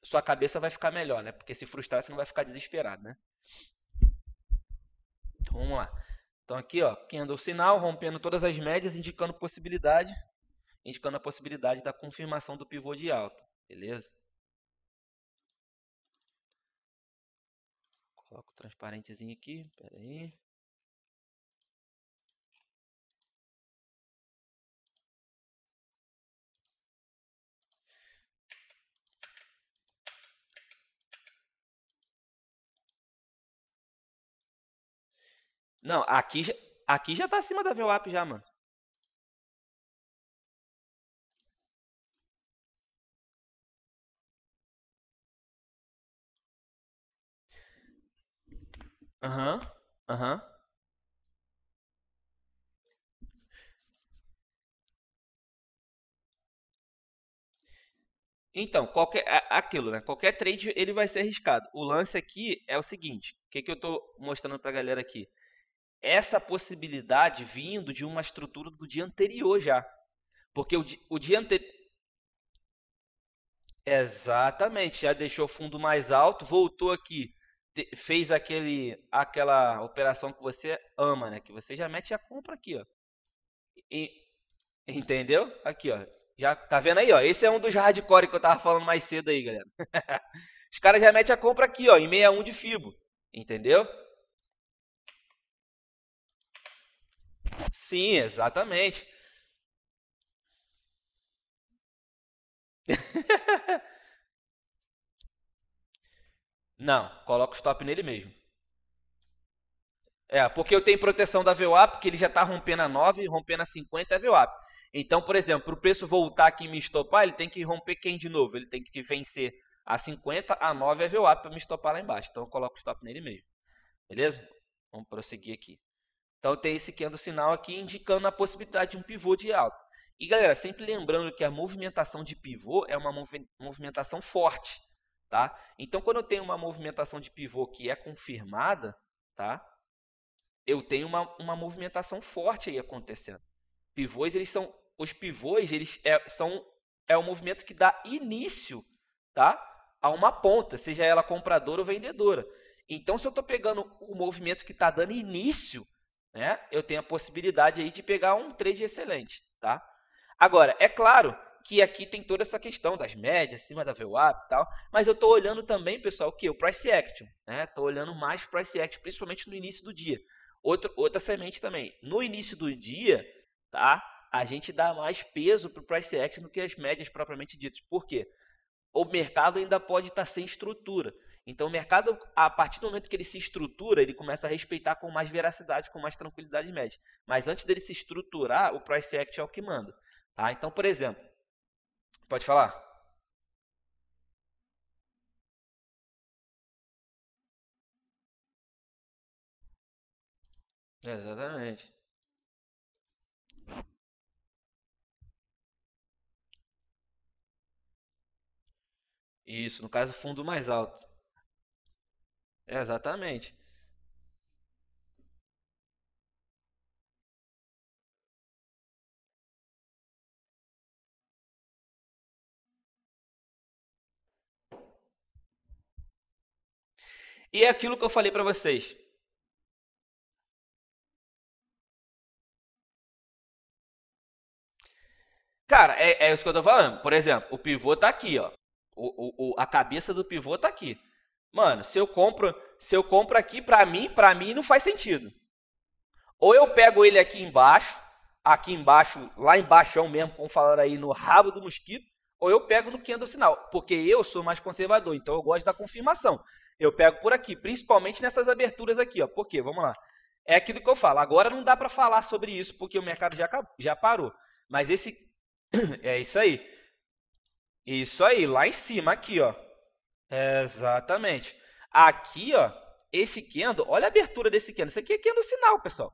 sua cabeça vai ficar melhor, né? Porque se frustrar, você não vai ficar desesperado, né? Então, vamos lá. Então aqui, ó, candle sinal, rompendo todas as médias, indicando possibilidade, indicando a possibilidade da confirmação do pivô de alta, beleza? Coloco o transparentezinho aqui, peraí. Não, aqui, aqui já tá acima da VWAP já, mano. Aham, aham. Então, qualquer aquilo, né? Qualquer trade ele vai ser arriscado. O lance aqui é o seguinte, o que que eu tô mostrando pra galera aqui? essa possibilidade vindo de uma estrutura do dia anterior já. Porque o, o dia anterior. Exatamente, já deixou o fundo mais alto, voltou aqui, te, fez aquele, aquela operação que você ama, né? Que você já mete a compra aqui, ó. E, entendeu? Aqui, ó. Já tá vendo aí, ó? Esse é um dos hardcore que eu tava falando mais cedo aí, galera. Os caras já metem a compra aqui, ó, em 61 de FIBO, entendeu? Sim, exatamente. Não, coloca o stop nele mesmo. É, porque eu tenho proteção da VWAP, que ele já está rompendo a 9, rompendo a 50 é VWAP. Então, por exemplo, para o preço voltar aqui e me estopar, ele tem que romper quem de novo? Ele tem que vencer a 50, a 9 é VWAP para me estopar lá embaixo. Então, eu coloco o stop nele mesmo. Beleza? Vamos prosseguir aqui. Então tem esse candle sinal aqui indicando a possibilidade de um pivô de alta. E galera, sempre lembrando que a movimentação de pivô é uma movimentação forte, tá? Então quando eu tenho uma movimentação de pivô que é confirmada, tá? Eu tenho uma, uma movimentação forte aí acontecendo. Pivôs, eles são os pivôs, eles é, são é o movimento que dá início, tá? A uma ponta, seja ela compradora ou vendedora. Então se eu estou pegando o movimento que está dando início né, eu tenho a possibilidade aí de pegar um trade excelente, tá? Agora, é claro que aqui tem toda essa questão das médias, acima da VWAP e tal, mas eu estou olhando também, pessoal, o que? O price action, né? Estou olhando mais price action, principalmente no início do dia. outra semente também, no início do dia, tá? A gente dá mais peso para o price action do que as médias propriamente ditas. Por quê? O mercado ainda pode estar tá sem estrutura. Então, o mercado, a partir do momento que ele se estrutura, ele começa a respeitar com mais veracidade, com mais tranquilidade média. Mas antes dele se estruturar, o price action é o que manda. Tá? Então, por exemplo, pode falar? Exatamente. Isso, no caso, fundo mais alto. Exatamente. E é aquilo que eu falei para vocês. Cara, é, é, isso que eu tô falando. Por exemplo, o pivô tá aqui, ó. O, o, o, a cabeça do pivô tá aqui. Mano, se eu compro, se eu compro aqui para mim, para mim não faz sentido. Ou eu pego ele aqui embaixo, aqui embaixo, lá embaixo é o mesmo, como falaram aí no rabo do mosquito, ou eu pego no quinto sinal, porque eu sou mais conservador, então eu gosto da confirmação. Eu pego por aqui, principalmente nessas aberturas aqui, ó. Por quê? Vamos lá. É aquilo que eu falo. Agora não dá para falar sobre isso porque o mercado já acabou, já parou. Mas esse é isso aí. Isso aí, lá em cima aqui, ó. Exatamente. Aqui, ó, esse Kendo, olha a abertura desse Kendo. Isso aqui é Kendo sinal, pessoal.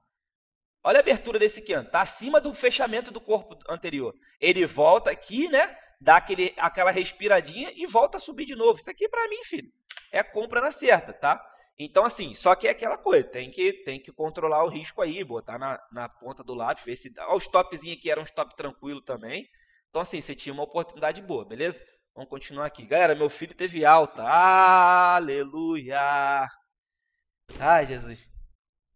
Olha a abertura desse Kendo. Está acima do fechamento do corpo anterior. Ele volta aqui, né? Dá aquele, aquela respiradinha e volta a subir de novo. Isso aqui, para mim, filho, é compra na certa, tá? Então, assim, só que é aquela coisa, tem que, tem que controlar o risco aí, botar na, na ponta do lápis, ver se dá. Ó, o stopzinho aqui era um stop tranquilo também. Então, assim, você tinha uma oportunidade boa, beleza? Vamos continuar aqui. Galera, meu filho teve alta. Aleluia! Ai, Jesus.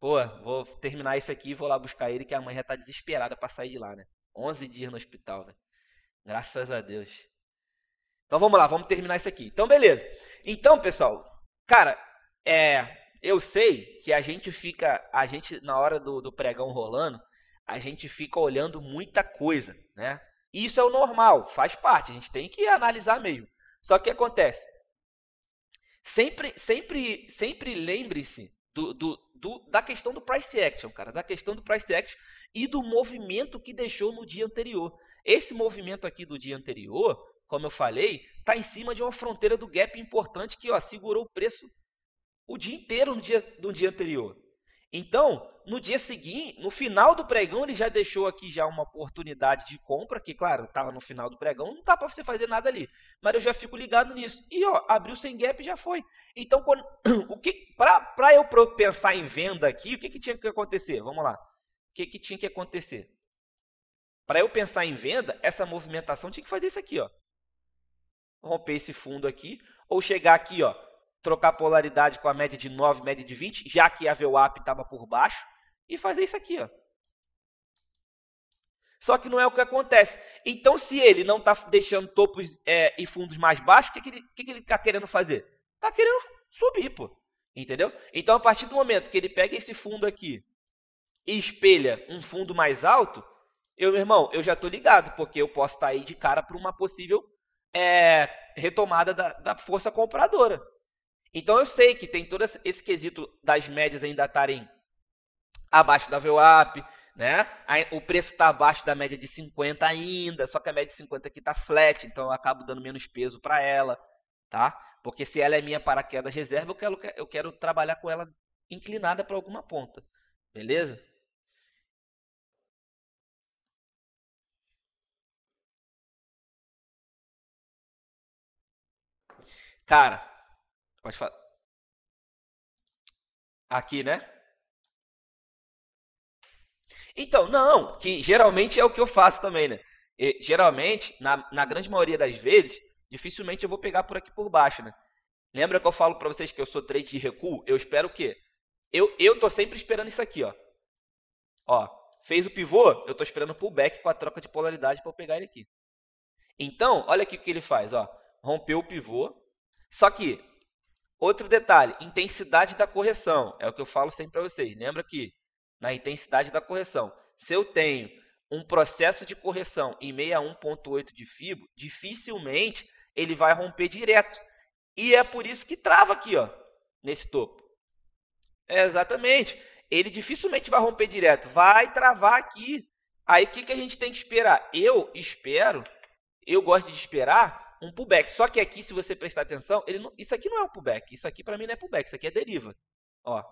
Pô, vou terminar isso aqui e vou lá buscar ele, que a mãe já tá desesperada para sair de lá, né? 11 dias no hospital, velho. Graças a Deus. Então vamos lá, vamos terminar isso aqui. Então, beleza. Então, pessoal, cara, é, eu sei que a gente fica, a gente na hora do, do pregão rolando, a gente fica olhando muita coisa, né? Isso é o normal, faz parte, a gente tem que analisar mesmo. Só que acontece? Sempre, sempre, sempre lembre-se do, do, do, da questão do price action, cara, da questão do price action e do movimento que deixou no dia anterior. Esse movimento aqui do dia anterior, como eu falei, está em cima de uma fronteira do gap importante que ó, segurou o preço o dia inteiro no dia, no dia anterior. Então, no dia seguinte, no final do pregão, ele já deixou aqui já uma oportunidade de compra, que claro, estava tá no final do pregão, não tá para você fazer nada ali, mas eu já fico ligado nisso. E ó, abriu sem gap e já foi. Então, quando, o que para eu pensar em venda aqui, o que, que tinha que acontecer? Vamos lá. O que, que tinha que acontecer? Para eu pensar em venda, essa movimentação tinha que fazer isso aqui, ó. Romper esse fundo aqui ou chegar aqui, ó, trocar polaridade com a média de 9, média de 20, já que a VWAP estava por baixo, e fazer isso aqui. Ó. Só que não é o que acontece. Então, se ele não está deixando topos é, e fundos mais baixos, o que, que ele está que tá querendo fazer? Está querendo subir, pô. Entendeu? Então, a partir do momento que ele pega esse fundo aqui e espelha um fundo mais alto, eu, meu irmão, eu já estou ligado, porque eu posso estar tá aí de cara para uma possível é, retomada da, da força compradora. Então eu sei que tem todo esse quesito das médias ainda estarem abaixo da VWAP, né? O preço está abaixo da média de 50 ainda, só que a média de 50 aqui está flat, então eu acabo dando menos peso para ela, tá? Porque se ela é minha paraquedas reserva, eu quero, eu quero trabalhar com ela inclinada para alguma ponta, beleza? Cara, Pode falar. Aqui, né? Então, não, que geralmente é o que eu faço também, né? E, geralmente, na, na grande maioria das vezes, dificilmente eu vou pegar por aqui por baixo, né? Lembra que eu falo para vocês que eu sou trade de recuo? Eu espero o quê? Eu, eu tô sempre esperando isso aqui, ó. Ó, fez o pivô, eu tô esperando o pullback com a troca de polaridade para eu pegar ele aqui. Então, olha aqui o que ele faz, ó. Rompeu o pivô. Só que Outro detalhe, intensidade da correção. É o que eu falo sempre para vocês. Lembra que na intensidade da correção, se eu tenho um processo de correção em 61.8 de FIBO, dificilmente ele vai romper direto. E é por isso que trava aqui, ó, nesse topo. É exatamente. Ele dificilmente vai romper direto, vai travar aqui. Aí o que, que a gente tem que esperar? Eu espero, eu gosto de esperar um pullback. Só que aqui, se você prestar atenção, ele não, isso aqui não é um pullback. Isso aqui, para mim, não é pullback. Isso aqui é deriva. Ó.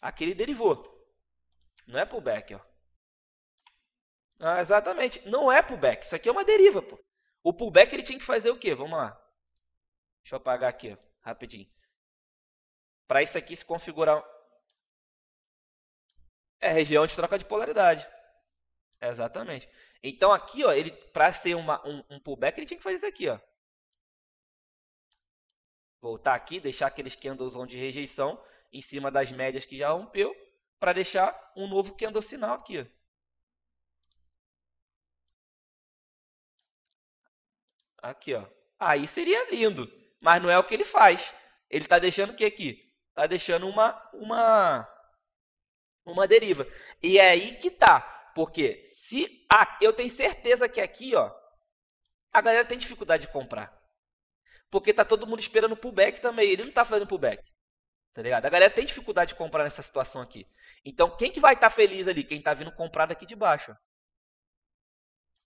Aqui ele derivou. Não é pullback, ó. Ah, exatamente. Não é pullback. Isso aqui é uma deriva, pô. O pullback ele tinha que fazer o quê? Vamos lá. Deixa eu apagar aqui, ó, rapidinho. Para isso aqui se configurar é região de troca de polaridade. Exatamente. Então aqui, ó, ele para ser uma, um, um pullback, ele tinha que fazer isso aqui, ó. Voltar aqui, deixar aqueles candles de rejeição em cima das médias que já rompeu, para deixar um novo candle sinal aqui. Ó. Aqui, ó. Aí seria lindo, mas não é o que ele faz. Ele está deixando o que aqui? Está deixando uma, uma, uma deriva. E é aí que tá. Porque se eu tenho certeza que aqui, ó, a galera tem dificuldade de comprar. Porque tá todo mundo esperando pullback também, ele não tá fazendo pullback. Tá ligado? A galera tem dificuldade de comprar nessa situação aqui. Então, quem que vai estar tá feliz ali? Quem tá vindo comprar daqui de baixo.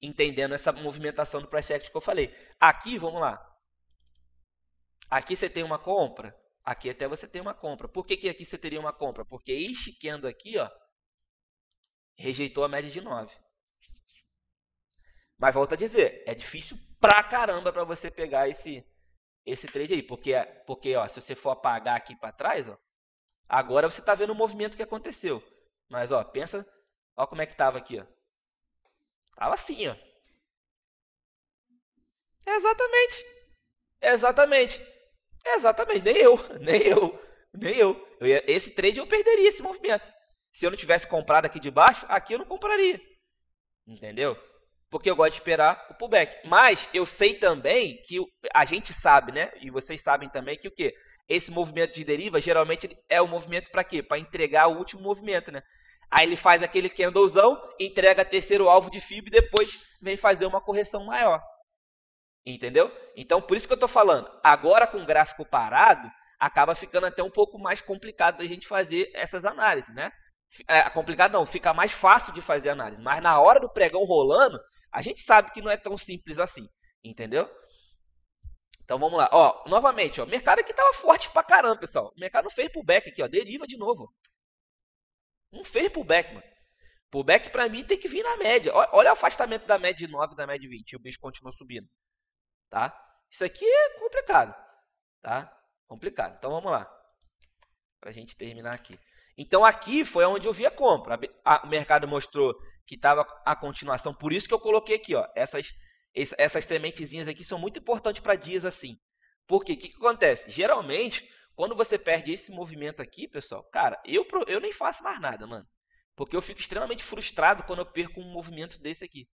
Entendendo essa movimentação do price action que eu falei. Aqui, vamos lá. Aqui você tem uma compra, aqui até você tem uma compra. Por que, que aqui você teria uma compra? Porque estiquendo aqui, ó, Rejeitou a média de 9. Mas volta a dizer, é difícil pra caramba para você pegar esse esse trade aí, porque porque ó, se você for apagar aqui para trás, ó, agora você tá vendo o movimento que aconteceu. Mas ó, pensa, ó como é que tava aqui, ó. Tava assim, ó. Exatamente. Exatamente. Exatamente, nem eu, nem eu, nem eu. eu ia, esse trade eu perderia esse movimento. Se eu não tivesse comprado aqui de baixo, aqui eu não compraria. Entendeu? Porque eu gosto de esperar o pullback. Mas eu sei também que a gente sabe, né? E vocês sabem também que o quê? Esse movimento de deriva geralmente é o um movimento para quê? Para entregar o último movimento, né? Aí ele faz aquele candlezão, entrega terceiro alvo de FIB e depois vem fazer uma correção maior. Entendeu? Então, por isso que eu estou falando. Agora, com o gráfico parado, acaba ficando até um pouco mais complicado da gente fazer essas análises, né? é, é complicado não, fica mais fácil de fazer análise. Mas na hora do pregão rolando, a gente sabe que não é tão simples assim, entendeu? Então vamos lá, ó, novamente, ó, mercado aqui tava forte pra caramba, pessoal. O mercado não fez pullback aqui, ó, deriva de novo. Não fez pullback, mano. Pullback pra mim tem que vir na média. Olha o afastamento da média de 9 da média de 20 e o bicho continua subindo, tá? Isso aqui é complicado, tá? Complicado. Então vamos lá, pra gente terminar aqui. Então aqui foi onde eu vi a compra. o mercado mostrou que estava a continuação, por isso que eu coloquei aqui, ó, essas, essas sementezinhas aqui são muito importantes para dias assim. Porque o que, que acontece? Geralmente, quando você perde esse movimento aqui, pessoal, cara, eu, eu nem faço mais nada, mano. Porque eu fico extremamente frustrado quando eu perco um movimento desse aqui.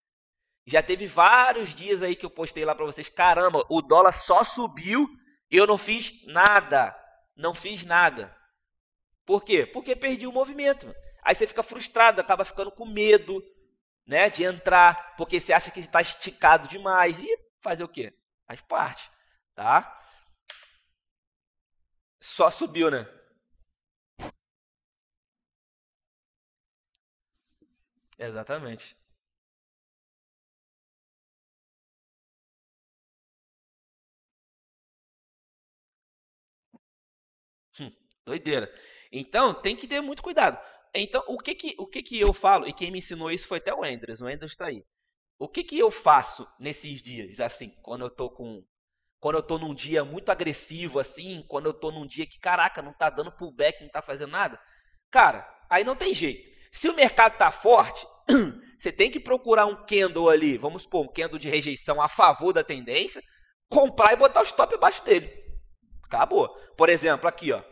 Já teve vários dias aí que eu postei lá para vocês, caramba, o dólar só subiu e eu não fiz nada. Não fiz nada. Por quê? Porque perdi o movimento. Aí você fica frustrado, acaba ficando com medo né, de entrar, porque você acha que está esticado demais. E fazer o quê? Faz parte. Tá? Só subiu, né? Exatamente. Doideira. Então, tem que ter muito cuidado. Então, o que que, o que que eu falo, e quem me ensinou isso foi até o Andrews. o Andrews está aí. O que que eu faço nesses dias, assim, quando eu tô com... Quando eu tô num dia muito agressivo, assim, quando eu tô num dia que, caraca, não tá dando pullback, não tá fazendo nada. Cara, aí não tem jeito. Se o mercado tá forte, você tem que procurar um candle ali, vamos supor, um candle de rejeição a favor da tendência, comprar e botar o stop abaixo dele. Acabou. Por exemplo, aqui, ó.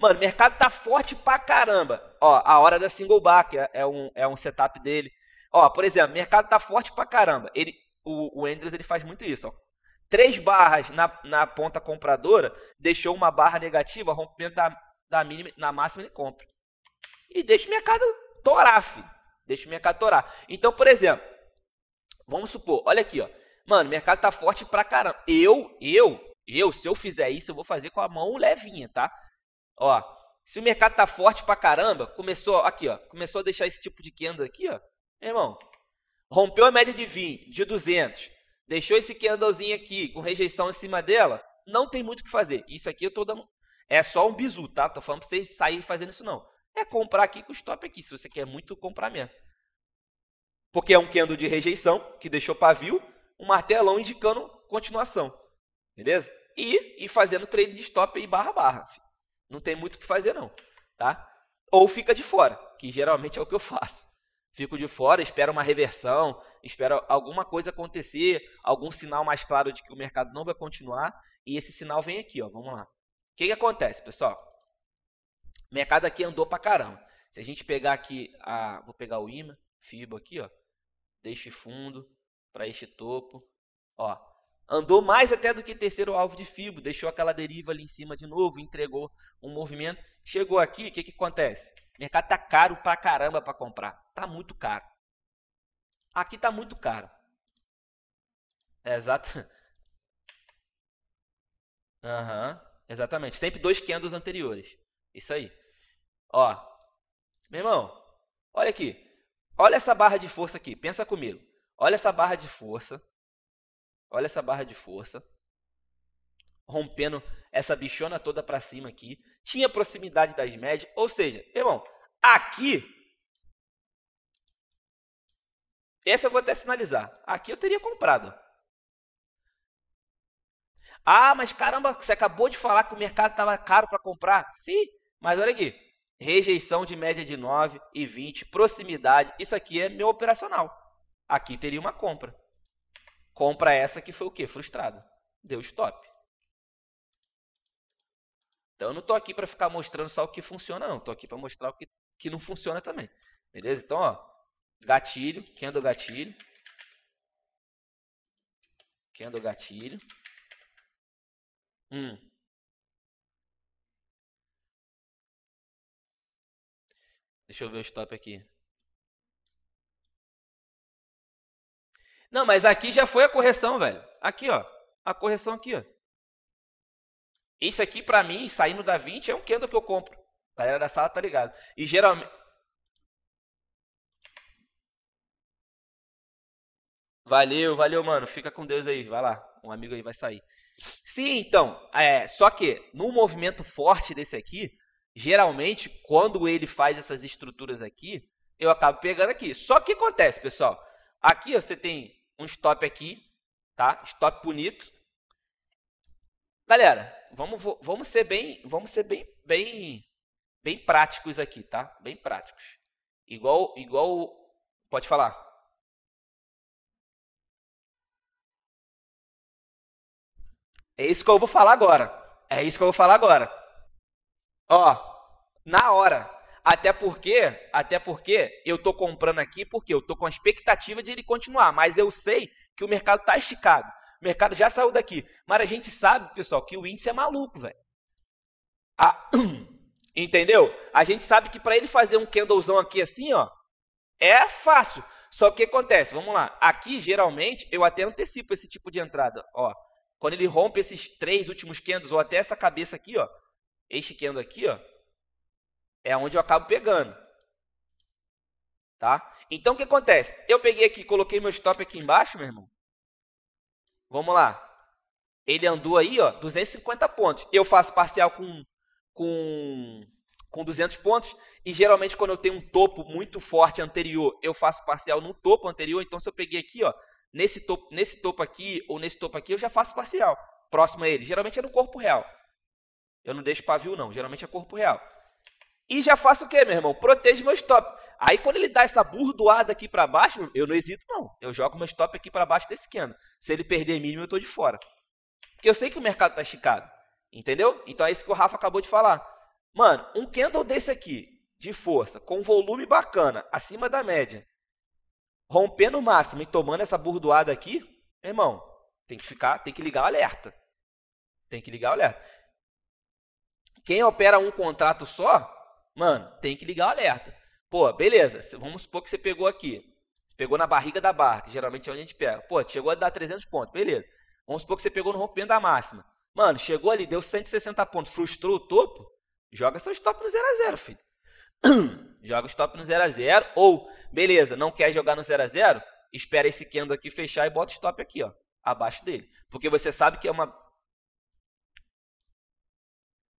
Mano, o mercado tá forte pra caramba. Ó, a hora da single back é, é, um, é um setup dele. Ó, por exemplo, o mercado tá forte pra caramba. Ele, o, o Andrews ele faz muito isso. Ó. Três barras na, na ponta compradora, deixou uma barra negativa, rompendo da, da mínima, na máxima ele compra. E deixa o mercado torar, filho. Deixa o mercado torar. Então, por exemplo, vamos supor, olha aqui, ó. Mano, o mercado tá forte pra caramba. Eu, eu, eu, se eu fizer isso, eu vou fazer com a mão levinha, tá? Ó, se o mercado tá forte pra caramba, começou aqui, ó, começou a deixar esse tipo de candle aqui, ó. irmão, rompeu a média de 20, de 200, deixou esse candlezinho aqui com rejeição em cima dela, não tem muito o que fazer. Isso aqui eu tô dando é só um bizu, tá? Tô falando pra você sair fazendo isso não. É comprar aqui com stop aqui, se você quer muito comprar mesmo. Porque é um candle de rejeição que deixou pavio, um martelão indicando continuação. Beleza? E, e fazendo trade de stop e barra barra. Filho. Não tem muito o que fazer não, tá? Ou fica de fora, que geralmente é o que eu faço. Fico de fora, espero uma reversão, espero alguma coisa acontecer, algum sinal mais claro de que o mercado não vai continuar, e esse sinal vem aqui, ó, vamos lá. O que, que acontece, pessoal? O mercado aqui andou pra caramba. Se a gente pegar aqui, a, vou pegar o IMA, FIBO aqui, ó, deste fundo para este topo, ó, Andou mais até do que terceiro alvo de Fibo, deixou aquela deriva ali em cima de novo, entregou um movimento. Chegou aqui, o que, que acontece? O mercado está caro pra caramba para comprar. Está muito caro. Aqui está muito caro. É exato. uhum, exatamente. Sempre dois candles anteriores. Isso aí. Ó, meu irmão, olha aqui. Olha essa barra de força aqui. Pensa comigo. Olha essa barra de força. Olha essa barra de força. Rompendo essa bichona toda para cima aqui. Tinha proximidade das médias. Ou seja, irmão, aqui... Essa eu vou até sinalizar. Aqui eu teria comprado. Ah, mas caramba, você acabou de falar que o mercado estava caro para comprar. Sim, mas olha aqui. Rejeição de média de 9 e 20, proximidade. Isso aqui é meu operacional. Aqui teria uma compra. Compra essa que foi o quê? Frustrada. Deu stop. Então eu não tô aqui para ficar mostrando só o que funciona, não. Tô aqui para mostrar o que, que não funciona também. Beleza? Então, ó, gatilho, quem do gatilho. Quem do gatilho. Hum. Deixa eu ver o stop aqui. Não, mas aqui já foi a correção, velho. Aqui, ó. A correção aqui, ó. Isso aqui, para mim, saindo da 20, é um candle que eu compro. A galera da sala tá ligado. E geralmente... Valeu, valeu, mano. Fica com Deus aí. Vai lá. Um amigo aí vai sair. Sim, então. É, só que, num movimento forte desse aqui, geralmente, quando ele faz essas estruturas aqui, eu acabo pegando aqui. Só que acontece, pessoal? Aqui ó, você tem um stop aqui, tá? Stop bonito. Galera, vamos, vamos ser bem, vamos ser bem, bem, bem práticos aqui, tá? Bem práticos. Igual, igual, pode falar. É isso que eu vou falar agora. É isso que eu vou falar agora. Ó, na hora, até porque, até porque eu tô comprando aqui porque eu tô com a expectativa de ele continuar, mas eu sei que o mercado tá esticado. O mercado já saiu daqui. Mas a gente sabe, pessoal, que o índice é maluco, velho. Ah, entendeu? A gente sabe que para ele fazer um candlezão aqui assim, ó, é fácil. Só que acontece, vamos lá. Aqui, geralmente, eu até antecipo esse tipo de entrada, ó. Quando ele rompe esses três últimos candles, ou até essa cabeça aqui, ó. Este candle aqui, ó é onde eu acabo pegando. Tá? Então, o que acontece? Eu peguei aqui, coloquei meu stop aqui embaixo, meu irmão. Vamos lá. Ele andou aí, ó, 250 pontos. Eu faço parcial com, com, com 200 pontos. E, geralmente, quando eu tenho um topo muito forte anterior, eu faço parcial no topo anterior. Então, se eu peguei aqui, ó, nesse topo, nesse topo aqui ou nesse topo aqui, eu já faço parcial próximo a ele. Geralmente é no corpo real. Eu não deixo pavio, não. Geralmente é corpo real. E já faço o quê, meu irmão? Protejo meu stop. Aí quando ele dá essa burdoada aqui para baixo, eu não hesito não. Eu jogo meu stop aqui para baixo desse candle. Se ele perder mínimo, eu tô de fora. Porque eu sei que o mercado tá esticado. Entendeu? Então é isso que o Rafa acabou de falar. Mano, um candle desse aqui, de força, com volume bacana, acima da média, rompendo o máximo e tomando essa burdoada aqui, meu irmão, tem que ficar, tem que ligar o alerta. Tem que ligar o alerta. Quem opera um contrato só, Mano, tem que ligar o alerta. Pô, beleza, vamos supor que você pegou aqui. Pegou na barriga da barra, que geralmente é onde a gente pega. Pô, chegou a dar 300 pontos, beleza. Vamos supor que você pegou no rompimento da máxima. Mano, chegou ali, deu 160 pontos, frustrou o topo, joga seu stop no 0 a 0 filho. joga o stop no 0 a 0 ou, beleza, não quer jogar no 0 a 0 espera esse candle aqui fechar e bota o stop aqui, ó, abaixo dele. Porque você sabe que é uma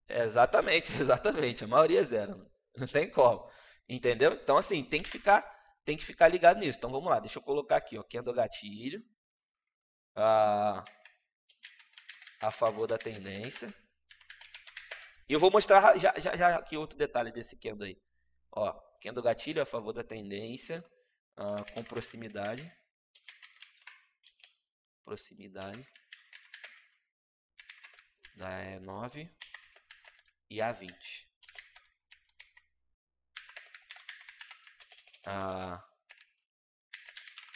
Exatamente, exatamente. A maioria é zero. Não tem como. Entendeu? Então, assim, tem que ficar, tem que ficar ligado nisso. Então, vamos lá. Deixa eu colocar aqui, ó. do gatilho. A, ah, a favor da tendência. E eu vou mostrar já, já, já aqui outro detalhe desse quem aí. Ó, candle gatilho a favor da tendência. A, ah, com proximidade. Proximidade. Da é E9 e A20. A,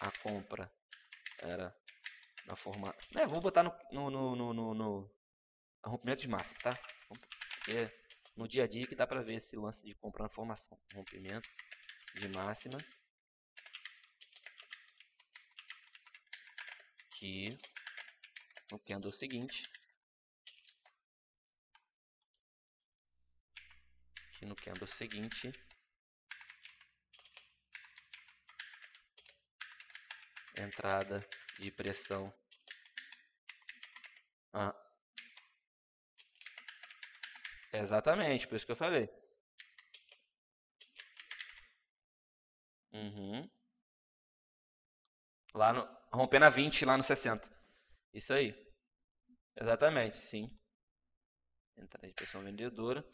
a compra era na forma... É, vou botar no, no, no, no, no rompimento de máximo, tá? Porque no dia a dia que dá para ver esse lance de compra na formação. Rompimento de máxima. Que no candle é seguinte e no candle seguinte entrada de pressão ah. exatamente por isso que eu falei uhum. lá no rompendo a 20 lá no 60 isso aí exatamente sim entrada de pressão vendedora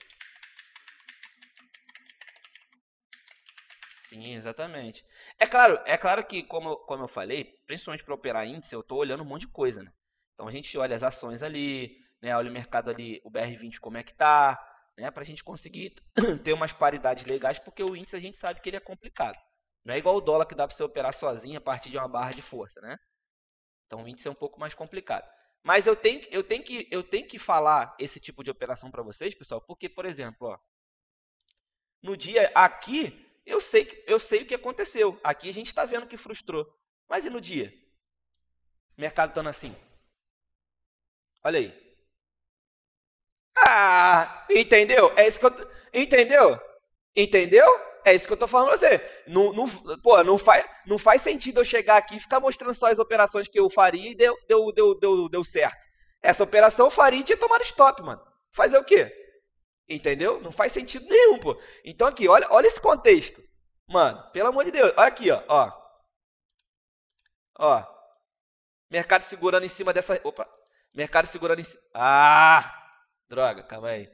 Sim, exatamente. É claro, é claro que, como, como eu falei, principalmente para operar índice, eu estou olhando um monte de coisa, né? Então a gente olha as ações ali, né? Olha o mercado ali, o BR20 como é que tá, né? Para a gente conseguir ter umas paridades legais, porque o índice a gente sabe que ele é complicado. Não é igual o dólar que dá para você operar sozinho a partir de uma barra de força, né? Então o índice é um pouco mais complicado. Mas eu tenho, eu tenho, que, eu tenho que falar esse tipo de operação para vocês, pessoal, porque, por exemplo, ó, no dia aqui eu sei, que, eu sei o que aconteceu. Aqui a gente está vendo que frustrou. Mas e no dia? Mercado estando assim. Olha aí. Ah, entendeu? É isso que eu. Entendeu? Entendeu? É isso que eu tô falando pra você. Não, não, pô, não faz, não faz sentido eu chegar aqui e ficar mostrando só as operações que eu faria e deu, deu, deu, deu, deu certo. Essa operação eu faria e tinha tomado stop, mano. Fazer o quê? Entendeu? Não faz sentido nenhum, pô. Então aqui, olha, olha esse contexto. Mano, pelo amor de Deus. Olha aqui, ó. Ó. ó. Mercado segurando em cima dessa... Opa. Mercado segurando em cima... Ah! Droga, calma aí.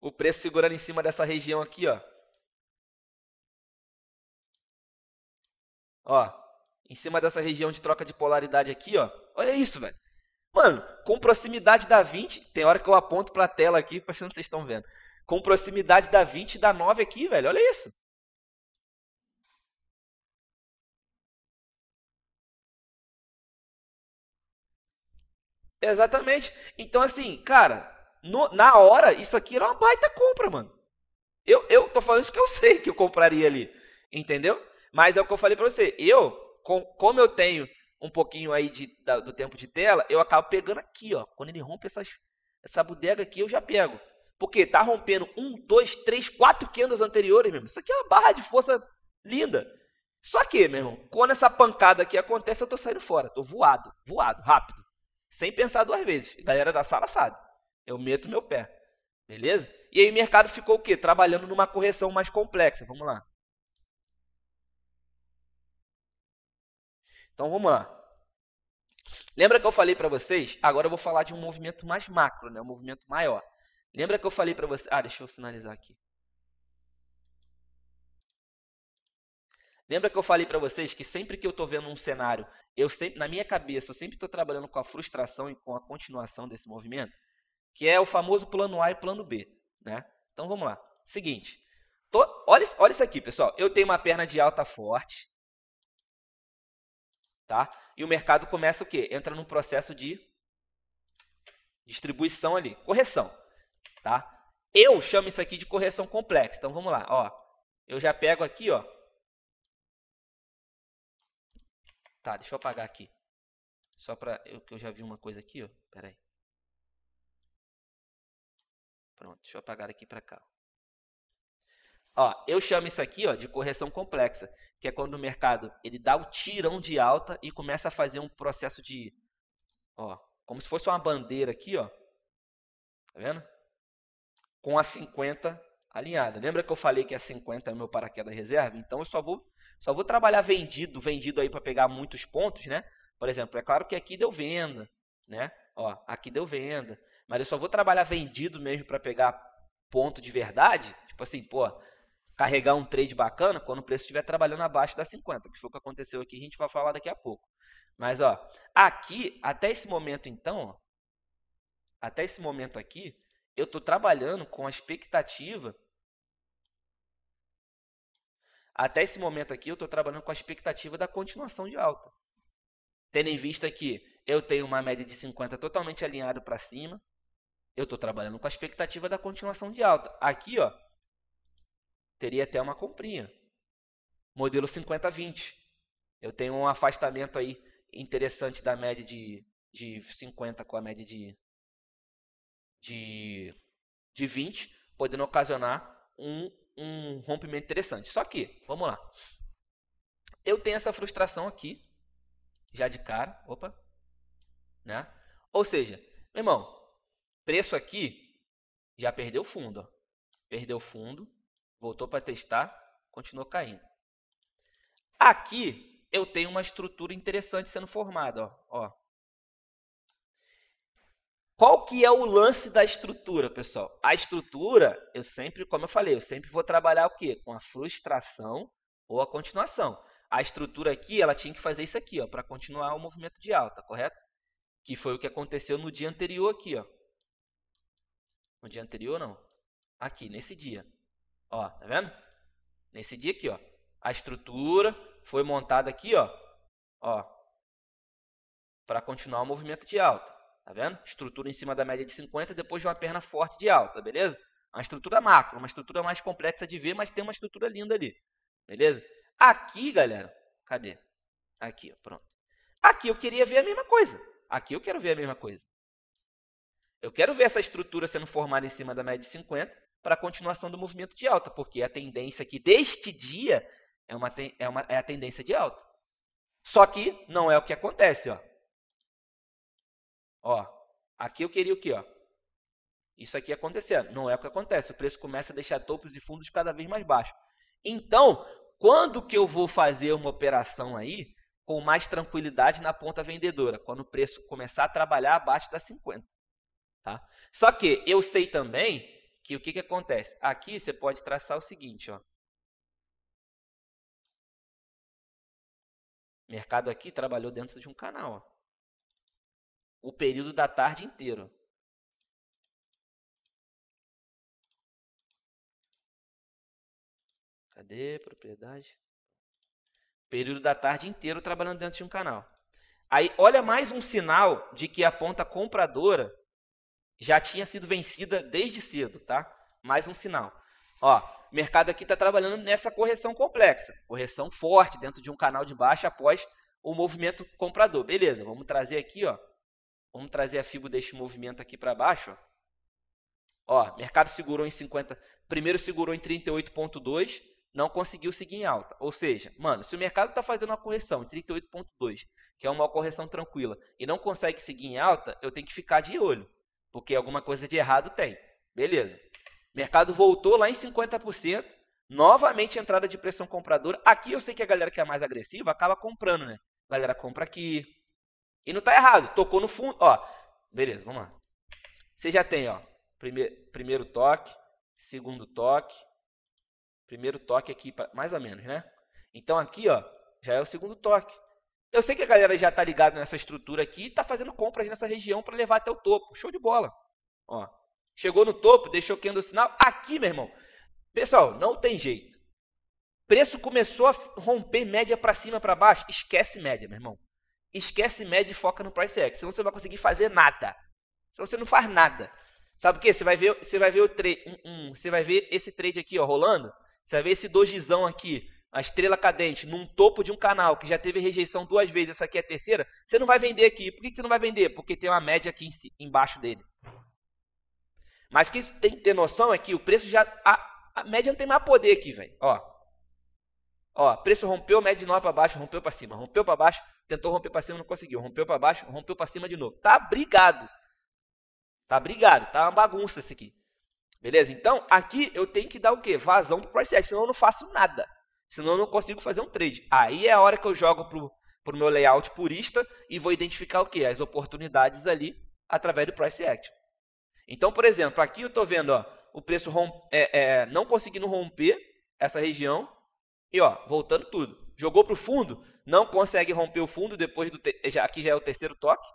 O preço segurando em cima dessa região aqui, ó. Ó. Em cima dessa região de troca de polaridade aqui, ó. Olha isso, velho. Mano, com proximidade da 20, tem hora que eu aponto pra tela aqui, pra se vocês estão vendo. Com proximidade da 20 e da 9 aqui, velho, olha isso. Exatamente. Então, assim, cara, no, na hora, isso aqui era uma baita compra, mano. Eu, eu tô falando isso porque eu sei que eu compraria ali. Entendeu? Mas é o que eu falei pra você. Eu, com, como eu tenho um pouquinho aí de, da, do tempo de tela, eu acabo pegando aqui, ó. Quando ele rompe essas, essa bodega aqui, eu já pego. Porque tá rompendo um, dois, três, quatro candles anteriores, mesmo. Isso aqui é uma barra de força linda. Só que, meu irmão, quando essa pancada aqui acontece, eu tô saindo fora. Tô voado, voado, rápido. Sem pensar duas vezes. A galera da sala sabe. Eu meto meu pé. Beleza? E aí o mercado ficou o quê? Trabalhando numa correção mais complexa. Vamos lá. Então vamos lá. Lembra que eu falei para vocês? Agora eu vou falar de um movimento mais macro, né? um movimento maior. Lembra que eu falei para vocês? Ah, deixa eu sinalizar aqui. Lembra que eu falei para vocês que sempre que eu estou vendo um cenário, eu sempre, na minha cabeça, eu sempre estou trabalhando com a frustração e com a continuação desse movimento, que é o famoso plano A e plano B. Né? Então vamos lá. Seguinte. Tô, olha, olha isso aqui, pessoal. Eu tenho uma perna de alta forte, Tá? E o mercado começa o quê? Entra num processo de distribuição ali, correção. Tá? Eu chamo isso aqui de correção complexa. Então vamos lá. Ó, eu já pego aqui, ó. Tá, deixa eu apagar aqui. Só para eu que eu já vi uma coisa aqui, ó. Pera aí. Pronto, deixa eu apagar aqui para cá. Ó, eu chamo isso aqui ó, de correção complexa, que é quando o mercado ele dá o tirão de alta e começa a fazer um processo de, ó, como se fosse uma bandeira aqui, ó, tá vendo? Com a 50 alinhada. Lembra que eu falei que a 50 é o meu paraquedas reserva? Então eu só vou, só vou trabalhar vendido, vendido aí para pegar muitos pontos, né? Por exemplo, é claro que aqui deu venda, né? Ó, aqui deu venda, mas eu só vou trabalhar vendido mesmo para pegar ponto de verdade. Tipo assim, pô, carregar um trade bacana quando o preço estiver trabalhando abaixo da 50, que foi o que aconteceu aqui, a gente vai falar daqui a pouco. Mas ó, aqui, até esse momento então, ó, até esse momento aqui, eu estou trabalhando com a expectativa até esse momento aqui, eu estou trabalhando com a expectativa da continuação de alta. Tendo em vista que eu tenho uma média de 50 totalmente alinhado para cima, eu estou trabalhando com a expectativa da continuação de alta. Aqui, ó, teria até uma comprinha. Modelo 50-20. Eu tenho um afastamento aí interessante da média de, de 50 com a média de, de, de 20, podendo ocasionar um, um rompimento interessante. Só que, vamos lá. Eu tenho essa frustração aqui, já de cara. Opa! Né? Ou seja, meu irmão, preço aqui já perdeu fundo. Ó. Perdeu fundo voltou para testar, continuou caindo. Aqui eu tenho uma estrutura interessante sendo formada. Ó, ó. Qual que é o lance da estrutura, pessoal? A estrutura, eu sempre, como eu falei, eu sempre vou trabalhar o quê? Com a frustração ou a continuação. A estrutura aqui, ela tinha que fazer isso aqui, ó, para continuar o movimento de alta, correto? Que foi o que aconteceu no dia anterior aqui, ó. No dia anterior não. Aqui, nesse dia. Ó, tá vendo? Nesse dia aqui, ó. A estrutura foi montada aqui, ó. Ó. Para continuar o movimento de alta. Tá vendo? Estrutura em cima da média de 50, depois de uma perna forte de alta, beleza? Uma estrutura macro, uma estrutura mais complexa de ver, mas tem uma estrutura linda ali. Beleza? Aqui, galera, cadê? Aqui, ó, pronto. Aqui eu queria ver a mesma coisa. Aqui eu quero ver a mesma coisa. Eu quero ver essa estrutura sendo formada em cima da média de 50 para a continuação do movimento de alta, porque a tendência aqui deste dia é, uma, é, uma, é a tendência de alta. Só que não é o que acontece. Ó. Ó, aqui eu queria o quê? Ó? Isso aqui acontecendo. Não é o que acontece. O preço começa a deixar topos e fundos cada vez mais baixos. Então, quando que eu vou fazer uma operação aí com mais tranquilidade na ponta vendedora? Quando o preço começar a trabalhar abaixo das 50. Tá? Só que eu sei também que o que, que acontece? Aqui você pode traçar o seguinte, ó. O mercado aqui trabalhou dentro de um canal, ó. O período da tarde inteiro. Cadê propriedade? Período da tarde inteiro trabalhando dentro de um canal. Aí olha mais um sinal de que a ponta compradora já tinha sido vencida desde cedo, tá? Mais um sinal. Ó, o mercado aqui está trabalhando nessa correção complexa, correção forte dentro de um canal de baixa após o movimento comprador. Beleza, vamos trazer aqui, ó. Vamos trazer a FIBO deste movimento aqui para baixo. Ó. ó, mercado segurou em 50, primeiro segurou em 38.2, não conseguiu seguir em alta. Ou seja, mano, se o mercado está fazendo uma correção em 38.2, que é uma correção tranquila, e não consegue seguir em alta, eu tenho que ficar de olho porque alguma coisa de errado tem. Beleza. Mercado voltou lá em 50%, novamente entrada de pressão compradora. Aqui eu sei que a galera que é mais agressiva acaba comprando, né? A galera compra aqui. E não tá errado, tocou no fundo, ó. Beleza, vamos lá. Você já tem, ó, primeiro, primeiro toque, segundo toque, primeiro toque aqui, mais ou menos, né? Então aqui, ó, já é o segundo toque. Eu sei que a galera já tá ligada nessa estrutura aqui e tá fazendo compras nessa região para levar até o topo. Show de bola. Ó, chegou no topo, deixou quem do sinal. Aqui, meu irmão. Pessoal, não tem jeito. Preço começou a romper média para cima, para baixo. Esquece média, meu irmão. Esquece média e foca no price action. Senão você não vai conseguir fazer nada. Senão você não faz nada. Sabe o que? Você vai ver, você vai ver o trade, um, um, você vai ver esse trade aqui, ó, rolando. Você vai ver esse dojizão aqui a estrela cadente num topo de um canal que já teve rejeição duas vezes, essa aqui é a terceira, você não vai vender aqui. Por que você não vai vender? Porque tem uma média aqui embaixo dele. Mas o que você tem que ter noção é que o preço já. A, a média não tem mais poder aqui, velho. Ó. Ó, preço rompeu, média de 9 para baixo, rompeu para cima, rompeu para baixo, tentou romper para cima, não conseguiu, rompeu para baixo, rompeu para cima de novo. Tá brigado. Tá brigado, tá uma bagunça isso aqui. Beleza? Então, aqui eu tenho que dar o quê? Vazão pro price senão eu não faço nada. Senão eu não consigo fazer um trade. Aí é a hora que eu jogo para o meu layout purista e vou identificar o que? As oportunidades ali através do price action. Então, por exemplo, aqui eu estou vendo ó, o preço é, é, não conseguindo romper essa região. E ó, voltando tudo. Jogou para o fundo, não consegue romper o fundo depois do. Já, aqui já é o terceiro toque.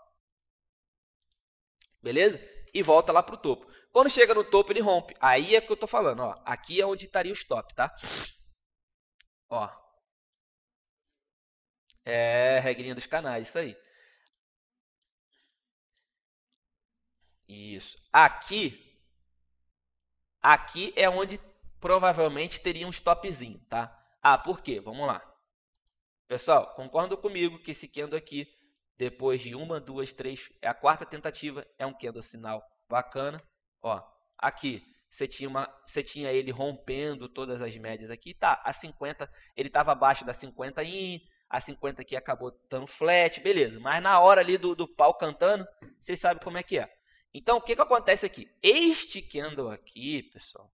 Beleza? E volta lá para o topo. Quando chega no topo, ele rompe. Aí é que eu estou falando. Ó, aqui é onde estaria o stop, tá? Ó, é regrinha dos canais, isso aí. Isso. Aqui, aqui é onde provavelmente teria um stopzinho, tá? Ah, por quê? Vamos lá. Pessoal, concordam comigo que esse candle aqui, depois de uma, duas, três, é a quarta tentativa, é um candle sinal bacana. Ó, aqui, você tinha, uma, você tinha ele rompendo todas as médias aqui. Tá, a 50, ele estava abaixo da 50 in, a 50 aqui acabou estando flat, beleza. Mas na hora ali do, do pau cantando, vocês sabem como é que é. Então, o que, que acontece aqui? Este candle aqui, pessoal,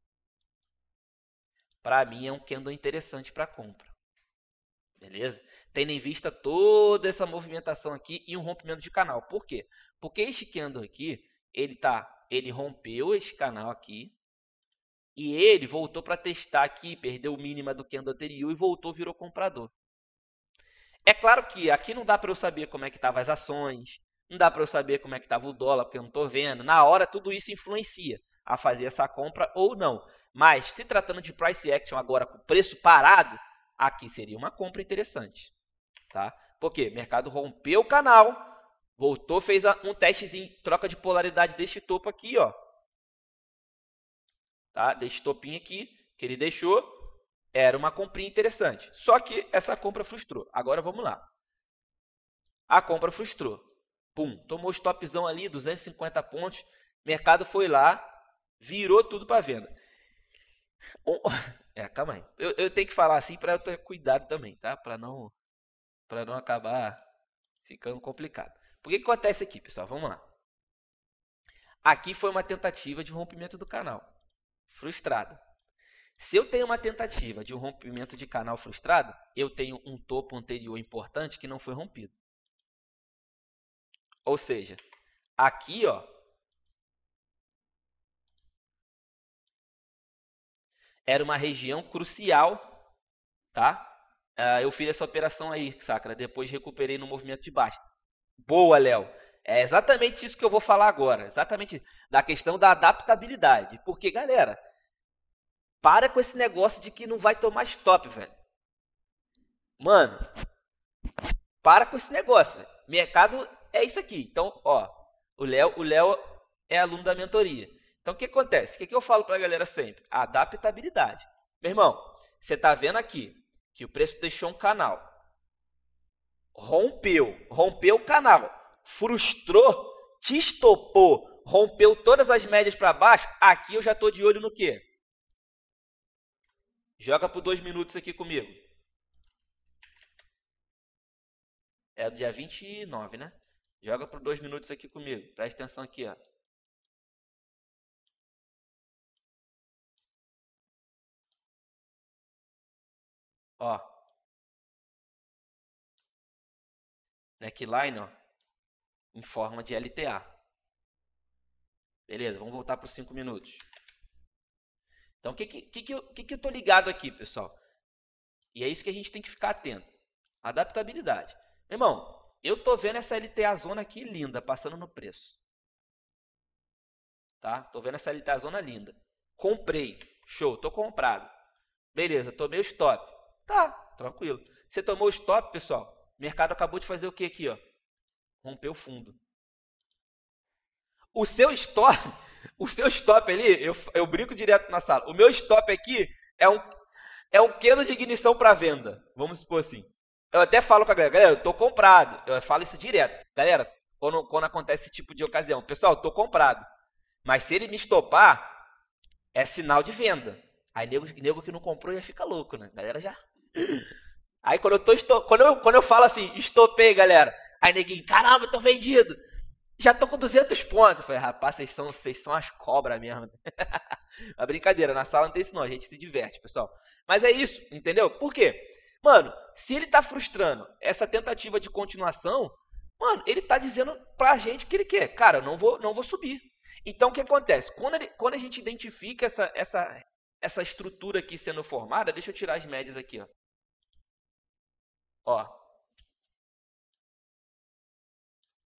para mim é um candle interessante para compra. Beleza? Tendo em vista toda essa movimentação aqui e um rompimento de canal. Por quê? Porque este candle aqui, ele tá, ele rompeu este canal aqui, e ele voltou para testar aqui, perdeu o mínimo do que anterior e voltou, virou comprador. É claro que aqui não dá para eu saber como é que estavam as ações, não dá para eu saber como é que estava o dólar, porque eu não estou vendo. Na hora, tudo isso influencia a fazer essa compra ou não. Mas se tratando de price action agora com preço parado, aqui seria uma compra interessante. Tá? Porque o mercado rompeu o canal, voltou, fez um testezinho, troca de polaridade deste topo aqui, ó, Tá? Desse topinho aqui que ele deixou, era uma comprinha interessante. Só que essa compra frustrou. Agora vamos lá. A compra frustrou. Pum, tomou stopzão ali, 250 pontos. Mercado foi lá, virou tudo para venda. É, calma aí. Eu, eu tenho que falar assim para ter cuidado também, tá? Para não para não acabar ficando complicado. Por que, que acontece aqui, pessoal? Vamos lá. Aqui foi uma tentativa de rompimento do canal frustrada. Se eu tenho uma tentativa de um rompimento de canal frustrado, eu tenho um topo anterior importante que não foi rompido. Ou seja, aqui, ó, era uma região crucial, tá? Ah, eu fiz essa operação aí, sacra, depois recuperei no movimento de baixo. Boa, Léo. É exatamente isso que eu vou falar agora, exatamente da questão da adaptabilidade. Porque, galera, para com esse negócio de que não vai tomar stop, velho. Mano, para com esse negócio, velho. Mercado é isso aqui. Então, ó, o Léo, o Léo é aluno da mentoria. Então, o que acontece? O que, que eu falo para a galera sempre? Adaptabilidade. Meu irmão, você tá vendo aqui que o preço deixou um canal. Rompeu, rompeu o canal frustrou, te estopou, rompeu todas as médias para baixo, aqui eu já estou de olho no quê? Joga por dois minutos aqui comigo. É do dia 29, né? Joga por dois minutos aqui comigo. Presta atenção aqui, ó. Ó. Neckline, ó em forma de LTA. Beleza, vamos voltar para os 5 minutos. Então, o que, que, que, que eu estou ligado aqui, pessoal? E é isso que a gente tem que ficar atento. Adaptabilidade. Meu irmão, eu estou vendo essa LTA zona aqui linda, passando no preço. Tá? Tô vendo essa LTA zona linda. Comprei. Show, tô comprado. Beleza, tomei o stop. Tá, tranquilo. Você tomou o stop, pessoal? O mercado acabou de fazer o que aqui, ó? rompeu fundo. O seu stop, o seu stop ali, eu, eu brinco direto na sala. O meu stop aqui é um é um quilo de ignição para venda. Vamos supor assim. Eu até falo com a galera, galera, eu tô comprado. Eu falo isso direto. Galera, quando, quando acontece esse tipo de ocasião, pessoal, eu tô comprado. Mas se ele me estopar, é sinal de venda. Aí nego, nego que não comprou já fica louco, né? Galera já. Aí quando eu tô quando eu, quando eu falo assim, estopei, galera, Aí neguinho, caramba, tô vendido. Já tô com 200 pontos. Eu falei, rapaz, vocês são, vocês são as cobras mesmo. A brincadeira, na sala não tem isso não, a gente se diverte, pessoal. Mas é isso, entendeu? Por quê? Mano, se ele tá frustrando essa tentativa de continuação, mano, ele tá dizendo pra gente que ele quer. Cara, eu não vou, não vou subir. Então, o que acontece? Quando, ele, quando a gente identifica essa, essa, essa estrutura aqui sendo formada, deixa eu tirar as médias aqui, ó. Ó,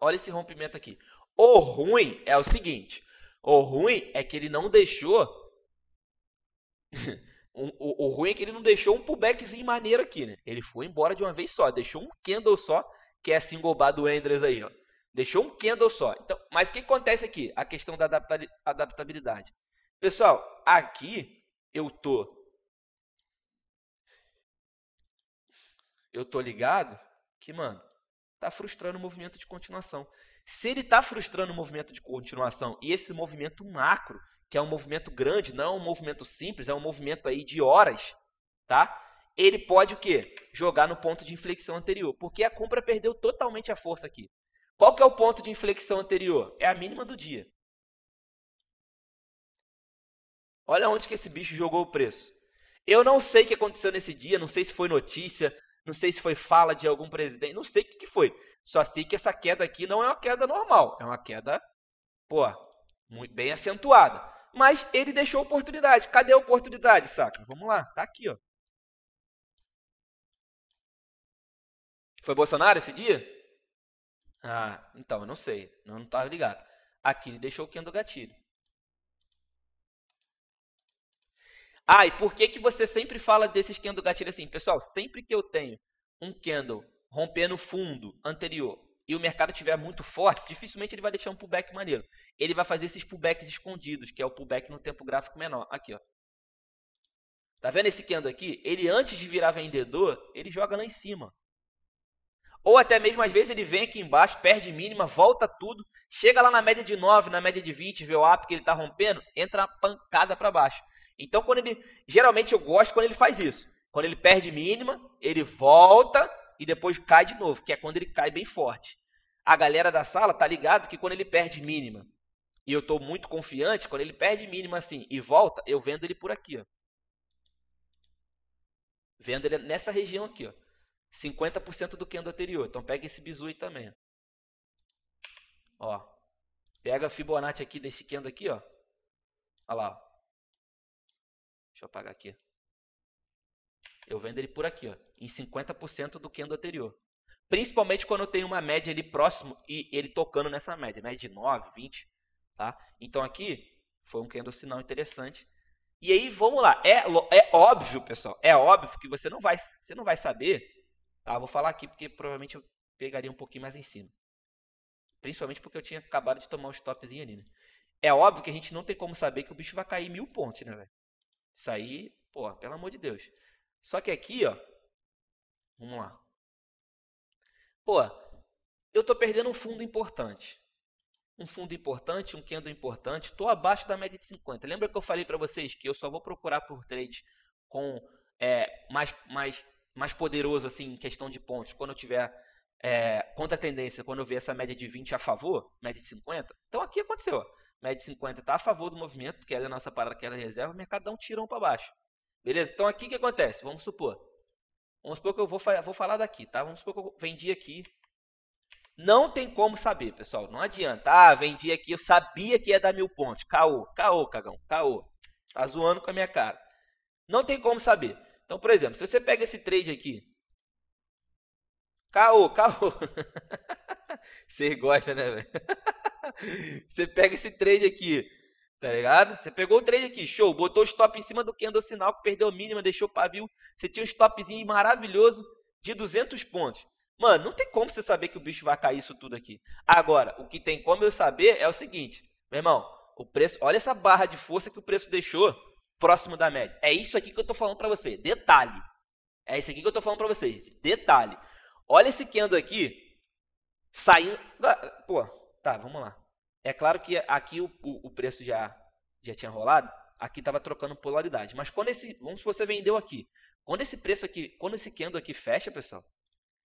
Olha esse rompimento aqui. O ruim é o seguinte: o ruim é que ele não deixou. o, o, o, ruim é que ele não deixou um pullbackzinho maneiro aqui, né? Ele foi embora de uma vez só, deixou um candle só, que é assim single do Enders aí, ó. Deixou um candle só. Então, mas o que acontece aqui? A questão da adaptabilidade. Pessoal, aqui eu tô eu tô ligado que, mano, está frustrando o movimento de continuação. Se ele está frustrando o movimento de continuação e esse movimento macro, que é um movimento grande, não é um movimento simples, é um movimento aí de horas, tá? Ele pode o quê? Jogar no ponto de inflexão anterior, porque a compra perdeu totalmente a força aqui. Qual que é o ponto de inflexão anterior? É a mínima do dia. Olha onde que esse bicho jogou o preço. Eu não sei o que aconteceu nesse dia, não sei se foi notícia, não sei se foi fala de algum presidente, não sei o que, que foi. Só sei que essa queda aqui não é uma queda normal, é uma queda, pô, muito bem acentuada. Mas ele deixou oportunidade. Cadê a oportunidade, saca? Vamos lá, tá aqui, ó. Foi Bolsonaro esse dia? Ah, então, eu não sei. Eu não estava ligado. Aqui ele deixou o Ken do gatilho. Ah, e por que, que você sempre fala desses candle gatilho assim? Pessoal, sempre que eu tenho um candle rompendo o fundo anterior e o mercado tiver muito forte, dificilmente ele vai deixar um pullback maneiro. Ele vai fazer esses pullbacks escondidos, que é o pullback no tempo gráfico menor. Aqui, ó. Tá vendo esse candle aqui? Ele antes de virar vendedor, ele joga lá em cima. Ou até mesmo às vezes ele vem aqui embaixo, perde mínima, volta tudo, chega lá na média de 9, na média de 20, vê o up que ele está rompendo, entra uma pancada para baixo. Então, quando ele. Geralmente eu gosto quando ele faz isso. Quando ele perde mínima, ele volta e depois cai de novo, que é quando ele cai bem forte. A galera da sala tá ligado que quando ele perde mínima, e eu estou muito confiante, quando ele perde mínima assim e volta, eu vendo ele por aqui, ó. Vendo ele nessa região aqui, ó. 50% do candle anterior. Então pega esse bizu aí também. Ó. Pega a Fibonacci aqui desse candle aqui, ó. Olha lá, ó. Deixa eu apagar aqui. Eu vendo ele por aqui, ó, em 50% do candle anterior. Principalmente quando eu tenho uma média ali próximo e ele tocando nessa média, média de 9, 20, tá? Então aqui foi um candle sinal interessante. E aí, vamos lá, é, é óbvio, pessoal, é óbvio que você não vai, você não vai saber, tá? vou falar aqui porque provavelmente eu pegaria um pouquinho mais em cima. Principalmente porque eu tinha acabado de tomar um stopzinho ali, né? É óbvio que a gente não tem como saber que o bicho vai cair mil pontos, né, velho? Isso aí, pô, pelo amor de Deus. Só que aqui, ó, vamos lá. Pô, eu tô perdendo um fundo importante. Um fundo importante, um candle importante, tô abaixo da média de 50. Lembra que eu falei para vocês que eu só vou procurar por trades com é, mais, mais, mais poderoso assim, em questão de pontos, quando eu tiver é, contra a tendência, quando eu ver essa média de 20 a favor, média de 50? Então aqui aconteceu média de 50 está a favor do movimento, porque ela é a nossa parada, que ela é reserva, o mercado dá um tirão para baixo. Beleza? Então aqui o que acontece? Vamos supor. Vamos supor que eu vou, vou falar daqui, tá? Vamos supor que eu vendi aqui. Não tem como saber, pessoal. Não adianta. Ah, vendi aqui, eu sabia que ia dar mil pontos. Caô, caô, cagão, caô. Tá zoando com a minha cara. Não tem como saber. Então, por exemplo, se você pega esse trade aqui. Caô, caô. Você gosta, né, velho? você pega esse trade aqui, tá ligado? Você pegou o trade aqui, show, botou o stop em cima do candle sinal que perdeu a mínima, deixou o pavio, você tinha um stopzinho maravilhoso de 200 pontos. Mano, não tem como você saber que o bicho vai cair isso tudo aqui. Agora, o que tem como eu saber é o seguinte, meu irmão, o preço, olha essa barra de força que o preço deixou próximo da média. É isso aqui que eu tô falando para você, detalhe. É isso aqui que eu tô falando para vocês, detalhe. Olha esse candle aqui saindo, pô, Tá, vamos lá. É claro que aqui o, o, o preço já, já tinha rolado, aqui estava trocando polaridade. Mas quando esse, vamos se você vendeu aqui, quando esse preço aqui, quando esse candle aqui fecha, pessoal,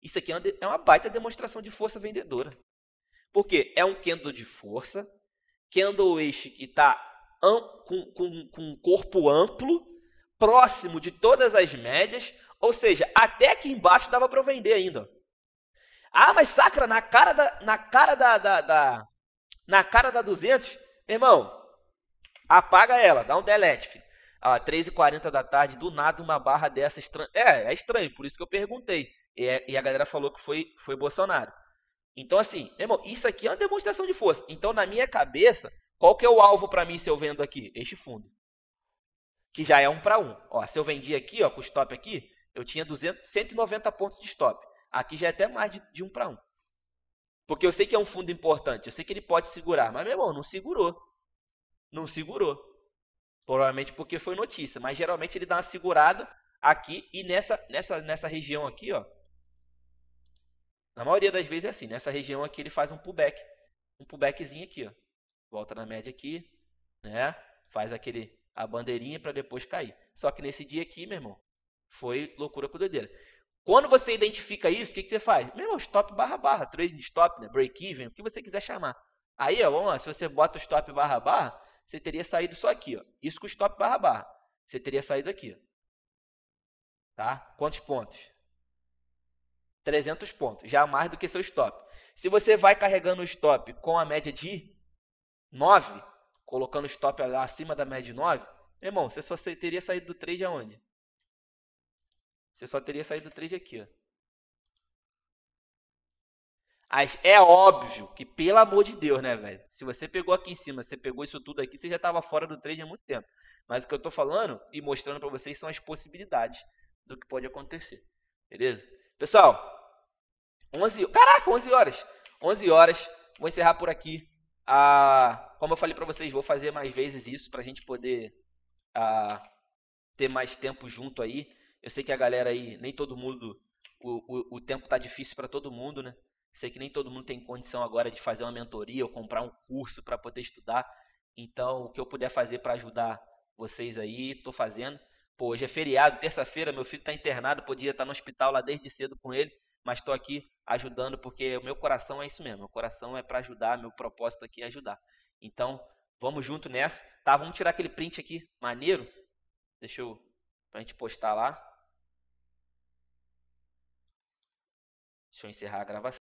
isso aqui é uma é baita demonstração de força vendedora. Porque é um candle de força, candle eixo que está com, com, com um corpo amplo, próximo de todas as médias, ou seja, até aqui embaixo dava para vender ainda. Ah, mas sacra, na cara da. Na cara da. da, da na cara da 200, irmão, apaga ela, dá um delete, filho. Ah, 3h40 da tarde, do nada uma barra dessa estranha. É, é estranho, por isso que eu perguntei. E, é, e a galera falou que foi, foi Bolsonaro. Então, assim, irmão, isso aqui é uma demonstração de força. Então, na minha cabeça, qual que é o alvo para mim se eu vendo aqui? Este fundo. Que já é um para um. Ó, se eu vendi aqui, ó, com o stop aqui, eu tinha 200, 190 pontos de stop. Aqui já é até mais de, de um para um. Porque eu sei que é um fundo importante, eu sei que ele pode segurar, mas meu irmão, não segurou. Não segurou. Provavelmente porque foi notícia, mas geralmente ele dá uma segurada aqui e nessa, nessa, nessa região aqui, ó. Na maioria das vezes é assim, nessa região aqui ele faz um pullback, um pullbackzinho aqui, ó. Volta na média aqui, né? Faz aquele a bandeirinha para depois cair. Só que nesse dia aqui, meu irmão, foi loucura com doideira. Quando você identifica isso, o que, que você faz? Meu stop barra barra, trading stop, né? break even, o que você quiser chamar. Aí, ó, vamos lá, se você bota o stop barra barra, você teria saído só aqui, ó. Isso com stop barra barra. Você teria saído aqui, ó. Tá? Quantos pontos? 300 pontos, já mais do que seu stop. Se você vai carregando o stop com a média de 9, colocando o stop acima da média de 9, meu irmão, você só teria saído do trade aonde? Você só teria saído trade aqui, ó. Mas é óbvio que, pelo amor de Deus, né, velho? Se você pegou aqui em cima, você pegou isso tudo aqui, você já estava fora do trade há muito tempo. Mas o que eu estou falando e mostrando para vocês são as possibilidades do que pode acontecer. Beleza? Pessoal, 11... Caraca, 11 horas. 11 horas. Vou encerrar por aqui. Ah, como eu falei para vocês, vou fazer mais vezes isso para a gente poder ah, ter mais tempo junto aí. Eu sei que a galera aí, nem todo mundo, o, o, o tempo tá difícil para todo mundo, né? Sei que nem todo mundo tem condição agora de fazer uma mentoria ou comprar um curso para poder estudar. Então, o que eu puder fazer para ajudar vocês aí, tô fazendo. Pô, hoje é feriado, terça-feira, meu filho tá internado, podia estar tá no hospital lá desde cedo com ele, mas tô aqui ajudando porque o meu coração é isso mesmo. Meu coração é para ajudar, meu propósito aqui é ajudar. Então, vamos junto nessa, tá? Vamos tirar aquele print aqui, maneiro. Deixa eu pra gente postar lá. Deixa eu encerrar a gravação.